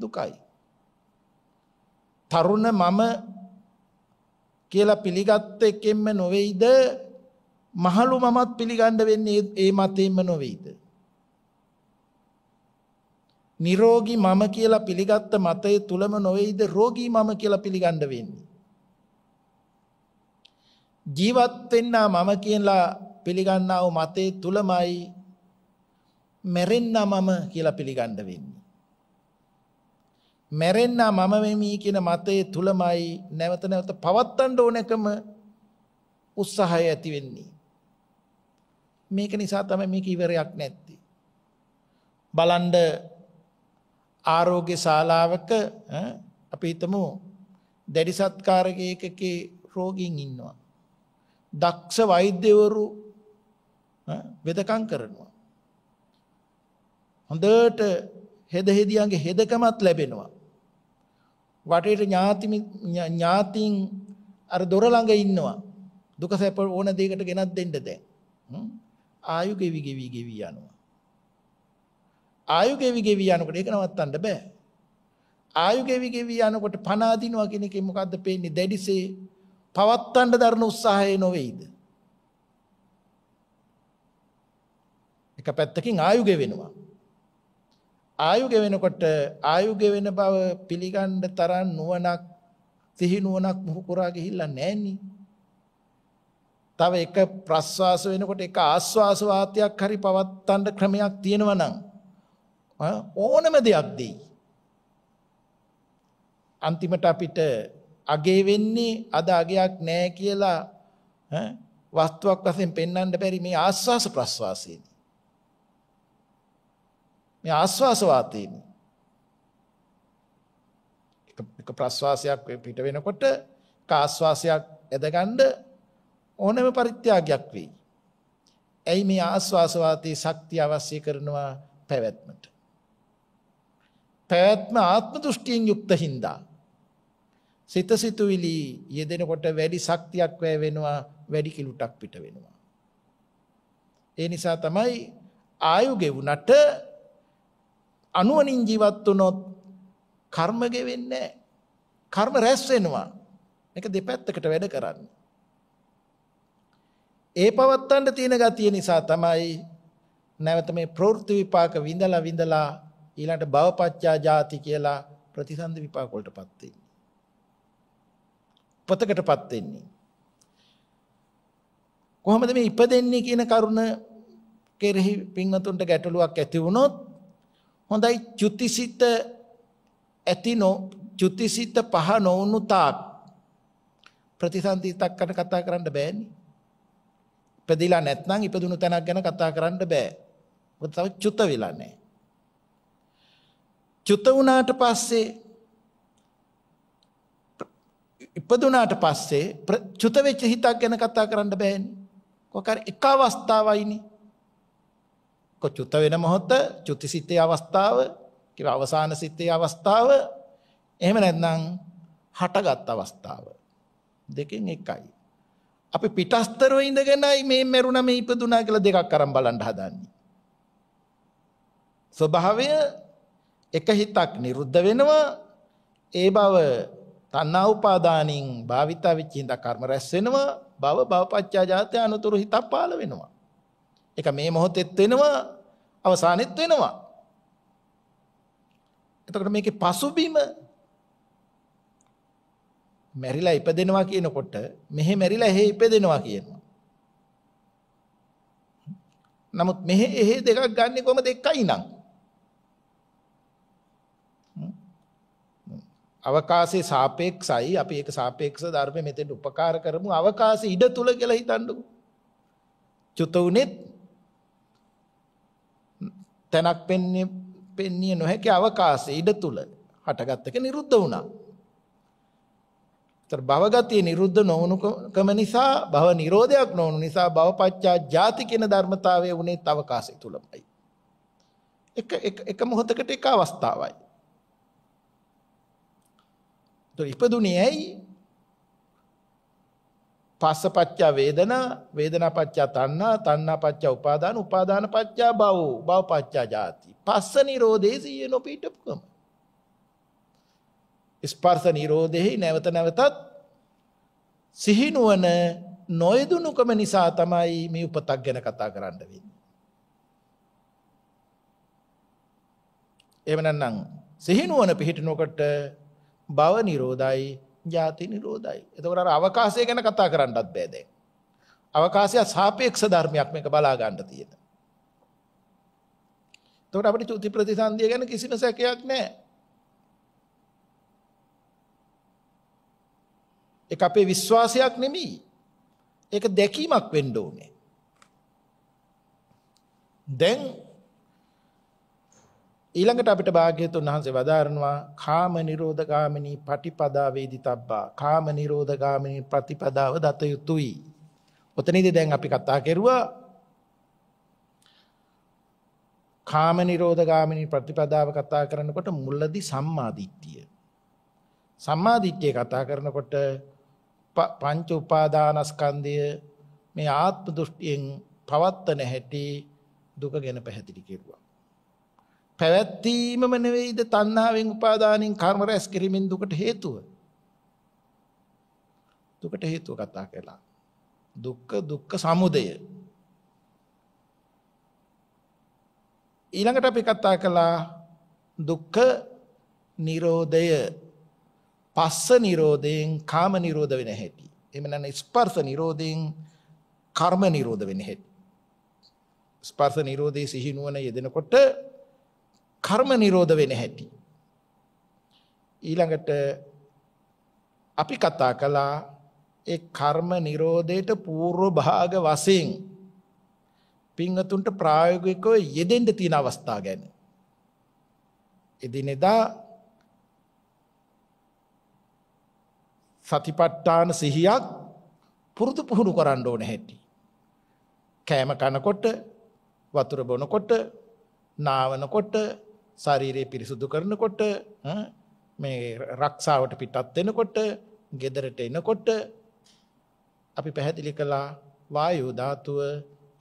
දුකයි. තරුණ මම කියලා පිළිගත්ත එකෙන්ම නොවෙයිද මහලු මමත් පිළිගණ්ඩ වෙන්නේ ඒ මතයෙන්ම නොවෙයිද. නිරෝගි මම කියලා පිළිගත්ත මතය තුළම නොවෙයිද රෝගී මම කියලා පිළිගණ්ඩ වෙන්නේ. ජීවත්වෙන්න මම කියලා පිළිගන්නා වූ මතේ තුලමයි මැරෙන්නා මම කියලා පිළිගන්න වෙන්නේ. මැරෙන්නා මම වෙමි කියන මතයේ තුලමයි නැවත නැවත පවත්තන්න ඕනකම උත්සාහය ඇති වෙන්නේ. මේක නිසා තමයි මේක ඉවරයක් නැත්තේ. බලන්න ආරෝග්‍ය ශාලාවක අපි හිතමු දැඩි සත්කාරකයකකේ රෝගීන් ඉන්නවා. දක්ෂ වෛද්‍යවරු වෙදකම් කරනවා. හොඳට හෙද හෙදියන්ගේ හෙදකමත් ලැබෙනවා. වටේට ඥාති ඥාතින් අර දොර ළඟ ඉන්නවා. දුක සැප ඕන දෙයකට ගෙනත් දෙන්න දැන්. ආයු ගෙවි ගෙවි ගෙවි යනවා. ආයු ගෙවි ගෙවි යනකොට ඒක නවත්තන්න බෑ. ආයු ගෙවි ගෙවි යනකොට පණ අදිනවා කියන එකේ මොකද්ද පේන්නේ? දැඩිසේ පවත්තන්න දරන උත්සාහය නොවේද? එක පැත්තකින් ආයුග වෙනවා. ආයුග වෙනකොට ආයුග වෙන බව පිළිගන්න තරම් නුවණක් සිහි නුවණක් මුහු කරා ගිහිල්ලා නැහෙනි. තව එක ප්‍රස්වාස වෙනකොට එක ආස්වාස වාතයක් හරි පවත්තන්න ක්‍රමයක් තියෙනවා නම් ඕනම දෙයක් දෙයි. අන්තිමට අපිට අගේ වෙන්නේ අද අගයක් නැහැ කියලා වස්තුවක් වශයෙන් පෙන්වන්න බැරි මේ ආස්වාස ප්‍රස්වාසයේ. මේ ආස්වාස වාතයෙන් එක ප්‍රස්වාසයක් පිට වෙනකොට එක ආස්වාසයක් එදගන්න ඕනෑම පරිත්‍යාගයක් වෙයි. ඇයි මේ ආස්වාස වාතයේ ශක්තිය අවශ්‍ය කරනවා පැවැත්මට? පැවැත්ම ආත්ම දෘෂ්ටියෙන් යුක්ත හින්දා සිත සිතුවිලි යෙදෙනකොට වැඩි ශක්තියක් වැය වෙනවා වැඩි කිලුටක් පිට වෙනවා. ඒ නිසා තමයි ආයු ගෙවුනට අනුවණින් ජීවත් වුණොත් කර්ම ගෙවෙන්නේ නැහැ. කර්ම රැස් වෙනවා. මේක දෙපැත්තකට වැඩ කරන්නේ. ඒ පවත්තන්න තියෙන ගතිය නිසා තමයි නැවත මේ ප්‍රවෘත්ති විපාක විඳලා විඳලා ඊළඟට භවපච්චා ජාති කියලා ප්‍රතිසන්ද විපාක වලටපත් වෙන්නේ. පතකටපත් වෙන්නේ. කොහොමද මේ ඉපදෙන්නේ කියන කරුණ කෙරෙහි පින්වතුන්ට ගැටලුවක් ඇති වුණොත් හොඳයි චුතිසිත ඇති නො චුතිසිත පහ නොවුණු තාක් ප්‍රතිසන්දිතක් ගැන කතා කරන්න බෑනේ. ඉපදිලා නැත්නම් ඉපදුණු තැනක් ගැන කතා කරන්න බෑ. මොකද තව චුත වෙලා නැහැ. චුත වුණාට පස්සේ ඉපදුනාට පස්සේ චුත වෙච්ච හිතක් ගැන කතා කරන්න බෑනේ. කොහකර එක අවස්ථාවයිනේ. කොචුත වෙන මොහොත, චුතිසිතේ අවස්ථාව, කියලා අවසාන සිතේ අවස්ථාව, එහෙම නැත්නම් හටගත් අවස්ථාව. දෙකෙන් එකයි. අපි පිටස්තරව ඉඳගෙනයි මේ මෙරුණ මේ ඉපදුනා කියලා දෙකක් අරන් බලන්න හදන්නේ. ස්වභාවය එක හිතක් නිරුද්ධ වෙනවා ඒ බව තණ්හා උපාදානින් භාවිතා වෙච්ච ඉඳ කර්ම රැස් වෙනවා භව භවපච්චා ජාතය අනුතුරු හිතක් පාළ වෙනවා ඒක මේ මොහොතෙත් වෙනවා අවසානෙත් වෙනවා. එතකොට මේකේ පසුබිම මැරිලා ඉපදෙනවා කියනකොට මෙහෙ මැරිලා එහෙ ඉපදෙනවා කියනවා. නමුත් මෙහෙ එහෙ දෙකක් ගන්නෙ කොහමද එකයි නම්? අවකාශයේ සාපේක්ෂයි අපි ඒක සාපේක්ෂ ධර්මෙ මෙතෙන්ට උපකාර කරමු අවකාශ ඉඩ තුල කියලා හිතන්නකෝ. චුත උනේත් තැනක් පෙන්නේ පෙන්නිය නොහැකි අවකාශයේ ඉඩ තුල හටගත් එක නිරුද්ධ වුණා. ତර භවගතිය නිරුද්ධ නොවුනුකම නිසා භව නිරෝධයක් නොවුණු නිසා භවපච්චා ජාති කියන ධර්මතාවය උනේ තවකාශය තුලමයි. එක එක මොහොතකට එක අවස්ථාවයි. તો ඉපදුනේ ඇයි පස්සපච්චා වේදනා වේදනාපච්චා තණ්හා තණ්හාපච්චා උපාදාන උපාදානපච්චා භව භවපච්චා ජාති පස්ස නිරෝධේ සිය නොපීටපුකම ස්පර්ශ නිරෝධෙහි නැවත නැවතත් සිහිනුවන නොයදුණුකම නිසා තමයි මේ උපතක් ගැන කතා කරන්න වෙන්නේ. එහෙම නැත්නම් සිහිනුවන පිහිටනකොට භව නිරෝධයි ජාති නිරෝධයි. එතකොට අර අවකාශය ගැන කතා කරන්නත් බෑ දැන්. අවකාශය සාපේක්ෂ ධර්මයක් මේක බලා ගන්න තියෙන. එතකොට අපිට චුති ප්‍රතිසන්දිය ගැන කිසිම සැකයක් නැහැ. ඒක අපේ විශ්වාසයක් නෙමෙයි. ඒක දැකීමක් වෙන්න ඕනේ. දැන් ඊළඟට අපිට භාග්‍යතුන් වහන්සේ වදාරනවා කාම නිරෝධගාමිනී පටිපදා වේදිතබ්බා කාම නිරෝධගාමිනී ප්‍රතිපදාව දත යුතුයි. ඔතනදී දැන් අපි කතා කරුවා කාම නිරෝධගාමිනී ප්‍රතිපදාව කතා කරනකොට මුලදී සම්මාදිට්ඨිය. සම්මාදිට්ඨිය කතා කරනකොට පංච උපාදානස්කන්ධය මේ ආත්ම දෘෂ්ටියෙන් පවත්තන හැටි දුක ගැන පැහැදිලි කෙරුවා. පැවැත්වීමම නෙවෙයිද තණ්හාවෙන් උපාදානින් කර්ම රැස් කිරීමෙන් දුකට හේතුව දුකට හේතුව කතා කළා දුක්ඛ දුක්ඛ සමුදය ඊළඟට අපි කතා කළා දුක්ඛ නිරෝධය පස්ස නිරෝධයෙන් කාම නිරෝධ වෙන හැටි එහෙම නැත්නම් ස්පර්ශ නිරෝධයෙන් කර්ම නිරෝධ වෙන හැටි ස්පර්ශ නිරෝධයේ සිහි නුවණ යෙදෙනකොට කර්ම නිරෝධ වෙන හැටි. ඊළඟට අපි කතා කළා ඒ කර්ම නිරෝධයට పూర్ව භාග වශයෙන් පින්වතුන්ට ප්‍රායෝගිකව යෙදෙන්න තියෙන අවස්ථා ගැන. එදිනෙදා සතිපට්ඨාන සිහියක් පුරුදු පුහුණු කරන්න ඕන හැටි. කෑම කනකොට වතුර බොනකොට නාවනකොට ශරීරය පිරිසුදු කරනකොට මේ රක්ෂාවට පිටත් වෙනකොට ගෙදරට එනකොට අපි පැහැදිලි කළා වායු ධාතුව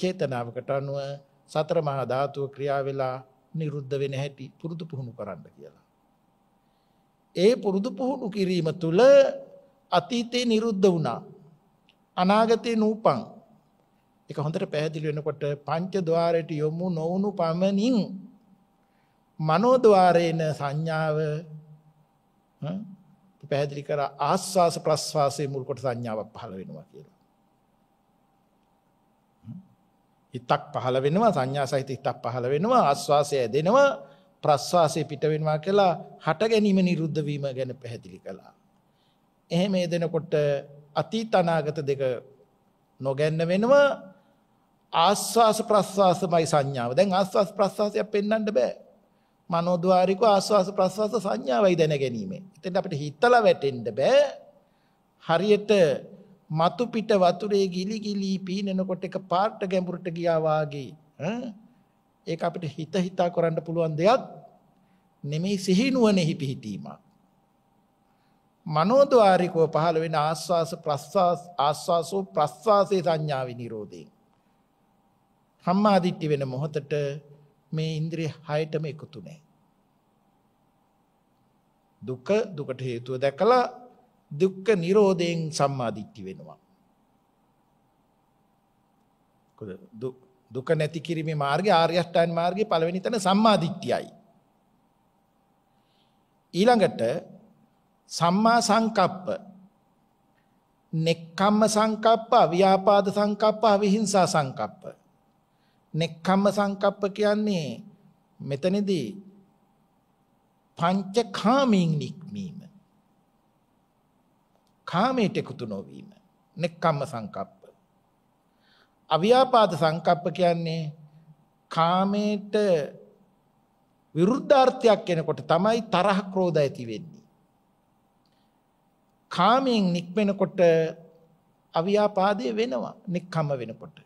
චේතනාවකට අනුව සතර මහා ධාතුව ක්‍රියා වෙලා නිරුද්ධ වෙන හැටි පුරුදු පුහුණු කරන්න කියලා. ඒ පුරුදු පුහුණු කිරීම තුළ අතීතේ නිරුද්ධ වුණා. අනාගතේ නූපන්. ඒක හොඳට පැහැදිලි වෙනකොට පංච ద్వාරයට යොමු නොවුණු පමණින් මනෝද්වාරේන සංඥාව පැහැදිලි කර ආස්වාස ප්‍රස්වාසයේ මුල් කොට සංඥාවක් පහළ වෙනවා කියලා. හිතක් පහළ වෙනවා සංඥා සහිත හිතක් පහළ වෙනවා ආස්වාසය ඇදෙනවා ප්‍රස්වාසය පිට වෙනවා කියලා හට ගැනීම නිරුද්ධ වීම ගැන පැහැදිලි කළා. එහෙම එදෙනකොට අතීත අනාගත දෙක නොගැන්න වෙනවා ආස්වාස ප්‍රස්වාසමයි සංඥාව. දැන් ආස්වාස ප්‍රස්වාසය පෙන්වන්න බෑ. මනෝද්වාරික ආස්වාස ප්‍රස්වාස සංඥාවයි දැනගැනීමේ. එතෙන් අපිට හිතලා වැටෙන්න බෑ. හරියට මතු පිට වතුරේ ගිලි ගිලි පීනනකොට එක පාට ගැඹුරට ගියා වාගේ ඒක අපිට හිත හිතා කරන්න පුළුවන් දෙයක් නෙමෙයි සිහිනුවනෙහි පිහිටීමක්. මනෝද්වාරිකව පහළ වෙන ආස්වාස ප්‍රස්වාස ආස්වාසෝ ප්‍රස්වාසයේ සංඥාවේ නිරෝධයෙන්. සම්මාදිට්ඨි වෙන මොහොතට මේ ඉන්ද්‍රිය හයටම එකතු නැහැ. දුක දුකට හේතුව දැකලා දුක්ඛ නිරෝධයෙන් සම්මාදිට්ඨි වෙනවා. දුක නැති කිරීමේ මාර්ගය ආර්ය අෂ්ටාංග මාර්ගයේ පළවෙනි තැන සම්මාදිට්ඨියයි. ඊළඟට සම්මා සංකප්ප නෙක්ඛම්ම සංකප්ප, අව්‍යාපාද සංකප්ප, අවිහිංසා සංකප්ප නෙක්ඛම්ම සංකප්ප කියන්නේ මෙතනදී පංචකාමීන් නික්මීම. කාමයට එකතු නොවීම. නෙක්ඛම්ම සංකප්ප. අව්‍යාපාද සංකප්ප කියන්නේ කාමයට විරුද්ධාර්ථයක් එනකොට තමයි තරහ ක්‍රෝධ ඇති වෙන්නේ. කාමයෙන් නික්මෙනකොට අව්‍යාපාදයේ වෙනවා. නික්කම වෙනකොට.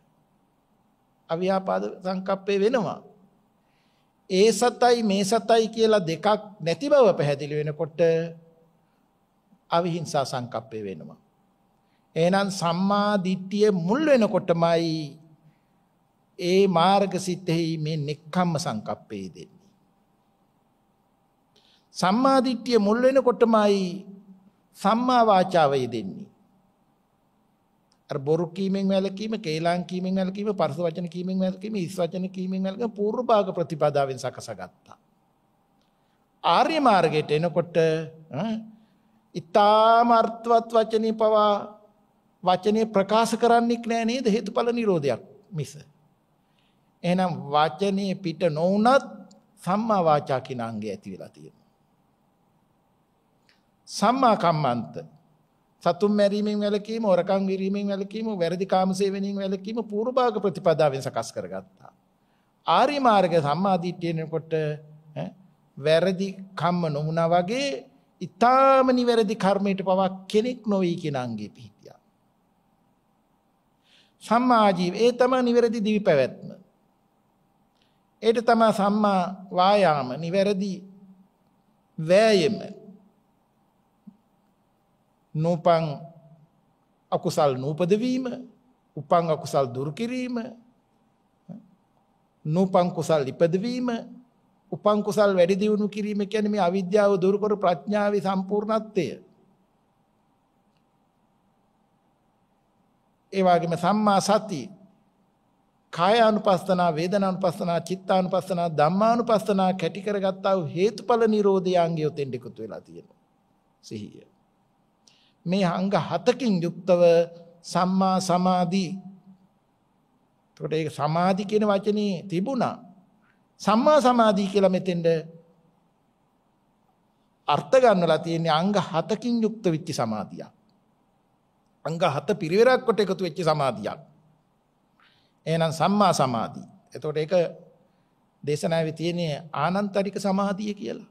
අව්‍යාපාද සංකප්පේ වෙනවා. ඒ සතයි මේ සතයි කියලා දෙකක් නැති බව පැහැදිලි වෙනකොට අවිහිංසා සංකප්පේ වෙනවා. එහෙනම් සම්මා දිට්ඨිය මුල් වෙනකොටමයි ඒ මාර්ග සිතෙහි මේ නික්කම්ම සංකප්පේ දෙන්නේ. සම්මා දිට්ඨිය මුල් වෙනකොටමයි සම්මා වාචාවය දෙන්නේ. අර බොරු කීමෙන් වැළකීම, කේලාම් කීමෙන් වැළකීම, පරස වචන කීමෙන් වැළකීම, හිස් වචන කීමෙන් වැළකීම పూర్ව භාග ප්‍රතිපදාවෙන් සකසගත්තා. ආර්ය මාර්ගයට එනකොට ඉතාම අර්ථවත් වචනේ පවා වචනේ ප්‍රකාශ කරන්නෙක් නෑ නේද හේතුඵල නිරෝධයක් මිස. එහෙනම් වචනේ පිට නොඋනත් සම්මා වාචා කියන අංගය ඇති වෙලා තියෙනවා. සම්මා කම්මන්ත සතුම් මැරීමෙන් වැළකීම, හොරකම් කිරීමෙන් වැළකීම, වැරදි කාමසේවණින් වැළකීම පූර්වභාග ප්‍රතිපදාවෙන් සකස් කරගත්තා. ආර්ය මාර්ග සම්මාදිට්ඨියනකොට වැරදි කම්ම නොමුණා වගේ ඊටාම නිවැරදි කර්මයට පවා කෙනෙක් නොවේ කියන අංගෙ පිහිටියා. සම්මා ජීව ඒ තමයි නිවැරදි දිවි පැවැත්ම. ඒට තමයි සම්මා වායාම නිවැරදි වෑයම නූපං අකුසල් නූපද වීම, උපං අකුසල් දුරු කිරීම, නූපං කුසල් ඉපද වීම, උපං කුසල් වැඩි දියුණු කිරීම කියන්නේ මේ අවිද්‍යාව දුරු කර ප්‍රඥාවේ සම්පූර්ණත්වය. ඒ වගේම සම්මා සති කාය අනුපස්සනා වේදනා අනුපස්සනා චිත්ත අනුපස්සනා ධම්මා අනුපස්සනා කැටි කරගත්තා වූ හේතුඵල නිරෝධය අංගය උතෙන් එකතු වෙලා තියෙනවා. සිහිය. මේ අංග හතකින් යුක්තව සම්මා සමාධි. එතකොට ඒක සමාධි කියන වචනේ තිබුණා. සම්මා සමාධි කියලා මෙතෙන්ද අර්ථ ගන්නලා තියෙන්නේ අංග හතකින් යුක්ත වෙච්ච සමාධියක්. අංග හත පිරිවෙරක් කොට එකතු වෙච්ච සමාධියක්. එහෙනම් සම්මා සමාධි. එතකොට ඒක දේශනාවේ තියෙන්නේ ආනන්තරික සමාධිය කියලා.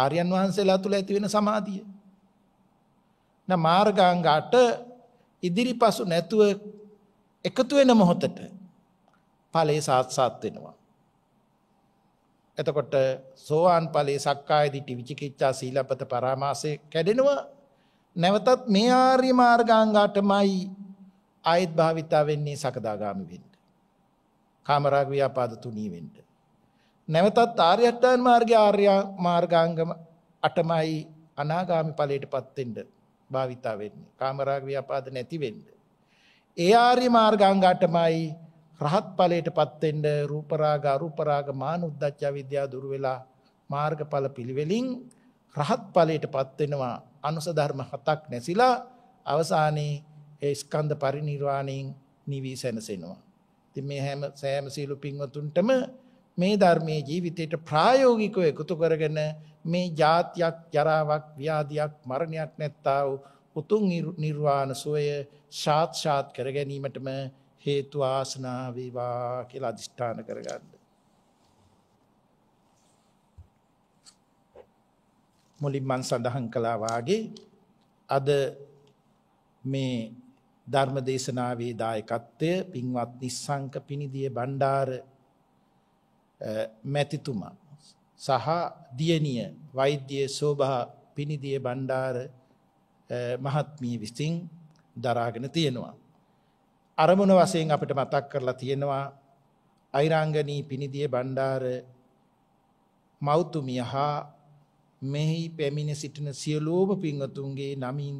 ආර්යයන් වහන්සේලා තුල ඇති වෙන සමාධිය. න මාර්ගාංග 8 ඉදිරිපසු නැතුව එකතු වෙන මොහොතට ඵලයේ සාත්සාත් වෙනවා. එතකොට සෝවාන් ඵලයේ සක්කාය දිටි විචිකිච්ඡා සීලපත පරාමාසය කැඩෙනවා. නැවතත් මේ ආර්ය මාර්ගාංගාටමයි ආයත් භාවිතා වෙන්නේ සකදාගාමි වෙන්න. කාමරාග ව්‍යාපාද තුනී වෙන්න. නැවතත් ආර්ය අෂ්ටාංග මාර්ගය ආර්ය මාර්ගාංගම අටමයි අනාගාමි ඵලයටපත් වෙන්න. භාවිතා වෙන්නේ. කාමරාග ව්‍යාපාද නැති වෙන්න. ඒ ආර්ය මාර්ගාංගාටමයි රහත් ඵලයටපත් වෙන්න රූප රාග අරූප රාග මාන උද්දච්ච විද්‍යා දුර වෙලා මාර්ගඵල පිළිවෙලින් රහත් ඵලයටපත් වෙනවා. අනුස ධර්ම හතක් නැසිලා අවසානයේ ඒ ස්කන්ධ පරිණිරවාණයෙන් නිවි සැනසෙනවා. ඉතින් මේ හැම සෑම සීලු පින්වතුන්ටම මේ ධර්මයේ ජීවිතයට ප්‍රායෝගිකව එකතු කරගෙන මේ જાතියක් ජරාවක් ව්‍යාධියක් මරණයක් නැත්තා වූ උතුම් නිර්වාණ සෝය සාක්ෂාත් කර ගැනීමටම හේතු ආසනා වේවා කියලා අදිෂ්ඨාන කරගන්න. මුලින් මං සඳහන් කළා වාගේ අද මේ ධර්ම දේශනාවේ දායකත්වය පින්වත් නිස්සංක පිනිදිය බණ්ඩාර මැතිතුමා සහ දියණිය වෛද්‍ය සෝභා පිනිදිය බණ්ඩාර මහත්මිය විසින් දරාගෙන තියෙනවා. අරමුණ වශයෙන් අපිට මතක් කරලා තියෙනවා අයිරාංගනී පිනිදිය බණ්ඩාර මෞතුමිය හා මෙහි පැමිණ සිටින සියලෝම පින්වතුන්ගේ නමින්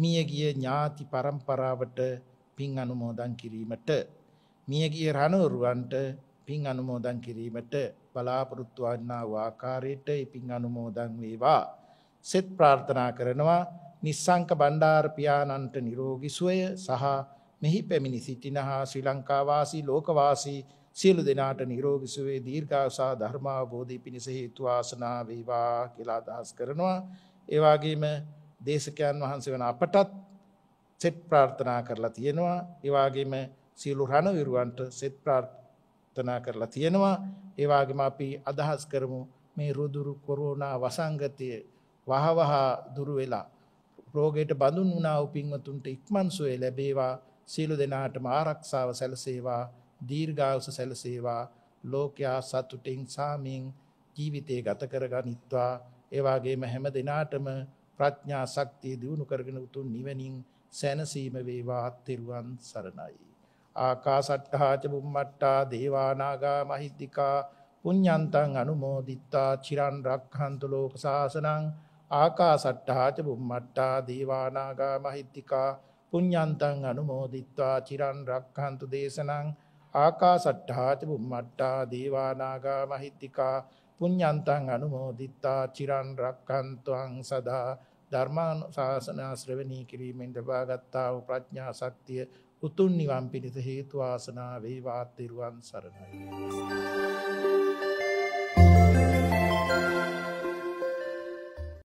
මියගිය ඥාති පරම්පරාවට පින් අනුමෝදන් කිරීමට මියගිය රණවරුන්ට පින් අනුමෝදන් කිරීමට බලාපොරොත්තු වන්නා වූ ආකාරයට ඉපින් අනුමෝදන් වේවා. සෙත් ප්‍රාර්ථනා කරනවා නිස්සංක බණ්ඩාර පියාණන්ට නිරෝගී සුවය සහ මෙහි පැමිණි සිටිනහා ශ්‍රී ලංකා වාසී ලෝක වාසී සියලු දෙනාට නිරෝගී සුවය දීර්ඝාස ධර්මාභෝධය පිණිස හේතු ආසනා වේවා කියලා අදහස් කරනවා. ඒ වගේම දේශකයන් වහන්සේ වන අපටත් සෙත් ප්‍රාර්ථනා කරලා තියෙනවා. ඒ වගේම සියලු රණවිරුවන්ට සෙත් ප්‍රාර්ථනා ප්‍රාර්ථනා කරලා තියෙනවා. ඒ වගේම අපි අදහස් කරමු මේ රුදුරු කොරෝනා වසංගතය වහවහ දුරු වෙලා රෝගයට බඳුන් වුණා වූ පින්වතුන්ට ඉක්මන් සුවය ලැබේවා සියලු දෙනාටම ආරක්ෂාව සැලසේවා දීර්ඝායුෂ සැලසේවා ලෝකයා සතුටින් සාමින් ජීවිතේ ගත කරගනිත්වා ඒ වගේම හැම දිනාටම ප්‍රඥා ශක්තිය දිනු කරගෙන උතුම් නිවනින් සැනසීම වේවා අත්තිරුවන් සරණයි ආකාසට්ඨාච බුම්මට්ටා දේවානාගා මහිද්దికා පුඤ්ඤන්තං අනුමෝදිත්තා චිරන් රක්ඛන්තු ලෝක සාසනං ආකාසට්ඨාච බුම්මට්ටා දේවානාගා මහිද්దికා පුඤ්ඤන්තං අනුමෝදිත්වා චිරන් රක්ඛන්තු දේශනං ආකාසට්ඨාච බුම්මට්ටා දේවානාගා මහිත්‍තිකා පුඤ්ඤන්තං අනුමෝදිත්වා චිරන් රක්ඛන්තුං සදා ධර්මානුශාසන ශ්‍රවණී කිරීමෙන් ලබාගත් වූ ප්‍රඥා ශක්තිය උතුම් නිවන් පිණිස හේතු ආසනා වේවා තෙරුවන් සරණයි